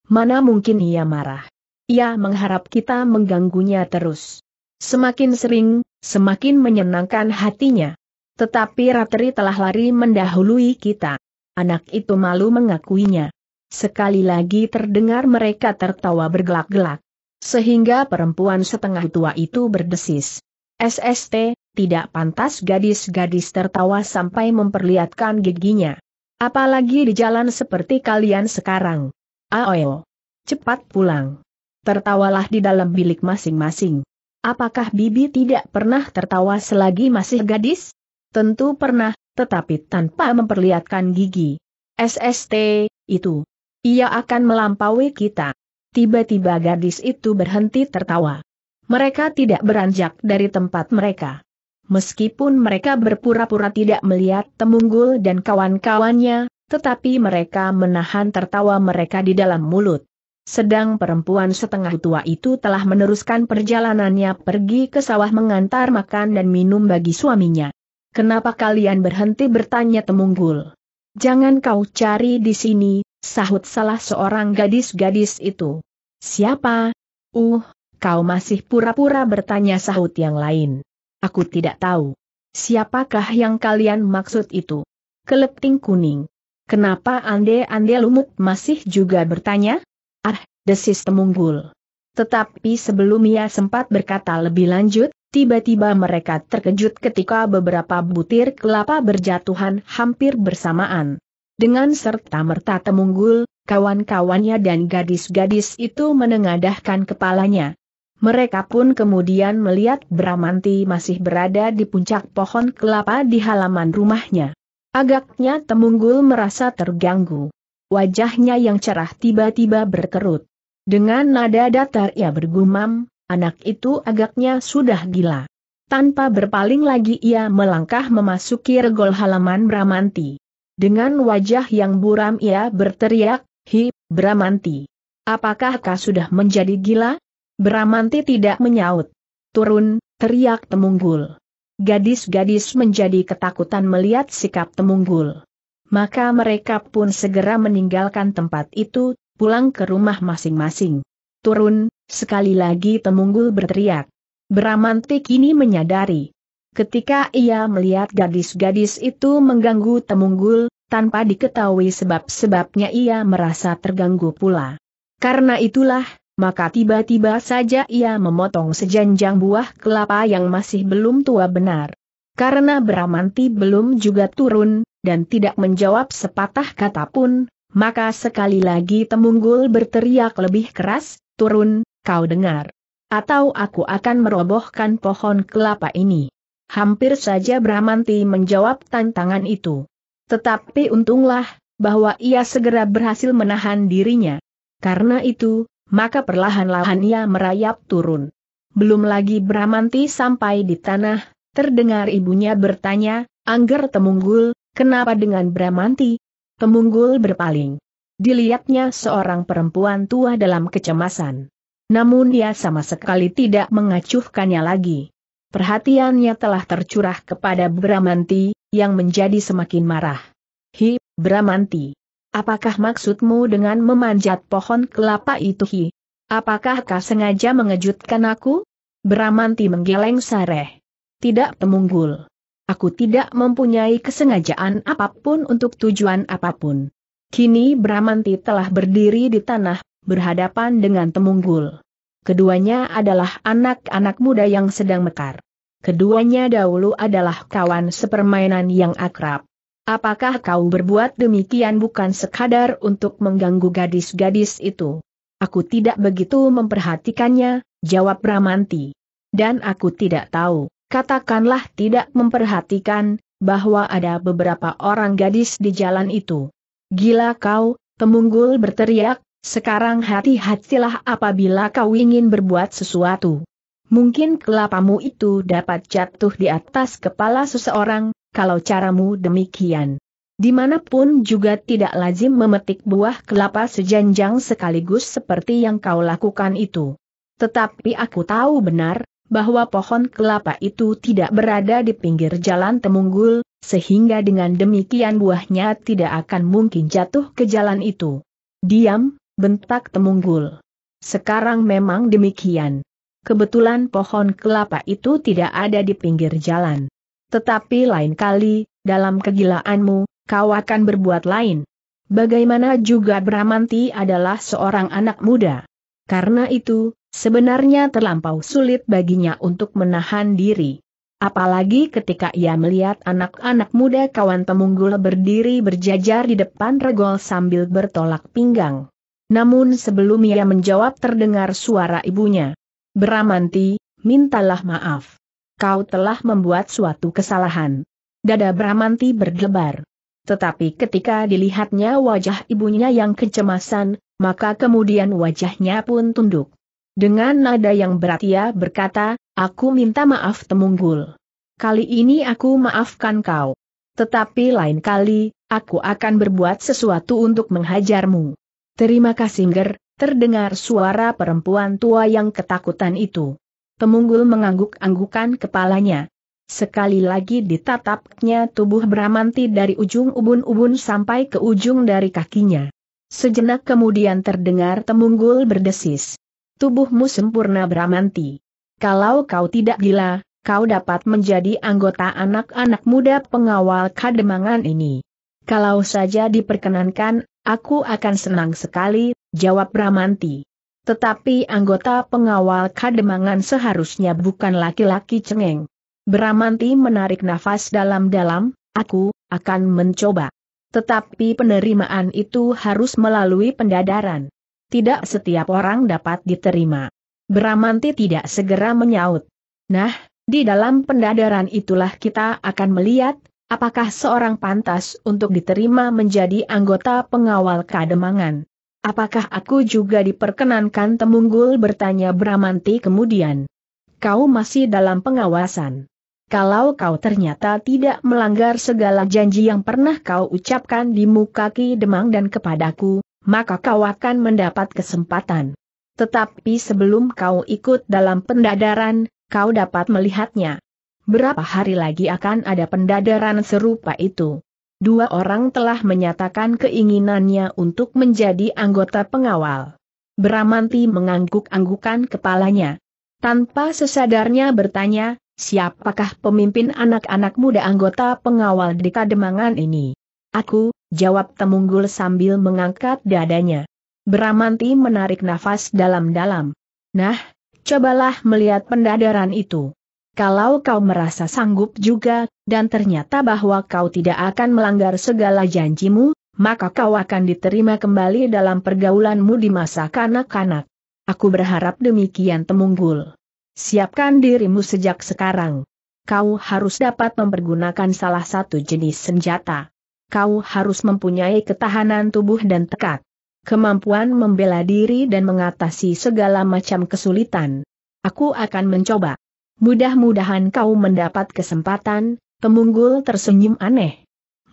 Mana mungkin ia marah. Ia mengharap kita mengganggunya terus. Semakin sering, semakin menyenangkan hatinya. Tetapi Ratri telah lari mendahului kita. Anak itu malu mengakuinya. Sekali lagi terdengar mereka tertawa bergelak-gelak. Sehingga perempuan setengah tua itu berdesis. SST, tidak pantas gadis-gadis tertawa sampai memperlihatkan giginya. Apalagi di jalan seperti kalian sekarang. Aoyo. Cepat pulang. Tertawalah di dalam bilik masing-masing. Apakah Bibi tidak pernah tertawa selagi masih gadis? Tentu pernah, tetapi tanpa memperlihatkan gigi. SST, itu. Ia akan melampaui kita. Tiba-tiba gadis itu berhenti tertawa. Mereka tidak beranjak dari tempat mereka. Meskipun mereka berpura-pura tidak melihat Temunggul dan kawan-kawannya, tetapi mereka menahan tertawa mereka di dalam mulut. Sedang perempuan setengah tua itu telah meneruskan perjalanannya pergi ke sawah mengantar makan dan minum bagi suaminya. Kenapa kalian berhenti bertanya Temunggul? Jangan kau cari di sini, sahut salah seorang gadis-gadis itu. Siapa? Uh, kau masih pura-pura bertanya sahut yang lain. Aku tidak tahu. Siapakah yang kalian maksud itu? Keleting kuning. Kenapa ande-ande lumut masih juga bertanya? Ah, desis Temunggul. Tetapi sebelum ia sempat berkata lebih lanjut, Tiba-tiba mereka terkejut ketika beberapa butir kelapa berjatuhan hampir bersamaan. Dengan serta-merta temunggul, kawan-kawannya dan gadis-gadis itu menengadahkan kepalanya. Mereka pun kemudian melihat Bramanti masih berada di puncak pohon kelapa di halaman rumahnya. Agaknya Temunggul merasa terganggu. Wajahnya yang cerah tiba-tiba berkerut. Dengan nada datar ia bergumam, Anak itu agaknya sudah gila. Tanpa berpaling lagi ia melangkah memasuki regol halaman Bramanti. Dengan wajah yang buram ia berteriak, Hi, Bramanti. Apakah kau sudah menjadi gila? Bramanti tidak menyaut. Turun, teriak Temunggul. Gadis-gadis menjadi ketakutan melihat sikap Temunggul. Maka mereka pun segera meninggalkan tempat itu, pulang ke rumah masing-masing turun, sekali lagi Temunggul berteriak. Beramanti kini menyadari. Ketika ia melihat gadis-gadis itu mengganggu Temunggul, tanpa diketahui sebab-sebabnya ia merasa terganggu pula. Karena itulah, maka tiba-tiba saja ia memotong sejanjang buah kelapa yang masih belum tua benar. Karena Bramanti belum juga turun, dan tidak menjawab sepatah kata pun, maka sekali lagi Temunggul berteriak lebih keras, turun, kau dengar. Atau aku akan merobohkan pohon kelapa ini. Hampir saja Bramanti menjawab tantangan itu. Tetapi untunglah, bahwa ia segera berhasil menahan dirinya. Karena itu, maka perlahan-lahan ia merayap turun. Belum lagi Bramanti sampai di tanah, terdengar ibunya bertanya, Angger Temunggul, kenapa dengan Bramanti? Temunggul berpaling. Dilihatnya seorang perempuan tua dalam kecemasan. Namun dia sama sekali tidak mengacuhkannya lagi. Perhatiannya telah tercurah kepada Bramanti, yang menjadi semakin marah. Hi, Bramanti. Apakah maksudmu dengan memanjat pohon kelapa itu Hi? Apakah kau sengaja mengejutkan aku? Bramanti menggeleng sareh. Tidak Temunggul. Aku tidak mempunyai kesengajaan apapun untuk tujuan apapun. Kini Bramanti telah berdiri di tanah, berhadapan dengan Temunggul. Keduanya adalah anak-anak muda yang sedang mekar. Keduanya dahulu adalah kawan sepermainan yang akrab. Apakah kau berbuat demikian bukan sekadar untuk mengganggu gadis-gadis itu? Aku tidak begitu memperhatikannya, jawab Bramanti, Dan aku tidak tahu katakanlah tidak memperhatikan, bahwa ada beberapa orang gadis di jalan itu. Gila kau, Temunggul berteriak, sekarang hati-hatilah apabila kau ingin berbuat sesuatu. Mungkin kelapamu itu dapat jatuh di atas kepala seseorang, kalau caramu demikian. Dimanapun juga tidak lazim memetik buah kelapa sejanjang sekaligus seperti yang kau lakukan itu. Tetapi aku tahu benar, bahwa pohon kelapa itu tidak berada di pinggir jalan Temunggul, sehingga dengan demikian buahnya tidak akan mungkin jatuh ke jalan itu. Diam, bentak Temunggul. Sekarang memang demikian. Kebetulan pohon kelapa itu tidak ada di pinggir jalan. Tetapi lain kali, dalam kegilaanmu, kau akan berbuat lain. Bagaimana juga Bramanti adalah seorang anak muda. Karena itu, Sebenarnya terlampau sulit baginya untuk menahan diri. Apalagi ketika ia melihat anak-anak muda kawan temunggul berdiri berjajar di depan regol sambil bertolak pinggang. Namun sebelum ia menjawab terdengar suara ibunya. Bramanti, mintalah maaf. Kau telah membuat suatu kesalahan. Dada Bramanti berdebar. Tetapi ketika dilihatnya wajah ibunya yang kecemasan, maka kemudian wajahnya pun tunduk. Dengan nada yang berat ia berkata, aku minta maaf Temunggul. Kali ini aku maafkan kau. Tetapi lain kali, aku akan berbuat sesuatu untuk menghajarmu. Terima kasih Ger, terdengar suara perempuan tua yang ketakutan itu. Temunggul mengangguk-anggukan kepalanya. Sekali lagi ditatapnya tubuh Bramanti dari ujung ubun-ubun sampai ke ujung dari kakinya. Sejenak kemudian terdengar Temunggul berdesis tubuhmu sempurna Bramanti. Kalau kau tidak gila, kau dapat menjadi anggota anak-anak muda pengawal kademangan ini. Kalau saja diperkenankan, aku akan senang sekali, jawab Bramanti. Tetapi anggota pengawal kademangan seharusnya bukan laki-laki cengeng. Bramanti menarik nafas dalam-dalam, aku, akan mencoba. Tetapi penerimaan itu harus melalui pendadaran tidak setiap orang dapat diterima. Beramanti tidak segera menyaut. Nah, di dalam pendadaran itulah kita akan melihat, apakah seorang pantas untuk diterima menjadi anggota pengawal kademangan. Apakah aku juga diperkenankan temunggul bertanya Bramanti kemudian? Kau masih dalam pengawasan. Kalau kau ternyata tidak melanggar segala janji yang pernah kau ucapkan di muka Ki Demang dan kepadaku, maka kau akan mendapat kesempatan. Tetapi sebelum kau ikut dalam pendadaran, kau dapat melihatnya. Berapa hari lagi akan ada pendadaran serupa itu? Dua orang telah menyatakan keinginannya untuk menjadi anggota pengawal. Bramanti mengangguk-anggukan kepalanya. Tanpa sesadarnya bertanya, siapakah pemimpin anak-anak muda anggota pengawal di Kademangan ini? Aku, jawab Temunggul sambil mengangkat dadanya. Beramanti menarik nafas dalam-dalam. Nah, cobalah melihat pendadaran itu. Kalau kau merasa sanggup juga, dan ternyata bahwa kau tidak akan melanggar segala janjimu, maka kau akan diterima kembali dalam pergaulanmu di masa kanak-kanak. Aku berharap demikian Temunggul. Siapkan dirimu sejak sekarang. Kau harus dapat mempergunakan salah satu jenis senjata kau harus mempunyai ketahanan tubuh dan tekad. Kemampuan membela diri dan mengatasi segala macam kesulitan. Aku akan mencoba. Mudah-mudahan kau mendapat kesempatan, pemunggul tersenyum aneh.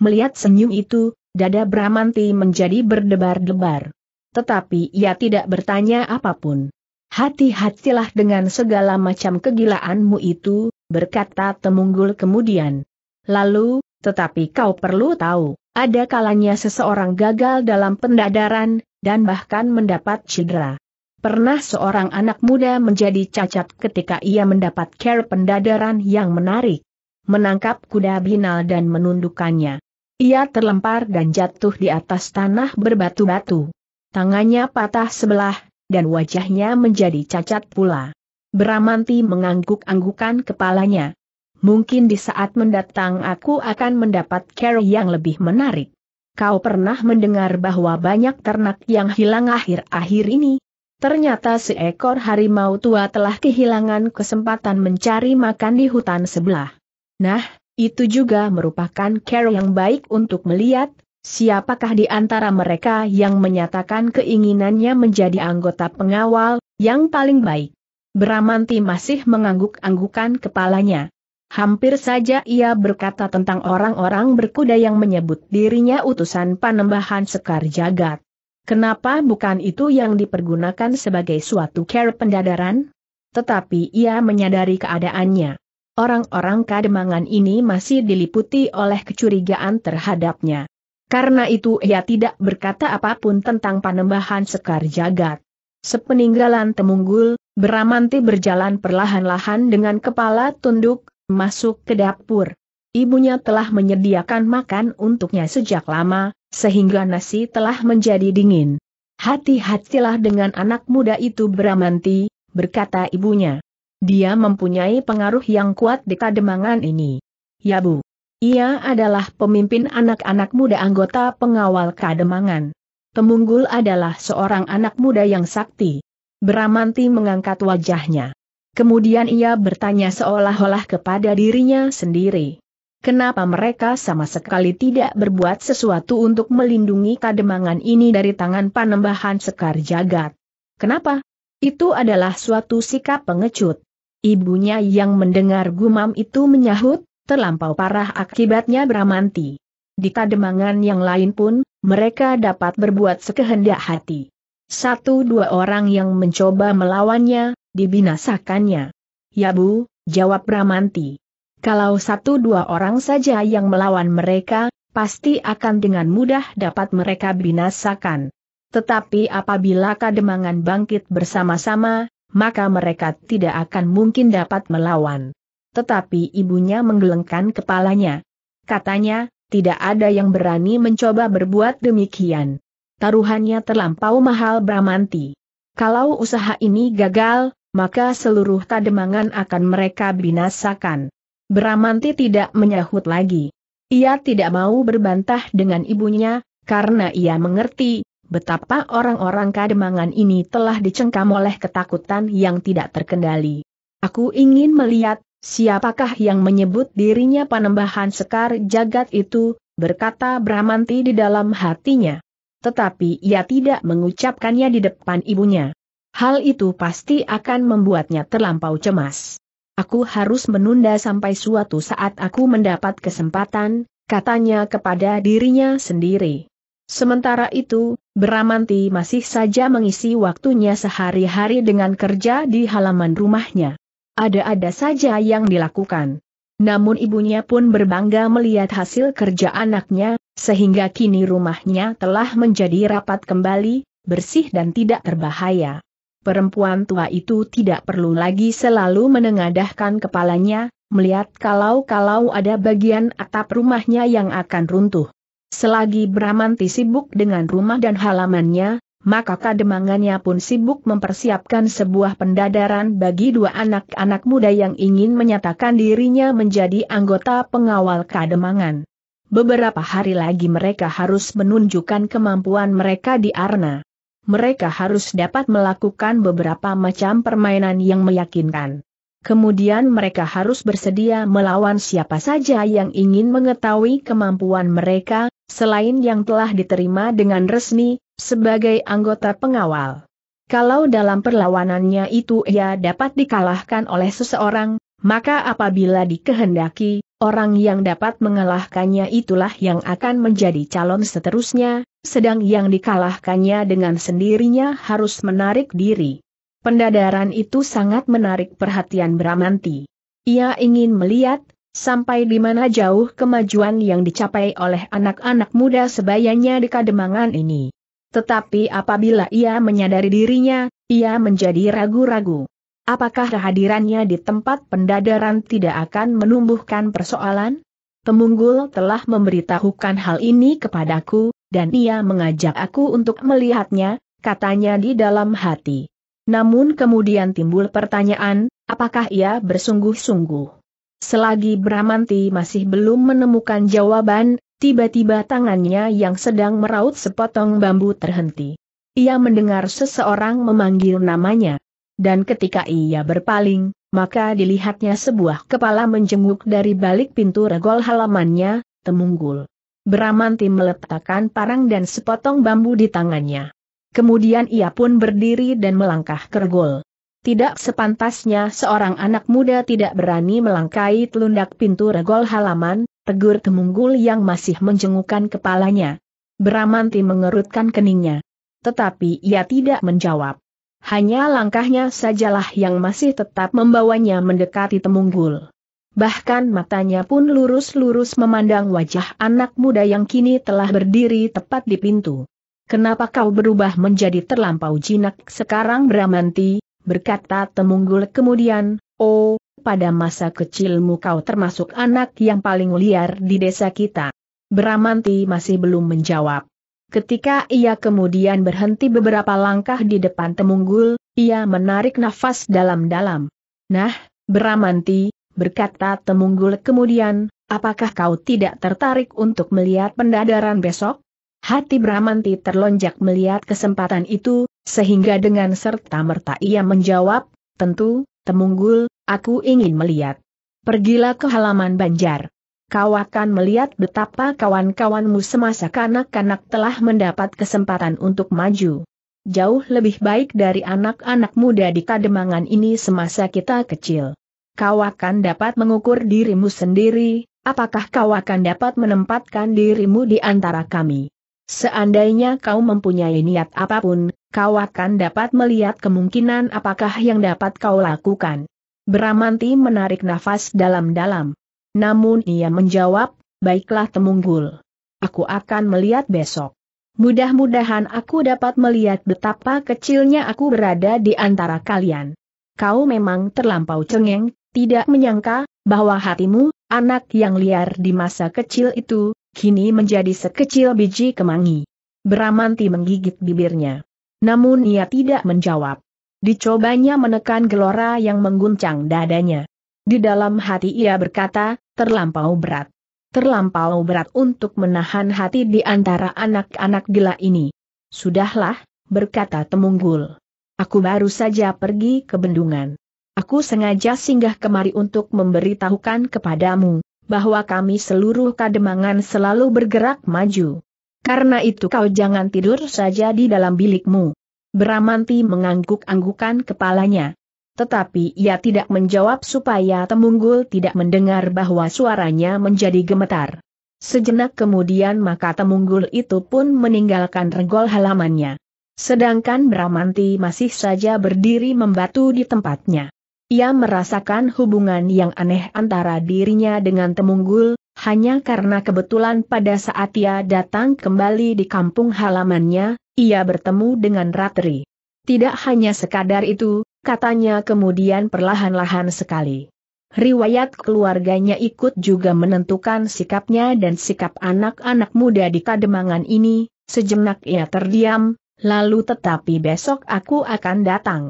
Melihat senyum itu, dada Bramanti menjadi berdebar-debar. Tetapi ia tidak bertanya apapun. Hati-hatilah dengan segala macam kegilaanmu itu, berkata Temunggul kemudian. Lalu, tetapi kau perlu tahu, ada kalanya seseorang gagal dalam pendadaran, dan bahkan mendapat cedera. Pernah seorang anak muda menjadi cacat ketika ia mendapat care pendadaran yang menarik. Menangkap kuda binal dan menundukkannya. Ia terlempar dan jatuh di atas tanah berbatu-batu. Tangannya patah sebelah, dan wajahnya menjadi cacat pula. Beramanti mengangguk-anggukan kepalanya, Mungkin di saat mendatang aku akan mendapat care yang lebih menarik. Kau pernah mendengar bahwa banyak ternak yang hilang akhir-akhir ini? Ternyata seekor harimau tua telah kehilangan kesempatan mencari makan di hutan sebelah. Nah, itu juga merupakan care yang baik untuk melihat, siapakah di antara mereka yang menyatakan keinginannya menjadi anggota pengawal, yang paling baik. Bramanti masih mengangguk-anggukan kepalanya. Hampir saja ia berkata tentang orang-orang berkuda yang menyebut dirinya utusan panembahan sekar jagat. Kenapa bukan itu yang dipergunakan sebagai suatu care pendadaran? Tetapi ia menyadari keadaannya. Orang-orang kademangan ini masih diliputi oleh kecurigaan terhadapnya. Karena itu ia tidak berkata apapun tentang panembahan sekar jagat. Sepeninggalan Temunggul, Bramanti berjalan perlahan-lahan dengan kepala tunduk, masuk ke dapur. Ibunya telah menyediakan makan untuknya sejak lama, sehingga nasi telah menjadi dingin. Hati-hatilah dengan anak muda itu Bramanti, berkata ibunya. Dia mempunyai pengaruh yang kuat di kademangan ini. Ya Bu. Ia adalah pemimpin anak-anak muda anggota pengawal kademangan. Temunggul adalah seorang anak muda yang sakti. Bramanti mengangkat wajahnya. Kemudian ia bertanya seolah-olah kepada dirinya sendiri. Kenapa mereka sama sekali tidak berbuat sesuatu untuk melindungi kademangan ini dari tangan panembahan sekar jagat? Kenapa? Itu adalah suatu sikap pengecut. Ibunya yang mendengar gumam itu menyahut, terlampau parah akibatnya Bramanti. Di kademangan yang lain pun, mereka dapat berbuat sekehendak hati. Satu dua orang yang mencoba melawannya, dibinasakannya. Ya Bu, jawab Ramanti. Kalau satu dua orang saja yang melawan mereka, pasti akan dengan mudah dapat mereka binasakan. Tetapi apabila kademangan bangkit bersama-sama, maka mereka tidak akan mungkin dapat melawan. Tetapi ibunya menggelengkan kepalanya. Katanya, tidak ada yang berani mencoba berbuat demikian. Taruhannya terlampau mahal Bramanti. Kalau usaha ini gagal, maka seluruh kademangan akan mereka binasakan. Bramanti tidak menyahut lagi. Ia tidak mau berbantah dengan ibunya, karena ia mengerti betapa orang-orang kademangan ini telah dicengkam oleh ketakutan yang tidak terkendali. Aku ingin melihat siapakah yang menyebut dirinya panembahan sekar jagat itu, berkata Bramanti di dalam hatinya tetapi ia tidak mengucapkannya di depan ibunya. Hal itu pasti akan membuatnya terlampau cemas. Aku harus menunda sampai suatu saat aku mendapat kesempatan, katanya kepada dirinya sendiri. Sementara itu, Bramanti masih saja mengisi waktunya sehari-hari dengan kerja di halaman rumahnya. Ada-ada saja yang dilakukan. Namun ibunya pun berbangga melihat hasil kerja anaknya, sehingga kini rumahnya telah menjadi rapat kembali, bersih dan tidak terbahaya. Perempuan tua itu tidak perlu lagi selalu menengadahkan kepalanya, melihat kalau-kalau ada bagian atap rumahnya yang akan runtuh. Selagi Bramanti sibuk dengan rumah dan halamannya, maka kademangannya pun sibuk mempersiapkan sebuah pendadaran bagi dua anak-anak muda yang ingin menyatakan dirinya menjadi anggota pengawal kademangan. Beberapa hari lagi mereka harus menunjukkan kemampuan mereka di Arna. Mereka harus dapat melakukan beberapa macam permainan yang meyakinkan. Kemudian mereka harus bersedia melawan siapa saja yang ingin mengetahui kemampuan mereka, selain yang telah diterima dengan resmi, sebagai anggota pengawal. Kalau dalam perlawanannya itu ia dapat dikalahkan oleh seseorang, maka apabila dikehendaki, Orang yang dapat mengalahkannya itulah yang akan menjadi calon seterusnya, sedang yang dikalahkannya dengan sendirinya harus menarik diri. Pendadaran itu sangat menarik perhatian Bramanti. Ia ingin melihat, sampai di mana jauh kemajuan yang dicapai oleh anak-anak muda sebayanya di Kademangan ini. Tetapi apabila ia menyadari dirinya, ia menjadi ragu-ragu. Apakah kehadirannya di tempat pendadaran tidak akan menumbuhkan persoalan? Temunggul telah memberitahukan hal ini kepadaku, dan ia mengajak aku untuk melihatnya, katanya di dalam hati. Namun kemudian timbul pertanyaan, apakah ia bersungguh-sungguh? Selagi Bramanti masih belum menemukan jawaban, tiba-tiba tangannya yang sedang meraut sepotong bambu terhenti. Ia mendengar seseorang memanggil namanya dan ketika ia berpaling, maka dilihatnya sebuah kepala menjenguk dari balik pintu regol halamannya, Temunggul. Bramanti meletakkan parang dan sepotong bambu di tangannya. Kemudian ia pun berdiri dan melangkah ke regol. Tidak sepantasnya seorang anak muda tidak berani melangkai telundak pintu regol halaman, tegur Temunggul yang masih menjengukkan kepalanya. Bramanti mengerutkan keningnya. Tetapi ia tidak menjawab. Hanya langkahnya sajalah yang masih tetap membawanya mendekati Temunggul. Bahkan matanya pun lurus-lurus memandang wajah anak muda yang kini telah berdiri tepat di pintu. Kenapa kau berubah menjadi terlampau jinak sekarang Bramanti, berkata Temunggul kemudian, oh, pada masa kecilmu kau termasuk anak yang paling liar di desa kita. Bramanti masih belum menjawab. Ketika ia kemudian berhenti beberapa langkah di depan Temunggul, ia menarik nafas dalam-dalam. Nah, Beramanti, berkata Temunggul kemudian, apakah kau tidak tertarik untuk melihat pendadaran besok? Hati Bramanti terlonjak melihat kesempatan itu, sehingga dengan serta-merta ia menjawab, tentu, Temunggul, aku ingin melihat. Pergilah ke halaman Banjar kau akan melihat betapa kawan-kawanmu semasa kanak-kanak telah mendapat kesempatan untuk maju. Jauh lebih baik dari anak-anak muda di kademangan ini semasa kita kecil. Kau akan dapat mengukur dirimu sendiri, apakah kau akan dapat menempatkan dirimu di antara kami. Seandainya kau mempunyai niat apapun, kau akan dapat melihat kemungkinan apakah yang dapat kau lakukan. Bramanti menarik nafas dalam-dalam. Namun ia menjawab, baiklah Temunggul. Aku akan melihat besok. Mudah-mudahan aku dapat melihat betapa kecilnya aku berada di antara kalian. Kau memang terlampau cengeng, tidak menyangka bahwa hatimu, anak yang liar di masa kecil itu, kini menjadi sekecil biji kemangi. Beramanti menggigit bibirnya. Namun ia tidak menjawab. Dicobanya menekan gelora yang mengguncang dadanya. Di dalam hati ia berkata, terlampau berat. Terlampau berat untuk menahan hati di antara anak-anak gila ini. Sudahlah, berkata Temunggul. Aku baru saja pergi ke bendungan. Aku sengaja singgah kemari untuk memberitahukan kepadamu, bahwa kami seluruh kademangan selalu bergerak maju. Karena itu kau jangan tidur saja di dalam bilikmu. Beramanti mengangguk-anggukan kepalanya. Tetapi ia tidak menjawab supaya Temunggul tidak mendengar bahwa suaranya menjadi gemetar. Sejenak kemudian maka Temunggul itu pun meninggalkan regol halamannya. Sedangkan Bramanti masih saja berdiri membatu di tempatnya. Ia merasakan hubungan yang aneh antara dirinya dengan Temunggul, hanya karena kebetulan pada saat ia datang kembali di kampung halamannya, ia bertemu dengan Ratri. Tidak hanya sekadar itu, katanya kemudian perlahan-lahan sekali. Riwayat keluarganya ikut juga menentukan sikapnya dan sikap anak-anak muda di kademangan ini, sejenak ia terdiam, lalu tetapi besok aku akan datang.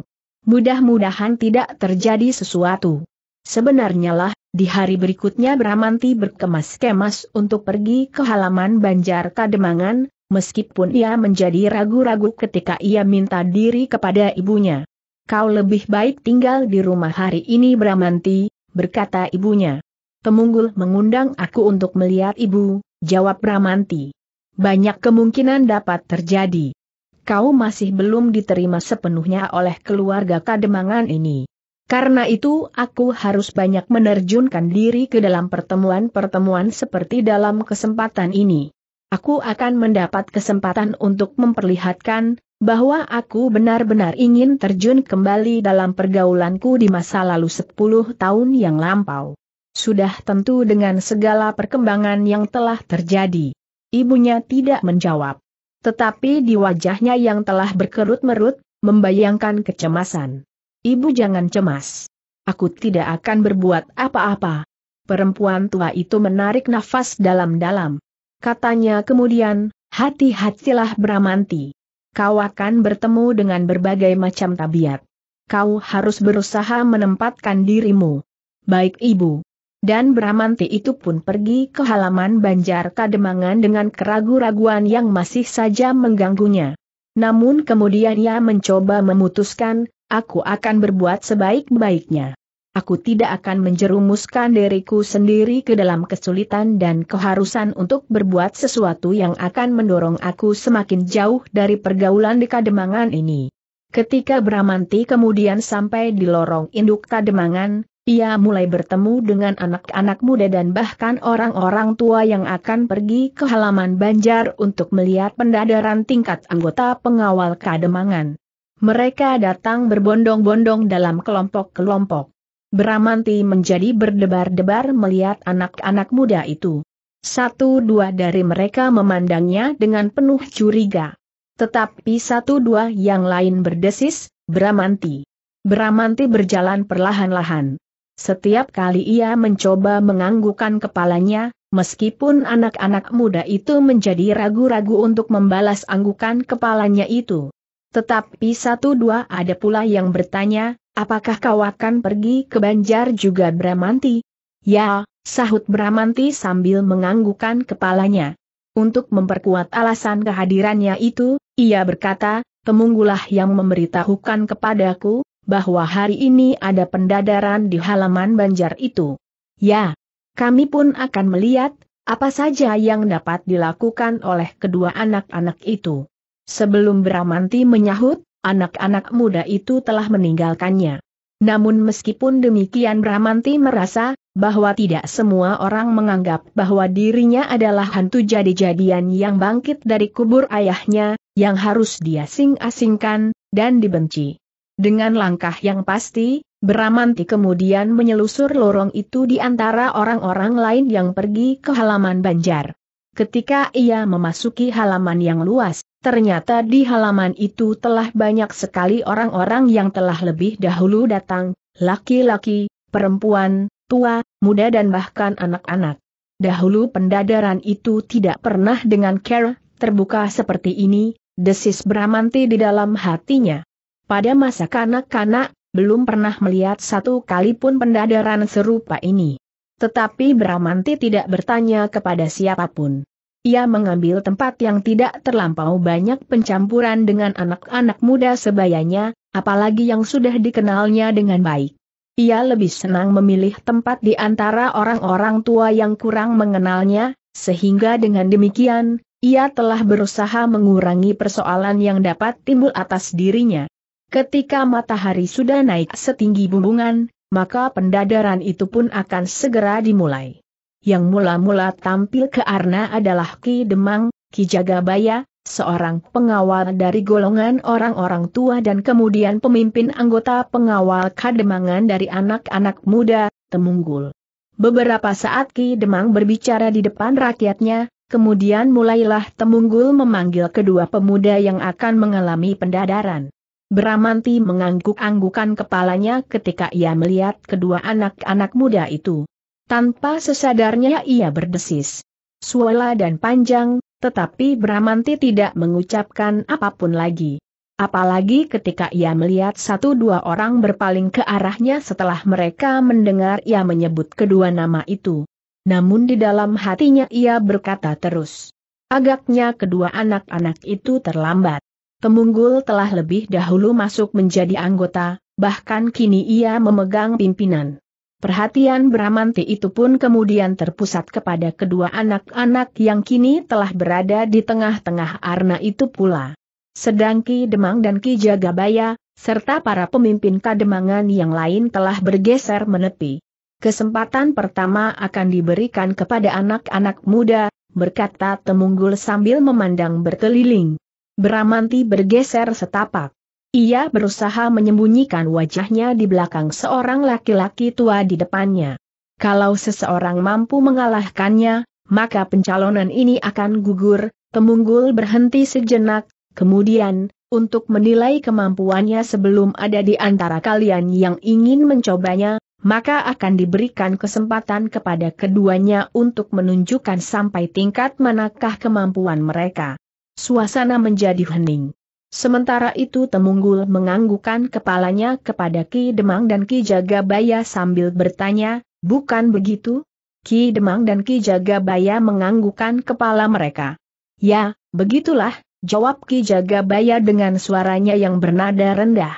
Mudah-mudahan tidak terjadi sesuatu. Sebenarnya lah, di hari berikutnya Bramanti berkemas-kemas untuk pergi ke halaman Banjar Kademangan, meskipun ia menjadi ragu-ragu ketika ia minta diri kepada ibunya. Kau lebih baik tinggal di rumah hari ini Bramanti, berkata ibunya. Temunggul mengundang aku untuk melihat ibu, jawab Bramanti. Banyak kemungkinan dapat terjadi. Kau masih belum diterima sepenuhnya oleh keluarga kademangan ini. Karena itu aku harus banyak menerjunkan diri ke dalam pertemuan-pertemuan seperti dalam kesempatan ini. Aku akan mendapat kesempatan untuk memperlihatkan bahwa aku benar-benar ingin terjun kembali dalam pergaulanku di masa lalu 10 tahun yang lampau. Sudah tentu dengan segala perkembangan yang telah terjadi. Ibunya tidak menjawab. Tetapi di wajahnya yang telah berkerut-merut, membayangkan kecemasan. Ibu jangan cemas. Aku tidak akan berbuat apa-apa. Perempuan tua itu menarik nafas dalam-dalam. Katanya kemudian, hati-hatilah Bramanti kau akan bertemu dengan berbagai macam tabiat. Kau harus berusaha menempatkan dirimu. Baik ibu. Dan Bramanti itu pun pergi ke halaman Banjar Kademangan dengan keraguan-raguan yang masih saja mengganggunya. Namun kemudian ia mencoba memutuskan, aku akan berbuat sebaik-baiknya aku tidak akan menjerumuskan diriku sendiri ke dalam kesulitan dan keharusan untuk berbuat sesuatu yang akan mendorong aku semakin jauh dari pergaulan di Kademangan ini. Ketika Bramanti kemudian sampai di lorong induk Kademangan, ia mulai bertemu dengan anak-anak muda dan bahkan orang-orang tua yang akan pergi ke halaman Banjar untuk melihat pendadaran tingkat anggota pengawal Kademangan. Mereka datang berbondong-bondong dalam kelompok-kelompok. Bramanti menjadi berdebar-debar melihat anak-anak muda itu. Satu dua dari mereka memandangnya dengan penuh curiga. Tetapi satu dua yang lain berdesis, Bramanti. Bramanti berjalan perlahan-lahan. Setiap kali ia mencoba menganggukkan kepalanya, meskipun anak-anak muda itu menjadi ragu-ragu untuk membalas anggukan kepalanya itu. Tetapi satu dua ada pula yang bertanya, Apakah kau akan pergi ke Banjar juga Bramanti? Ya, sahut Bramanti sambil menganggukkan kepalanya. Untuk memperkuat alasan kehadirannya itu, ia berkata, Pemunggulah yang memberitahukan kepadaku, bahwa hari ini ada pendadaran di halaman Banjar itu. Ya, kami pun akan melihat, apa saja yang dapat dilakukan oleh kedua anak-anak itu. Sebelum Bramanti menyahut, anak-anak muda itu telah meninggalkannya. Namun meskipun demikian Bramanti merasa bahwa tidak semua orang menganggap bahwa dirinya adalah hantu jadi-jadian yang bangkit dari kubur ayahnya, yang harus dia asingkan dan dibenci. Dengan langkah yang pasti, Bramanti kemudian menyelusur lorong itu di antara orang-orang lain yang pergi ke halaman Banjar. Ketika ia memasuki halaman yang luas, Ternyata di halaman itu telah banyak sekali orang-orang yang telah lebih dahulu datang, laki-laki, perempuan, tua, muda dan bahkan anak-anak. Dahulu pendadaran itu tidak pernah dengan care, terbuka seperti ini, desis Bramanti di dalam hatinya. Pada masa kanak-kanak, belum pernah melihat satu kali pun pendadaran serupa ini. Tetapi Bramanti tidak bertanya kepada siapapun. Ia mengambil tempat yang tidak terlampau banyak pencampuran dengan anak-anak muda sebayanya, apalagi yang sudah dikenalnya dengan baik. Ia lebih senang memilih tempat di antara orang-orang tua yang kurang mengenalnya, sehingga dengan demikian, ia telah berusaha mengurangi persoalan yang dapat timbul atas dirinya. Ketika matahari sudah naik setinggi bumbungan, maka pendadaran itu pun akan segera dimulai. Yang mula-mula tampil ke Arna adalah Ki Demang, Ki Jagabaya, seorang pengawal dari golongan orang-orang tua dan kemudian pemimpin anggota pengawal kademangan dari anak-anak muda, Temunggul. Beberapa saat Ki Demang berbicara di depan rakyatnya, kemudian mulailah Temunggul memanggil kedua pemuda yang akan mengalami pendadaran. Bramanti mengangguk-anggukan kepalanya ketika ia melihat kedua anak-anak muda itu. Tanpa sesadarnya ia berdesis. Suela dan panjang, tetapi Bramanti tidak mengucapkan apapun lagi. Apalagi ketika ia melihat satu dua orang berpaling ke arahnya setelah mereka mendengar ia menyebut kedua nama itu. Namun di dalam hatinya ia berkata terus. Agaknya kedua anak-anak itu terlambat. Temunggul telah lebih dahulu masuk menjadi anggota, bahkan kini ia memegang pimpinan. Perhatian Bramanti itu pun kemudian terpusat kepada kedua anak-anak yang kini telah berada di tengah-tengah arna itu pula. Sedang Ki Demang dan Ki Jagabaya, serta para pemimpin kademangan yang lain telah bergeser menepi. Kesempatan pertama akan diberikan kepada anak-anak muda, berkata Temunggul sambil memandang berkeliling. Bramanti bergeser setapak. Ia berusaha menyembunyikan wajahnya di belakang seorang laki-laki tua di depannya. Kalau seseorang mampu mengalahkannya, maka pencalonan ini akan gugur, pemunggul berhenti sejenak, kemudian, untuk menilai kemampuannya sebelum ada di antara kalian yang ingin mencobanya, maka akan diberikan kesempatan kepada keduanya untuk menunjukkan sampai tingkat manakah kemampuan mereka. Suasana menjadi hening. Sementara itu Temunggul menganggukan kepalanya kepada Ki Demang dan Ki Jagabaya sambil bertanya, bukan begitu? Ki Demang dan Ki Jagabaya menganggukan kepala mereka. Ya, begitulah, jawab Ki Jagabaya dengan suaranya yang bernada rendah.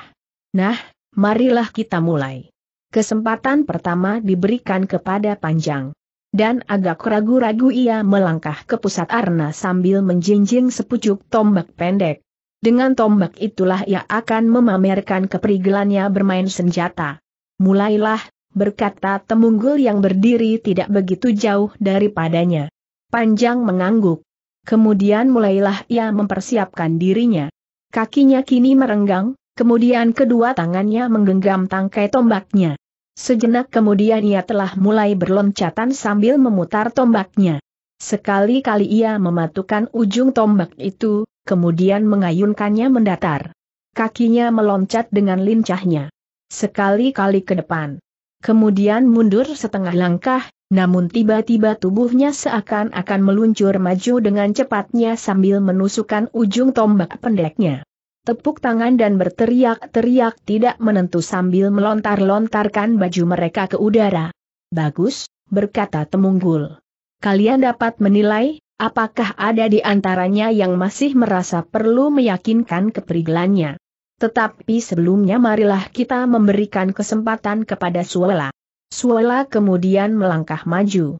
Nah, marilah kita mulai. Kesempatan pertama diberikan kepada Panjang. Dan agak ragu-ragu ia melangkah ke pusat Arna sambil menjinjing sepucuk tombak pendek. Dengan tombak itulah ia akan memamerkan keperigelannya bermain senjata. Mulailah, berkata Temunggul yang berdiri tidak begitu jauh daripadanya. Panjang mengangguk. Kemudian mulailah ia mempersiapkan dirinya. Kakinya kini merenggang, kemudian kedua tangannya menggenggam tangkai tombaknya. Sejenak kemudian ia telah mulai berloncatan sambil memutar tombaknya. Sekali-kali ia mematukan ujung tombak itu, kemudian mengayunkannya mendatar. Kakinya meloncat dengan lincahnya. Sekali-kali ke depan. Kemudian mundur setengah langkah, namun tiba-tiba tubuhnya seakan-akan meluncur maju dengan cepatnya sambil menusukkan ujung tombak pendeknya. Tepuk tangan dan berteriak-teriak tidak menentu sambil melontar-lontarkan baju mereka ke udara. Bagus, berkata Temunggul. Kalian dapat menilai, Apakah ada di antaranya yang masih merasa perlu meyakinkan keperigelannya? Tetapi sebelumnya marilah kita memberikan kesempatan kepada Suela. Suela kemudian melangkah maju.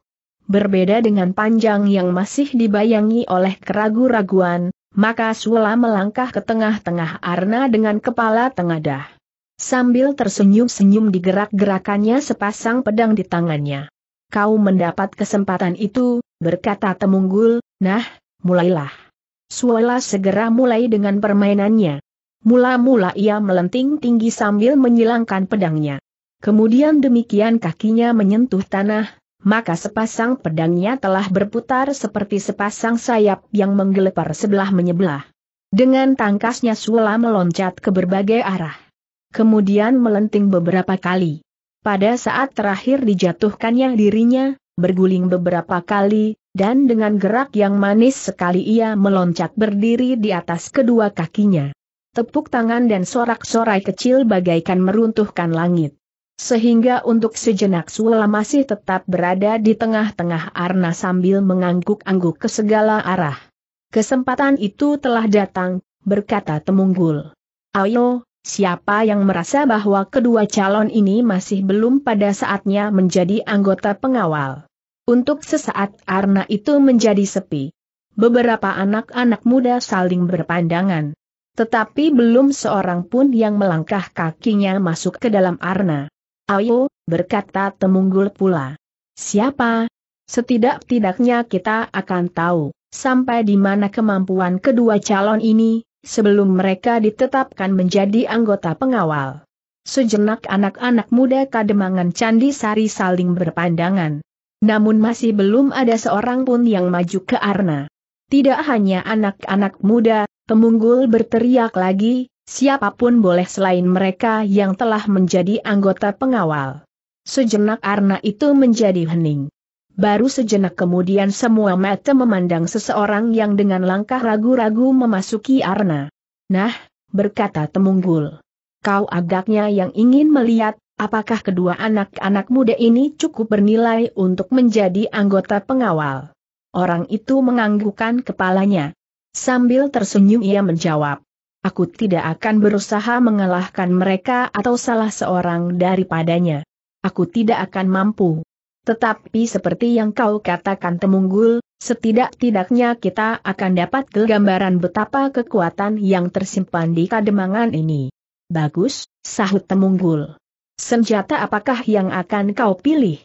Berbeda dengan panjang yang masih dibayangi oleh keraguan raguan maka Suela melangkah ke tengah-tengah Arna dengan kepala tengadah. Sambil tersenyum-senyum digerak-gerakannya sepasang pedang di tangannya. Kau mendapat kesempatan itu, berkata Temunggul, nah, mulailah. Suwela segera mulai dengan permainannya. Mula-mula ia melenting tinggi sambil menyilangkan pedangnya. Kemudian demikian kakinya menyentuh tanah, maka sepasang pedangnya telah berputar seperti sepasang sayap yang menggelepar sebelah menyebelah. Dengan tangkasnya Suwela meloncat ke berbagai arah. Kemudian melenting beberapa kali. Pada saat terakhir dijatuhkannya dirinya, berguling beberapa kali, dan dengan gerak yang manis sekali ia meloncat berdiri di atas kedua kakinya. Tepuk tangan dan sorak-sorai kecil bagaikan meruntuhkan langit. Sehingga untuk sejenak Sula masih tetap berada di tengah-tengah Arna sambil mengangguk-angguk ke segala arah. Kesempatan itu telah datang, berkata Temunggul. Ayo, Siapa yang merasa bahwa kedua calon ini masih belum pada saatnya menjadi anggota pengawal? Untuk sesaat arna itu menjadi sepi. Beberapa anak-anak muda saling berpandangan. Tetapi belum seorang pun yang melangkah kakinya masuk ke dalam arna. Ayo, berkata Temunggul pula. Siapa? Setidak-tidaknya kita akan tahu, sampai di mana kemampuan kedua calon ini, sebelum mereka ditetapkan menjadi anggota pengawal. Sejenak anak-anak muda kademangan Candi Sari saling berpandangan. Namun masih belum ada seorang pun yang maju ke Arna. Tidak hanya anak-anak muda, Temunggul berteriak lagi, siapapun boleh selain mereka yang telah menjadi anggota pengawal. Sejenak Arna itu menjadi hening. Baru sejenak kemudian semua mata memandang seseorang yang dengan langkah ragu-ragu memasuki arna. Nah, berkata Temunggul. Kau agaknya yang ingin melihat, apakah kedua anak-anak muda ini cukup bernilai untuk menjadi anggota pengawal. Orang itu menganggukkan kepalanya. Sambil tersenyum ia menjawab. Aku tidak akan berusaha mengalahkan mereka atau salah seorang daripadanya. Aku tidak akan mampu. Tetapi seperti yang kau katakan Temunggul, setidak-tidaknya kita akan dapat gambaran betapa kekuatan yang tersimpan di kademangan ini. Bagus, sahut Temunggul. Senjata apakah yang akan kau pilih?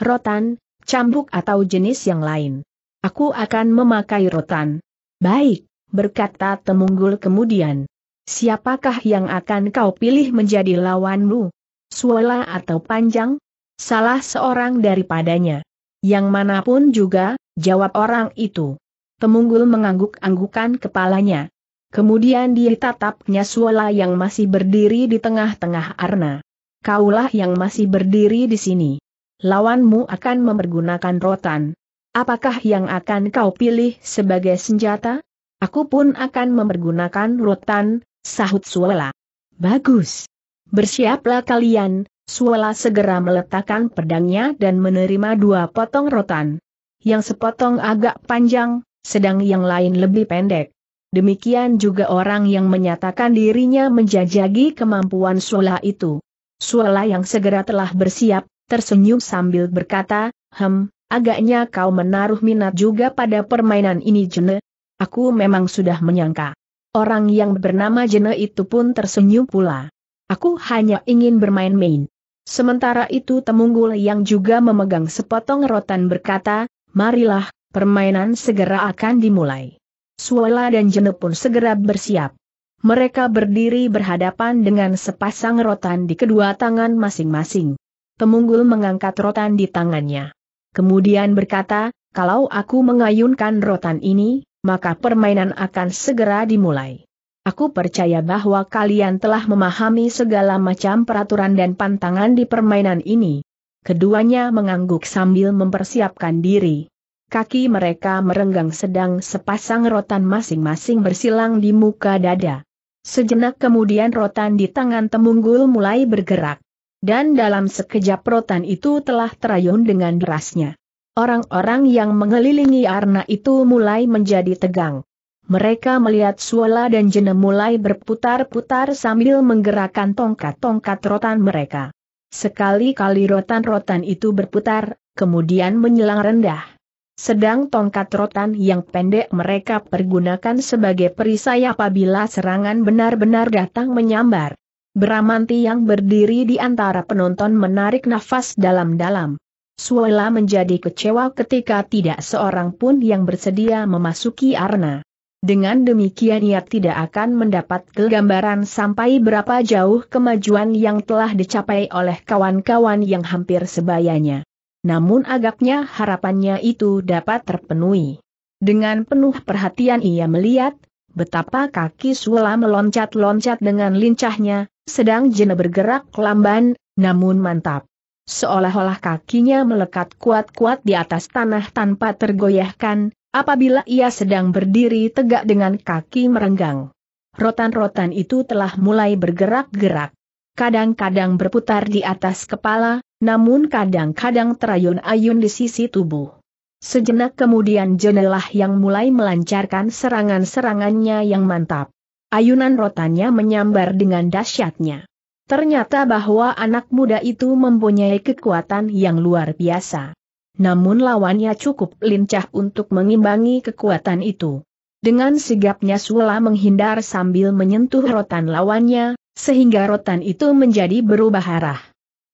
Rotan, cambuk atau jenis yang lain? Aku akan memakai rotan. Baik, berkata Temunggul kemudian. Siapakah yang akan kau pilih menjadi lawanmu? Suola atau panjang? Salah seorang daripadanya. Yang manapun juga, jawab orang itu. temunggul mengangguk-anggukan kepalanya. Kemudian dia tatapnya Suola yang masih berdiri di tengah-tengah Arna. Kaulah yang masih berdiri di sini. Lawanmu akan mempergunakan rotan. Apakah yang akan kau pilih sebagai senjata? Aku pun akan mempergunakan rotan, sahut Suola. Bagus. Bersiaplah kalian, Suela segera meletakkan pedangnya dan menerima dua potong rotan. Yang sepotong agak panjang, sedang yang lain lebih pendek. Demikian juga orang yang menyatakan dirinya menjajagi kemampuan Suela itu. Suela yang segera telah bersiap, tersenyum sambil berkata, Hem, agaknya kau menaruh minat juga pada permainan ini Jene. Aku memang sudah menyangka. Orang yang bernama Jene itu pun tersenyum pula. Aku hanya ingin bermain-main. Sementara itu Temunggul yang juga memegang sepotong rotan berkata, marilah, permainan segera akan dimulai. Suela dan Jene pun segera bersiap. Mereka berdiri berhadapan dengan sepasang rotan di kedua tangan masing-masing. Temunggul mengangkat rotan di tangannya. Kemudian berkata, kalau aku mengayunkan rotan ini, maka permainan akan segera dimulai. Aku percaya bahwa kalian telah memahami segala macam peraturan dan pantangan di permainan ini. Keduanya mengangguk sambil mempersiapkan diri. Kaki mereka merenggang sedang sepasang rotan masing-masing bersilang di muka dada. Sejenak kemudian rotan di tangan Temunggul mulai bergerak. Dan dalam sekejap rotan itu telah terayun dengan derasnya. Orang-orang yang mengelilingi Arna itu mulai menjadi tegang. Mereka melihat Suola dan Jene mulai berputar-putar sambil menggerakkan tongkat-tongkat rotan mereka. Sekali-kali rotan-rotan itu berputar, kemudian menyelang rendah. Sedang tongkat rotan yang pendek mereka pergunakan sebagai perisai apabila serangan benar-benar datang menyambar. Bramanti yang berdiri di antara penonton menarik nafas dalam-dalam. Suela menjadi kecewa ketika tidak seorang pun yang bersedia memasuki arena. Dengan demikian ia tidak akan mendapat kegambaran sampai berapa jauh kemajuan yang telah dicapai oleh kawan-kawan yang hampir sebayanya. Namun agaknya harapannya itu dapat terpenuhi. Dengan penuh perhatian ia melihat, betapa kaki Sula meloncat-loncat dengan lincahnya, sedang jene bergerak lamban, namun mantap. Seolah-olah kakinya melekat kuat-kuat di atas tanah tanpa tergoyahkan, apabila ia sedang berdiri tegak dengan kaki merenggang. Rotan-rotan itu telah mulai bergerak-gerak. Kadang-kadang berputar di atas kepala, namun kadang-kadang terayun-ayun di sisi tubuh. Sejenak kemudian jenelah yang mulai melancarkan serangan-serangannya yang mantap. Ayunan rotannya menyambar dengan dahsyatnya. Ternyata bahwa anak muda itu mempunyai kekuatan yang luar biasa namun lawannya cukup lincah untuk mengimbangi kekuatan itu. Dengan sigapnya Sula menghindar sambil menyentuh rotan lawannya, sehingga rotan itu menjadi berubah arah.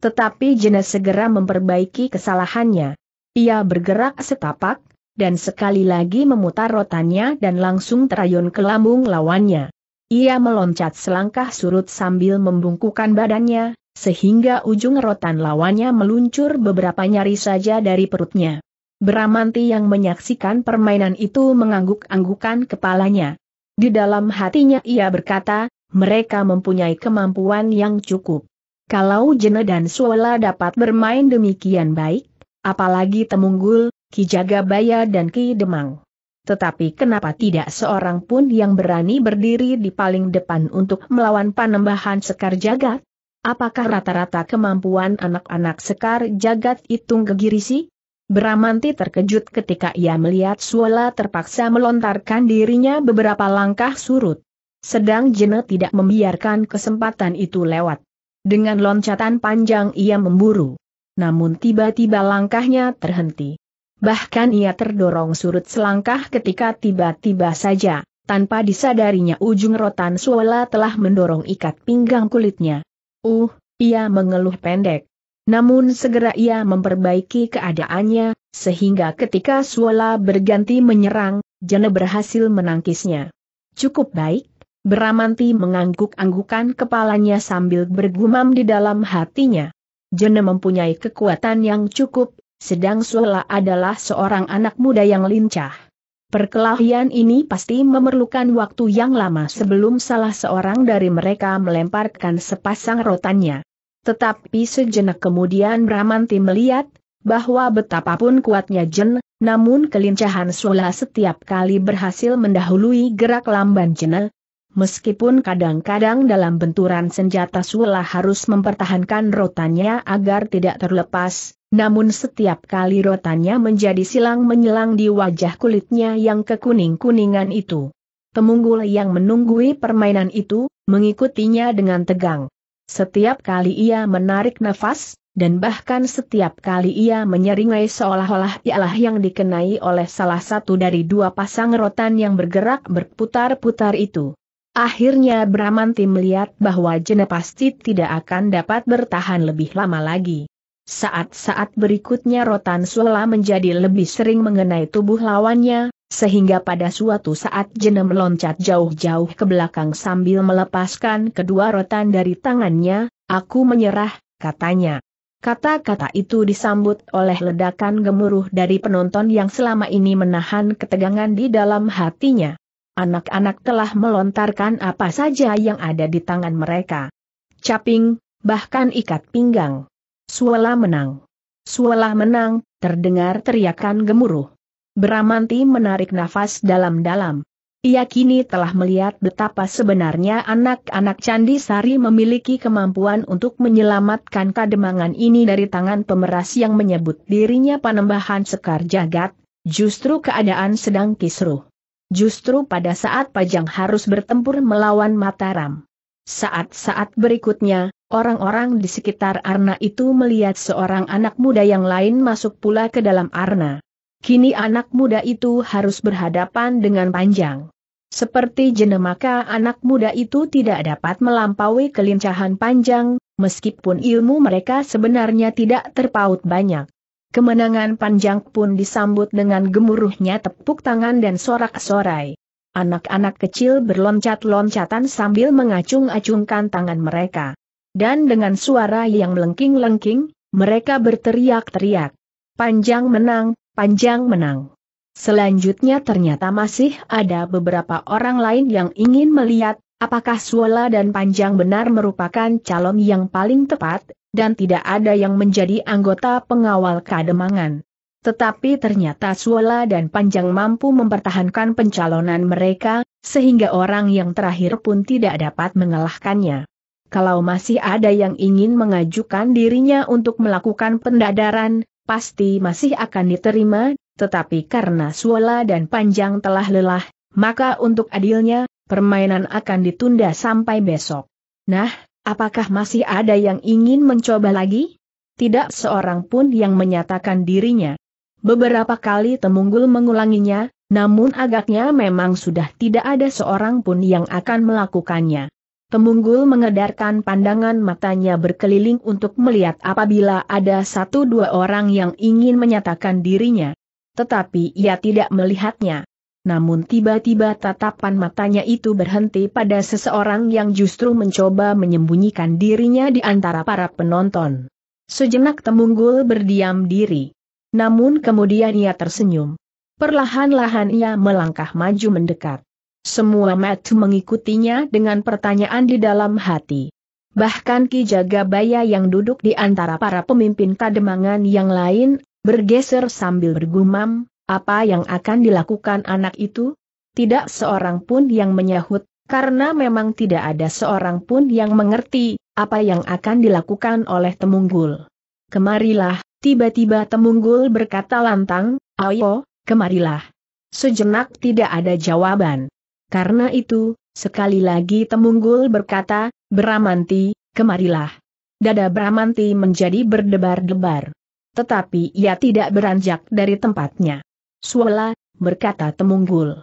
Tetapi Jena segera memperbaiki kesalahannya. Ia bergerak setapak, dan sekali lagi memutar rotannya dan langsung terayun ke lambung lawannya. Ia meloncat selangkah surut sambil membungkukan badannya, sehingga ujung rotan lawannya meluncur beberapa nyari saja dari perutnya. Bramanti yang menyaksikan permainan itu mengangguk-anggukan kepalanya. Di dalam hatinya ia berkata, mereka mempunyai kemampuan yang cukup. Kalau Jene dan Suola dapat bermain demikian baik, apalagi Temunggul, Ki Jagabaya dan Ki Demang. Tetapi kenapa tidak seorang pun yang berani berdiri di paling depan untuk melawan panembahan Sekar Jagat? Apakah rata-rata kemampuan anak-anak sekar jagat itu gegirisi? Beramanti terkejut ketika ia melihat Suola terpaksa melontarkan dirinya beberapa langkah surut. Sedang Jene tidak membiarkan kesempatan itu lewat. Dengan loncatan panjang ia memburu. Namun tiba-tiba langkahnya terhenti. Bahkan ia terdorong surut selangkah ketika tiba-tiba saja, tanpa disadarinya ujung rotan Suola telah mendorong ikat pinggang kulitnya. Uh, ia mengeluh pendek. Namun segera ia memperbaiki keadaannya, sehingga ketika Suola berganti menyerang, Jene berhasil menangkisnya. Cukup baik, Bramanti mengangguk-anggukan kepalanya sambil bergumam di dalam hatinya. Jene mempunyai kekuatan yang cukup, sedang Suola adalah seorang anak muda yang lincah. Perkelahian ini pasti memerlukan waktu yang lama sebelum salah seorang dari mereka melemparkan sepasang rotannya. Tetapi sejenak kemudian Bramanti melihat, bahwa betapapun kuatnya Jen, namun kelincahan Sula setiap kali berhasil mendahului gerak lamban Jen. Meskipun kadang-kadang dalam benturan senjata Sula harus mempertahankan rotannya agar tidak terlepas, namun setiap kali rotannya menjadi silang menyilang di wajah kulitnya yang kekuning-kuningan itu. Pemunggul yang menunggui permainan itu, mengikutinya dengan tegang. Setiap kali ia menarik nafas, dan bahkan setiap kali ia menyeringai seolah-olah ialah yang dikenai oleh salah satu dari dua pasang rotan yang bergerak berputar-putar itu. Akhirnya Bramanti melihat bahwa Jena pasti tidak akan dapat bertahan lebih lama lagi. Saat-saat berikutnya rotan suela menjadi lebih sering mengenai tubuh lawannya, sehingga pada suatu saat jenem meloncat jauh-jauh ke belakang sambil melepaskan kedua rotan dari tangannya, aku menyerah, katanya. Kata-kata itu disambut oleh ledakan gemuruh dari penonton yang selama ini menahan ketegangan di dalam hatinya. Anak-anak telah melontarkan apa saja yang ada di tangan mereka. Caping, bahkan ikat pinggang. Suwela menang. Suwela menang, terdengar teriakan gemuruh. Beramanti menarik nafas dalam-dalam. Ia kini telah melihat betapa sebenarnya anak-anak Candi Sari memiliki kemampuan untuk menyelamatkan kademangan ini dari tangan pemeras yang menyebut dirinya panembahan sekar jagat, justru keadaan sedang kisruh. Justru pada saat Pajang harus bertempur melawan Mataram. Saat-saat berikutnya, Orang-orang di sekitar Arna itu melihat seorang anak muda yang lain masuk pula ke dalam Arna. Kini anak muda itu harus berhadapan dengan panjang. Seperti jenemaka anak muda itu tidak dapat melampaui kelincahan panjang, meskipun ilmu mereka sebenarnya tidak terpaut banyak. Kemenangan panjang pun disambut dengan gemuruhnya tepuk tangan dan sorak-sorai. Anak-anak kecil berloncat-loncatan sambil mengacung-acungkan tangan mereka. Dan dengan suara yang melengking-lengking, mereka berteriak-teriak. Panjang menang, panjang menang. Selanjutnya ternyata masih ada beberapa orang lain yang ingin melihat, apakah Suola dan Panjang benar merupakan calon yang paling tepat, dan tidak ada yang menjadi anggota pengawal kademangan. Tetapi ternyata Suola dan Panjang mampu mempertahankan pencalonan mereka, sehingga orang yang terakhir pun tidak dapat mengalahkannya. Kalau masih ada yang ingin mengajukan dirinya untuk melakukan pendadaran, pasti masih akan diterima, tetapi karena Suola dan Panjang telah lelah, maka untuk adilnya, permainan akan ditunda sampai besok. Nah, apakah masih ada yang ingin mencoba lagi? Tidak seorang pun yang menyatakan dirinya. Beberapa kali Temunggul mengulanginya, namun agaknya memang sudah tidak ada seorang pun yang akan melakukannya. Temunggul mengedarkan pandangan matanya berkeliling untuk melihat apabila ada satu dua orang yang ingin menyatakan dirinya. Tetapi ia tidak melihatnya. Namun tiba-tiba tatapan matanya itu berhenti pada seseorang yang justru mencoba menyembunyikan dirinya di antara para penonton. Sejenak Temunggul berdiam diri. Namun kemudian ia tersenyum. Perlahan-lahan ia melangkah maju mendekat. Semua Matu mengikutinya dengan pertanyaan di dalam hati. Bahkan Ki Jagabaya yang duduk di antara para pemimpin kademangan yang lain, bergeser sambil bergumam, apa yang akan dilakukan anak itu? Tidak seorang pun yang menyahut, karena memang tidak ada seorang pun yang mengerti, apa yang akan dilakukan oleh Temunggul. Kemarilah, tiba-tiba Temunggul berkata lantang, ayo, kemarilah. Sejenak tidak ada jawaban. Karena itu, sekali lagi Temunggul berkata, Bramanti, kemarilah. Dada Bramanti menjadi berdebar-debar. Tetapi ia tidak beranjak dari tempatnya. Suala, berkata Temunggul.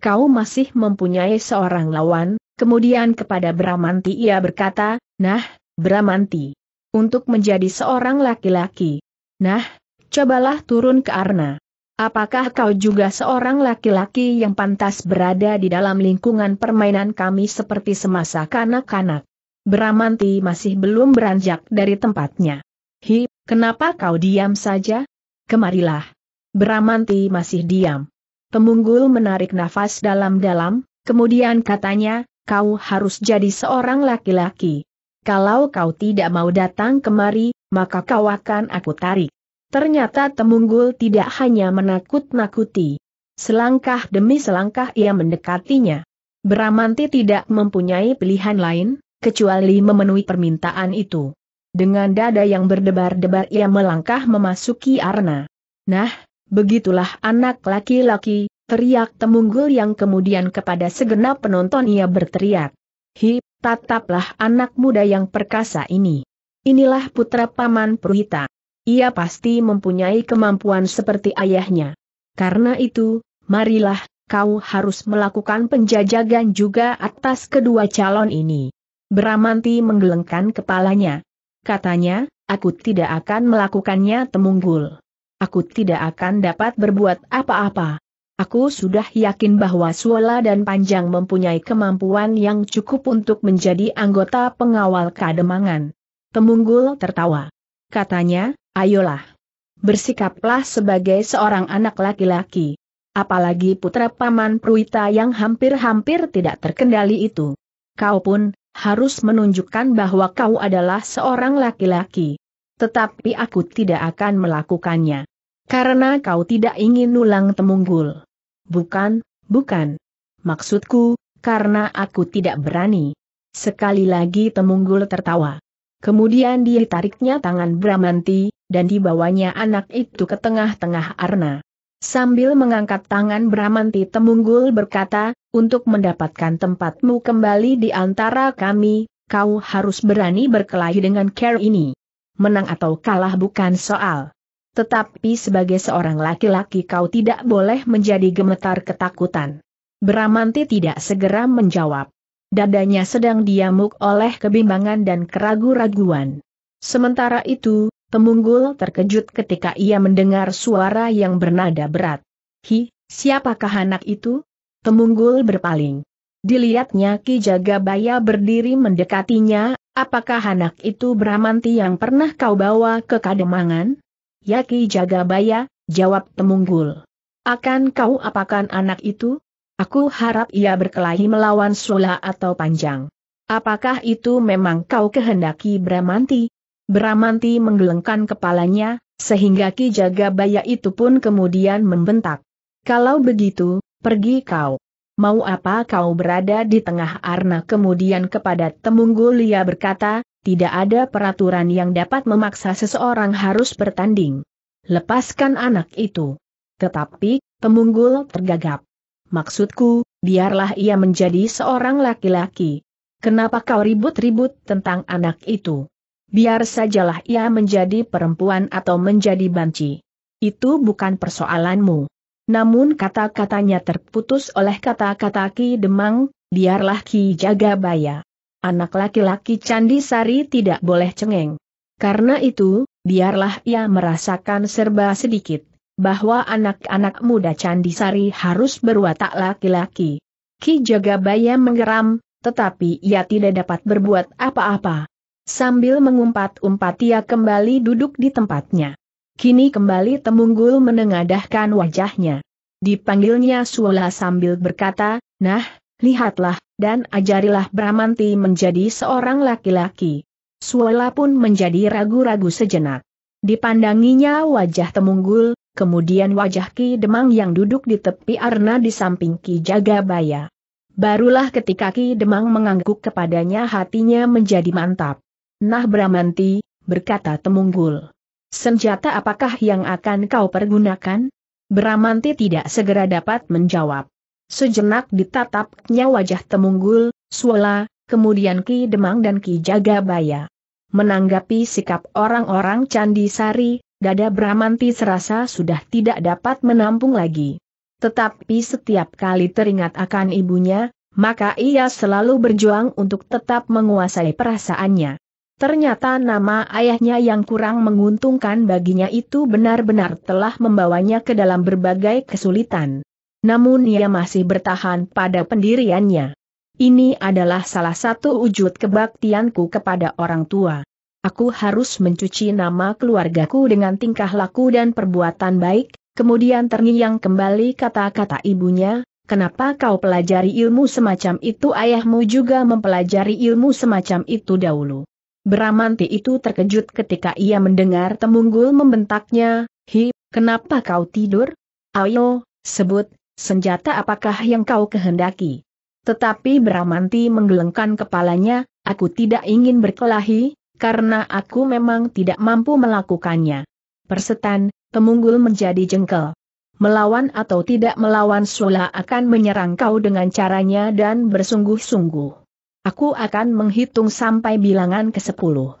Kau masih mempunyai seorang lawan, kemudian kepada Bramanti ia berkata, Nah, Bramanti. Untuk menjadi seorang laki-laki. Nah, cobalah turun ke Arna. Apakah kau juga seorang laki-laki yang pantas berada di dalam lingkungan permainan kami seperti semasa kanak-kanak? Bramanti masih belum beranjak dari tempatnya. Hi, kenapa kau diam saja? Kemarilah. Bramanti masih diam. Pemunggul menarik nafas dalam-dalam, kemudian katanya, kau harus jadi seorang laki-laki. Kalau kau tidak mau datang kemari, maka kau akan aku tarik. Ternyata Temunggul tidak hanya menakut-nakuti. Selangkah demi selangkah ia mendekatinya. Bramanti tidak mempunyai pilihan lain, kecuali memenuhi permintaan itu. Dengan dada yang berdebar-debar ia melangkah memasuki arna. Nah, begitulah anak laki-laki, teriak Temunggul yang kemudian kepada segenap penonton ia berteriak. Hi, tataplah anak muda yang perkasa ini. Inilah putra Paman Pruhita. Ia pasti mempunyai kemampuan seperti ayahnya. Karena itu, marilah, kau harus melakukan penjajagan juga atas kedua calon ini. Beramanti menggelengkan kepalanya. Katanya, aku tidak akan melakukannya temunggul. Aku tidak akan dapat berbuat apa-apa. Aku sudah yakin bahwa Suola dan Panjang mempunyai kemampuan yang cukup untuk menjadi anggota pengawal kademangan. Temunggul tertawa. Katanya, Ayolah. Bersikaplah sebagai seorang anak laki-laki. Apalagi putra paman Pruita yang hampir-hampir tidak terkendali itu. Kau pun, harus menunjukkan bahwa kau adalah seorang laki-laki. Tetapi aku tidak akan melakukannya. Karena kau tidak ingin ulang temunggul. Bukan, bukan. Maksudku, karena aku tidak berani. Sekali lagi temunggul tertawa. Kemudian dia tariknya tangan Bramanti, dan dibawanya anak itu ke tengah-tengah arna. Sambil mengangkat tangan Bramanti Temunggul berkata, untuk mendapatkan tempatmu kembali di antara kami, kau harus berani berkelahi dengan care ini. Menang atau kalah bukan soal. Tetapi sebagai seorang laki-laki kau tidak boleh menjadi gemetar ketakutan. Bramanti tidak segera menjawab. Dadanya sedang diamuk oleh kebimbangan dan keraguan raguan Sementara itu, Temunggul terkejut ketika ia mendengar suara yang bernada berat. Hi, siapakah anak itu? Temunggul berpaling. Dilihatnya Ki Jagabaya berdiri mendekatinya, apakah anak itu Bramanti yang pernah kau bawa ke Kademangan? Ya Ki Jagabaya, jawab Temunggul. Akan kau apakan anak itu? Aku harap ia berkelahi melawan Sula atau panjang. Apakah itu memang kau kehendaki Bramanti? Beramanti menggelengkan kepalanya, sehingga Ki Jaga itu pun kemudian membentak. Kalau begitu, pergi kau. Mau apa kau berada di tengah arna kemudian kepada Temunggul ia berkata, tidak ada peraturan yang dapat memaksa seseorang harus bertanding. Lepaskan anak itu. Tetapi, Temunggul tergagap. Maksudku, biarlah ia menjadi seorang laki-laki. Kenapa kau ribut-ribut tentang anak itu? Biar sajalah ia menjadi perempuan atau menjadi banci. Itu bukan persoalanmu. Namun kata-katanya terputus oleh kata-kata Ki Demang, biarlah Ki jaga baya. Anak laki-laki Candi Sari tidak boleh cengeng. Karena itu, biarlah ia merasakan serba sedikit, bahwa anak-anak muda Candi Sari harus berwatak laki-laki. Ki Jagabaya menggeram, tetapi ia tidak dapat berbuat apa-apa. Sambil mengumpat-umpat ia kembali duduk di tempatnya. Kini kembali Temunggul menengadahkan wajahnya. Dipanggilnya Suola sambil berkata, Nah, lihatlah, dan ajarilah Bramanti menjadi seorang laki-laki. Suola pun menjadi ragu-ragu sejenak. Dipandanginya wajah Temunggul, kemudian wajah Ki Demang yang duduk di tepi arna di samping Ki Jagabaya. Barulah ketika Ki Demang mengangguk kepadanya hatinya menjadi mantap. Nah Bramanti, berkata Temunggul. Senjata apakah yang akan kau pergunakan? Bramanti tidak segera dapat menjawab. Sejenak ditatapnya wajah Temunggul, Suola, kemudian Ki Demang dan Ki Jagabaya. Menanggapi sikap orang-orang Candi Sari, dada Bramanti serasa sudah tidak dapat menampung lagi. Tetapi setiap kali teringat akan ibunya, maka ia selalu berjuang untuk tetap menguasai perasaannya. Ternyata nama ayahnya yang kurang menguntungkan baginya itu benar-benar telah membawanya ke dalam berbagai kesulitan. Namun ia masih bertahan pada pendiriannya. Ini adalah salah satu wujud kebaktianku kepada orang tua. Aku harus mencuci nama keluargaku dengan tingkah laku dan perbuatan baik, kemudian terngiang kembali kata-kata ibunya, kenapa kau pelajari ilmu semacam itu ayahmu juga mempelajari ilmu semacam itu dahulu. Beramanti itu terkejut ketika ia mendengar Temunggul membentaknya, Hi, kenapa kau tidur? Ayo, sebut, senjata apakah yang kau kehendaki? Tetapi Beramanti menggelengkan kepalanya, aku tidak ingin berkelahi, karena aku memang tidak mampu melakukannya. Persetan, Temunggul menjadi jengkel. Melawan atau tidak melawan Sula akan menyerang kau dengan caranya dan bersungguh-sungguh. Aku akan menghitung sampai bilangan ke sepuluh.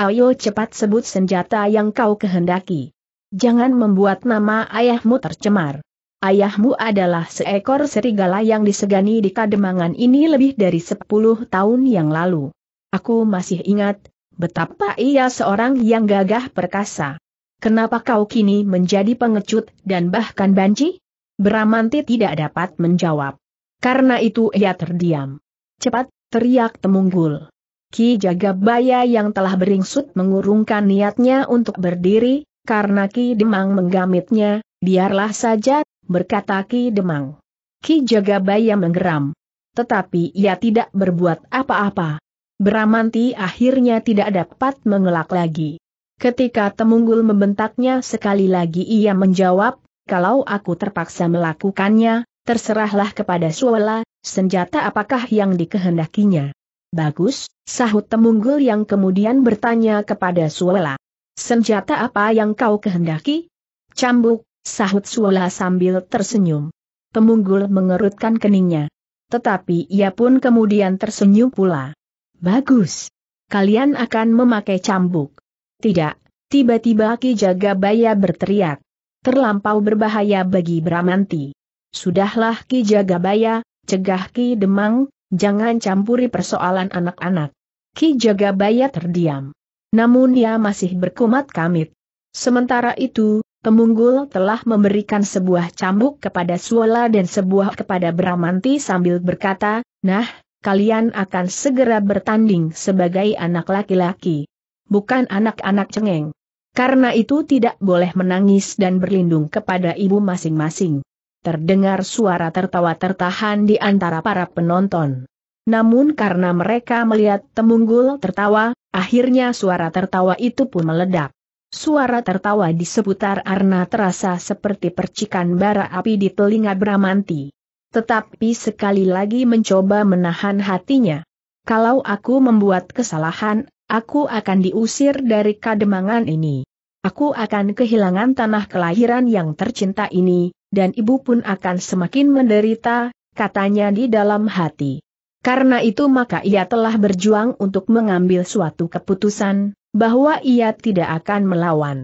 Ayo cepat sebut senjata yang kau kehendaki. Jangan membuat nama ayahmu tercemar. Ayahmu adalah seekor serigala yang disegani di kademangan ini lebih dari sepuluh tahun yang lalu. Aku masih ingat, betapa ia seorang yang gagah perkasa. Kenapa kau kini menjadi pengecut dan bahkan banci? Beramanti tidak dapat menjawab. Karena itu ia terdiam. Cepat, teriak Temunggul. Ki Jagabaya yang telah beringsut mengurungkan niatnya untuk berdiri, karena Ki Demang menggamitnya, biarlah saja, berkata Ki Demang. Ki Jagabaya menggeram. Tetapi ia tidak berbuat apa-apa. Beramanti akhirnya tidak dapat mengelak lagi. Ketika Temunggul membentaknya sekali lagi ia menjawab, kalau aku terpaksa melakukannya, terserahlah kepada suwala, senjata apakah yang dikehendakinya. Bagus, sahut Temunggul yang kemudian bertanya kepada Suwela. Senjata apa yang kau kehendaki? Cambuk, sahut Suwela sambil tersenyum. Temunggul mengerutkan keningnya. Tetapi ia pun kemudian tersenyum pula. Bagus. Kalian akan memakai cambuk. Tidak, tiba-tiba Ki Jagabaya berteriak. Terlampau berbahaya bagi Bramanti. Sudahlah Ki Jagabaya, cegah Ki Demang, jangan campuri persoalan anak-anak. Ki Jagabaya terdiam. Namun ia masih berkumat kamit. Sementara itu, Temunggul telah memberikan sebuah cambuk kepada Suola dan sebuah kepada Bramanti sambil berkata, Nah, kalian akan segera bertanding sebagai anak laki-laki. Bukan anak-anak cengeng. Karena itu tidak boleh menangis dan berlindung kepada ibu masing-masing terdengar suara tertawa tertahan di antara para penonton. Namun karena mereka melihat Temunggul tertawa, akhirnya suara tertawa itu pun meledak. Suara tertawa di seputar Arna terasa seperti percikan bara api di telinga Bramanti. Tetapi sekali lagi mencoba menahan hatinya. Kalau aku membuat kesalahan, aku akan diusir dari kademangan ini. Aku akan kehilangan tanah kelahiran yang tercinta ini, dan ibu pun akan semakin menderita, katanya di dalam hati. Karena itu maka ia telah berjuang untuk mengambil suatu keputusan, bahwa ia tidak akan melawan.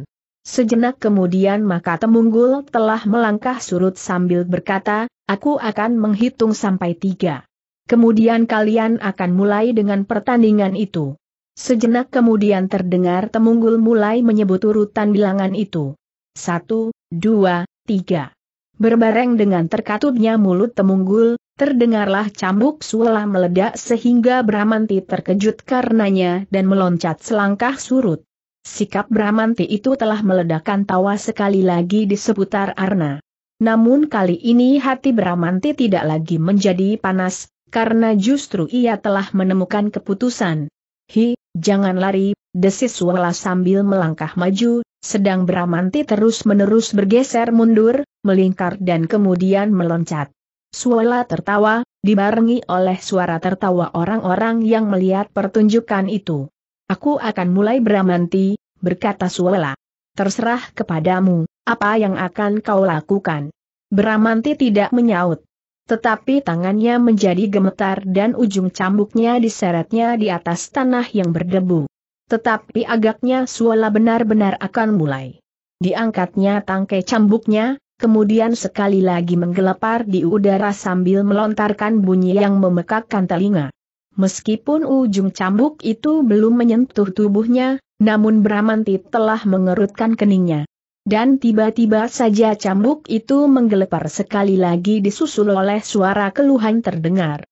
Sejenak kemudian maka Temunggul telah melangkah surut sambil berkata, aku akan menghitung sampai tiga. Kemudian kalian akan mulai dengan pertandingan itu. Sejenak kemudian terdengar Temunggul mulai menyebut urutan bilangan itu. Satu, dua, tiga. Berbareng dengan terkatupnya mulut Temunggul, terdengarlah cambuk suela meledak sehingga Bramanti terkejut karenanya dan meloncat selangkah surut. Sikap Bramanti itu telah meledakkan tawa sekali lagi di seputar Arna. Namun kali ini hati Bramanti tidak lagi menjadi panas, karena justru ia telah menemukan keputusan. Hi, jangan lari, desis Wala sambil melangkah maju, sedang Bramanti terus-menerus bergeser mundur, melingkar dan kemudian meloncat. Suwala tertawa, dibarengi oleh suara tertawa orang-orang yang melihat pertunjukan itu. Aku akan mulai Bramanti, berkata Suwala. Terserah kepadamu, apa yang akan kau lakukan. Bramanti tidak menyaut. Tetapi tangannya menjadi gemetar dan ujung cambuknya diseretnya di atas tanah yang berdebu. Tetapi agaknya suola benar-benar akan mulai. Diangkatnya tangkai cambuknya, kemudian sekali lagi menggelepar di udara sambil melontarkan bunyi yang memekakkan telinga. Meskipun ujung cambuk itu belum menyentuh tubuhnya, namun Bramanti telah mengerutkan keningnya. Dan tiba-tiba saja cambuk itu menggelepar sekali lagi disusul oleh suara keluhan terdengar.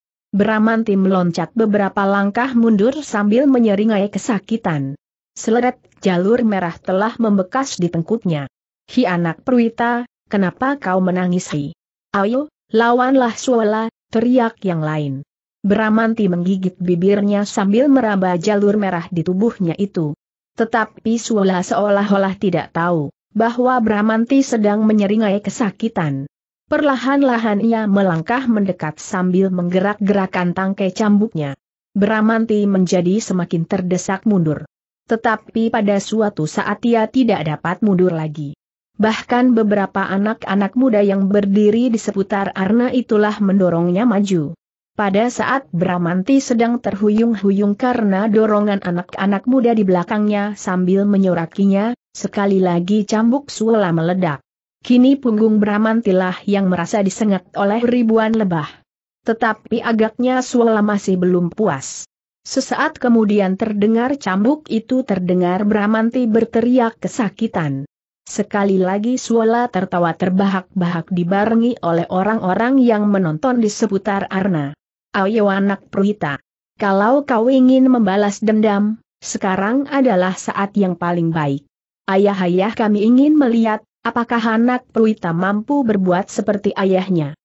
tim meloncat beberapa langkah mundur sambil menyeringai kesakitan. Seleret jalur merah telah membekas di tengkuknya. Hi anak perwita, kenapa kau menangis hi? Ayo, lawanlah Suwala, teriak yang lain. Beramanti menggigit bibirnya sambil meraba jalur merah di tubuhnya itu. Tetapi Suwala seolah-olah tidak tahu bahwa Bramanti sedang menyeringai kesakitan. Perlahan-lahan ia melangkah mendekat sambil menggerak-gerakan tangkai cambuknya. Bramanti menjadi semakin terdesak mundur. Tetapi pada suatu saat ia tidak dapat mundur lagi. Bahkan beberapa anak-anak muda yang berdiri di seputar Arna itulah mendorongnya maju. Pada saat Bramanti sedang terhuyung-huyung karena dorongan anak-anak muda di belakangnya sambil menyorakinya, Sekali lagi cambuk suela meledak. Kini punggung Bramantilah yang merasa disengat oleh ribuan lebah. Tetapi agaknya suela masih belum puas. Sesaat kemudian terdengar cambuk itu terdengar Bramanti berteriak kesakitan. Sekali lagi suela tertawa terbahak-bahak dibarengi oleh orang-orang yang menonton di seputar Arna. Ayo anak Pruhita. Kalau kau ingin membalas dendam, sekarang adalah saat yang paling baik. Ayah-ayah kami ingin melihat, apakah anak Pruita mampu berbuat seperti ayahnya.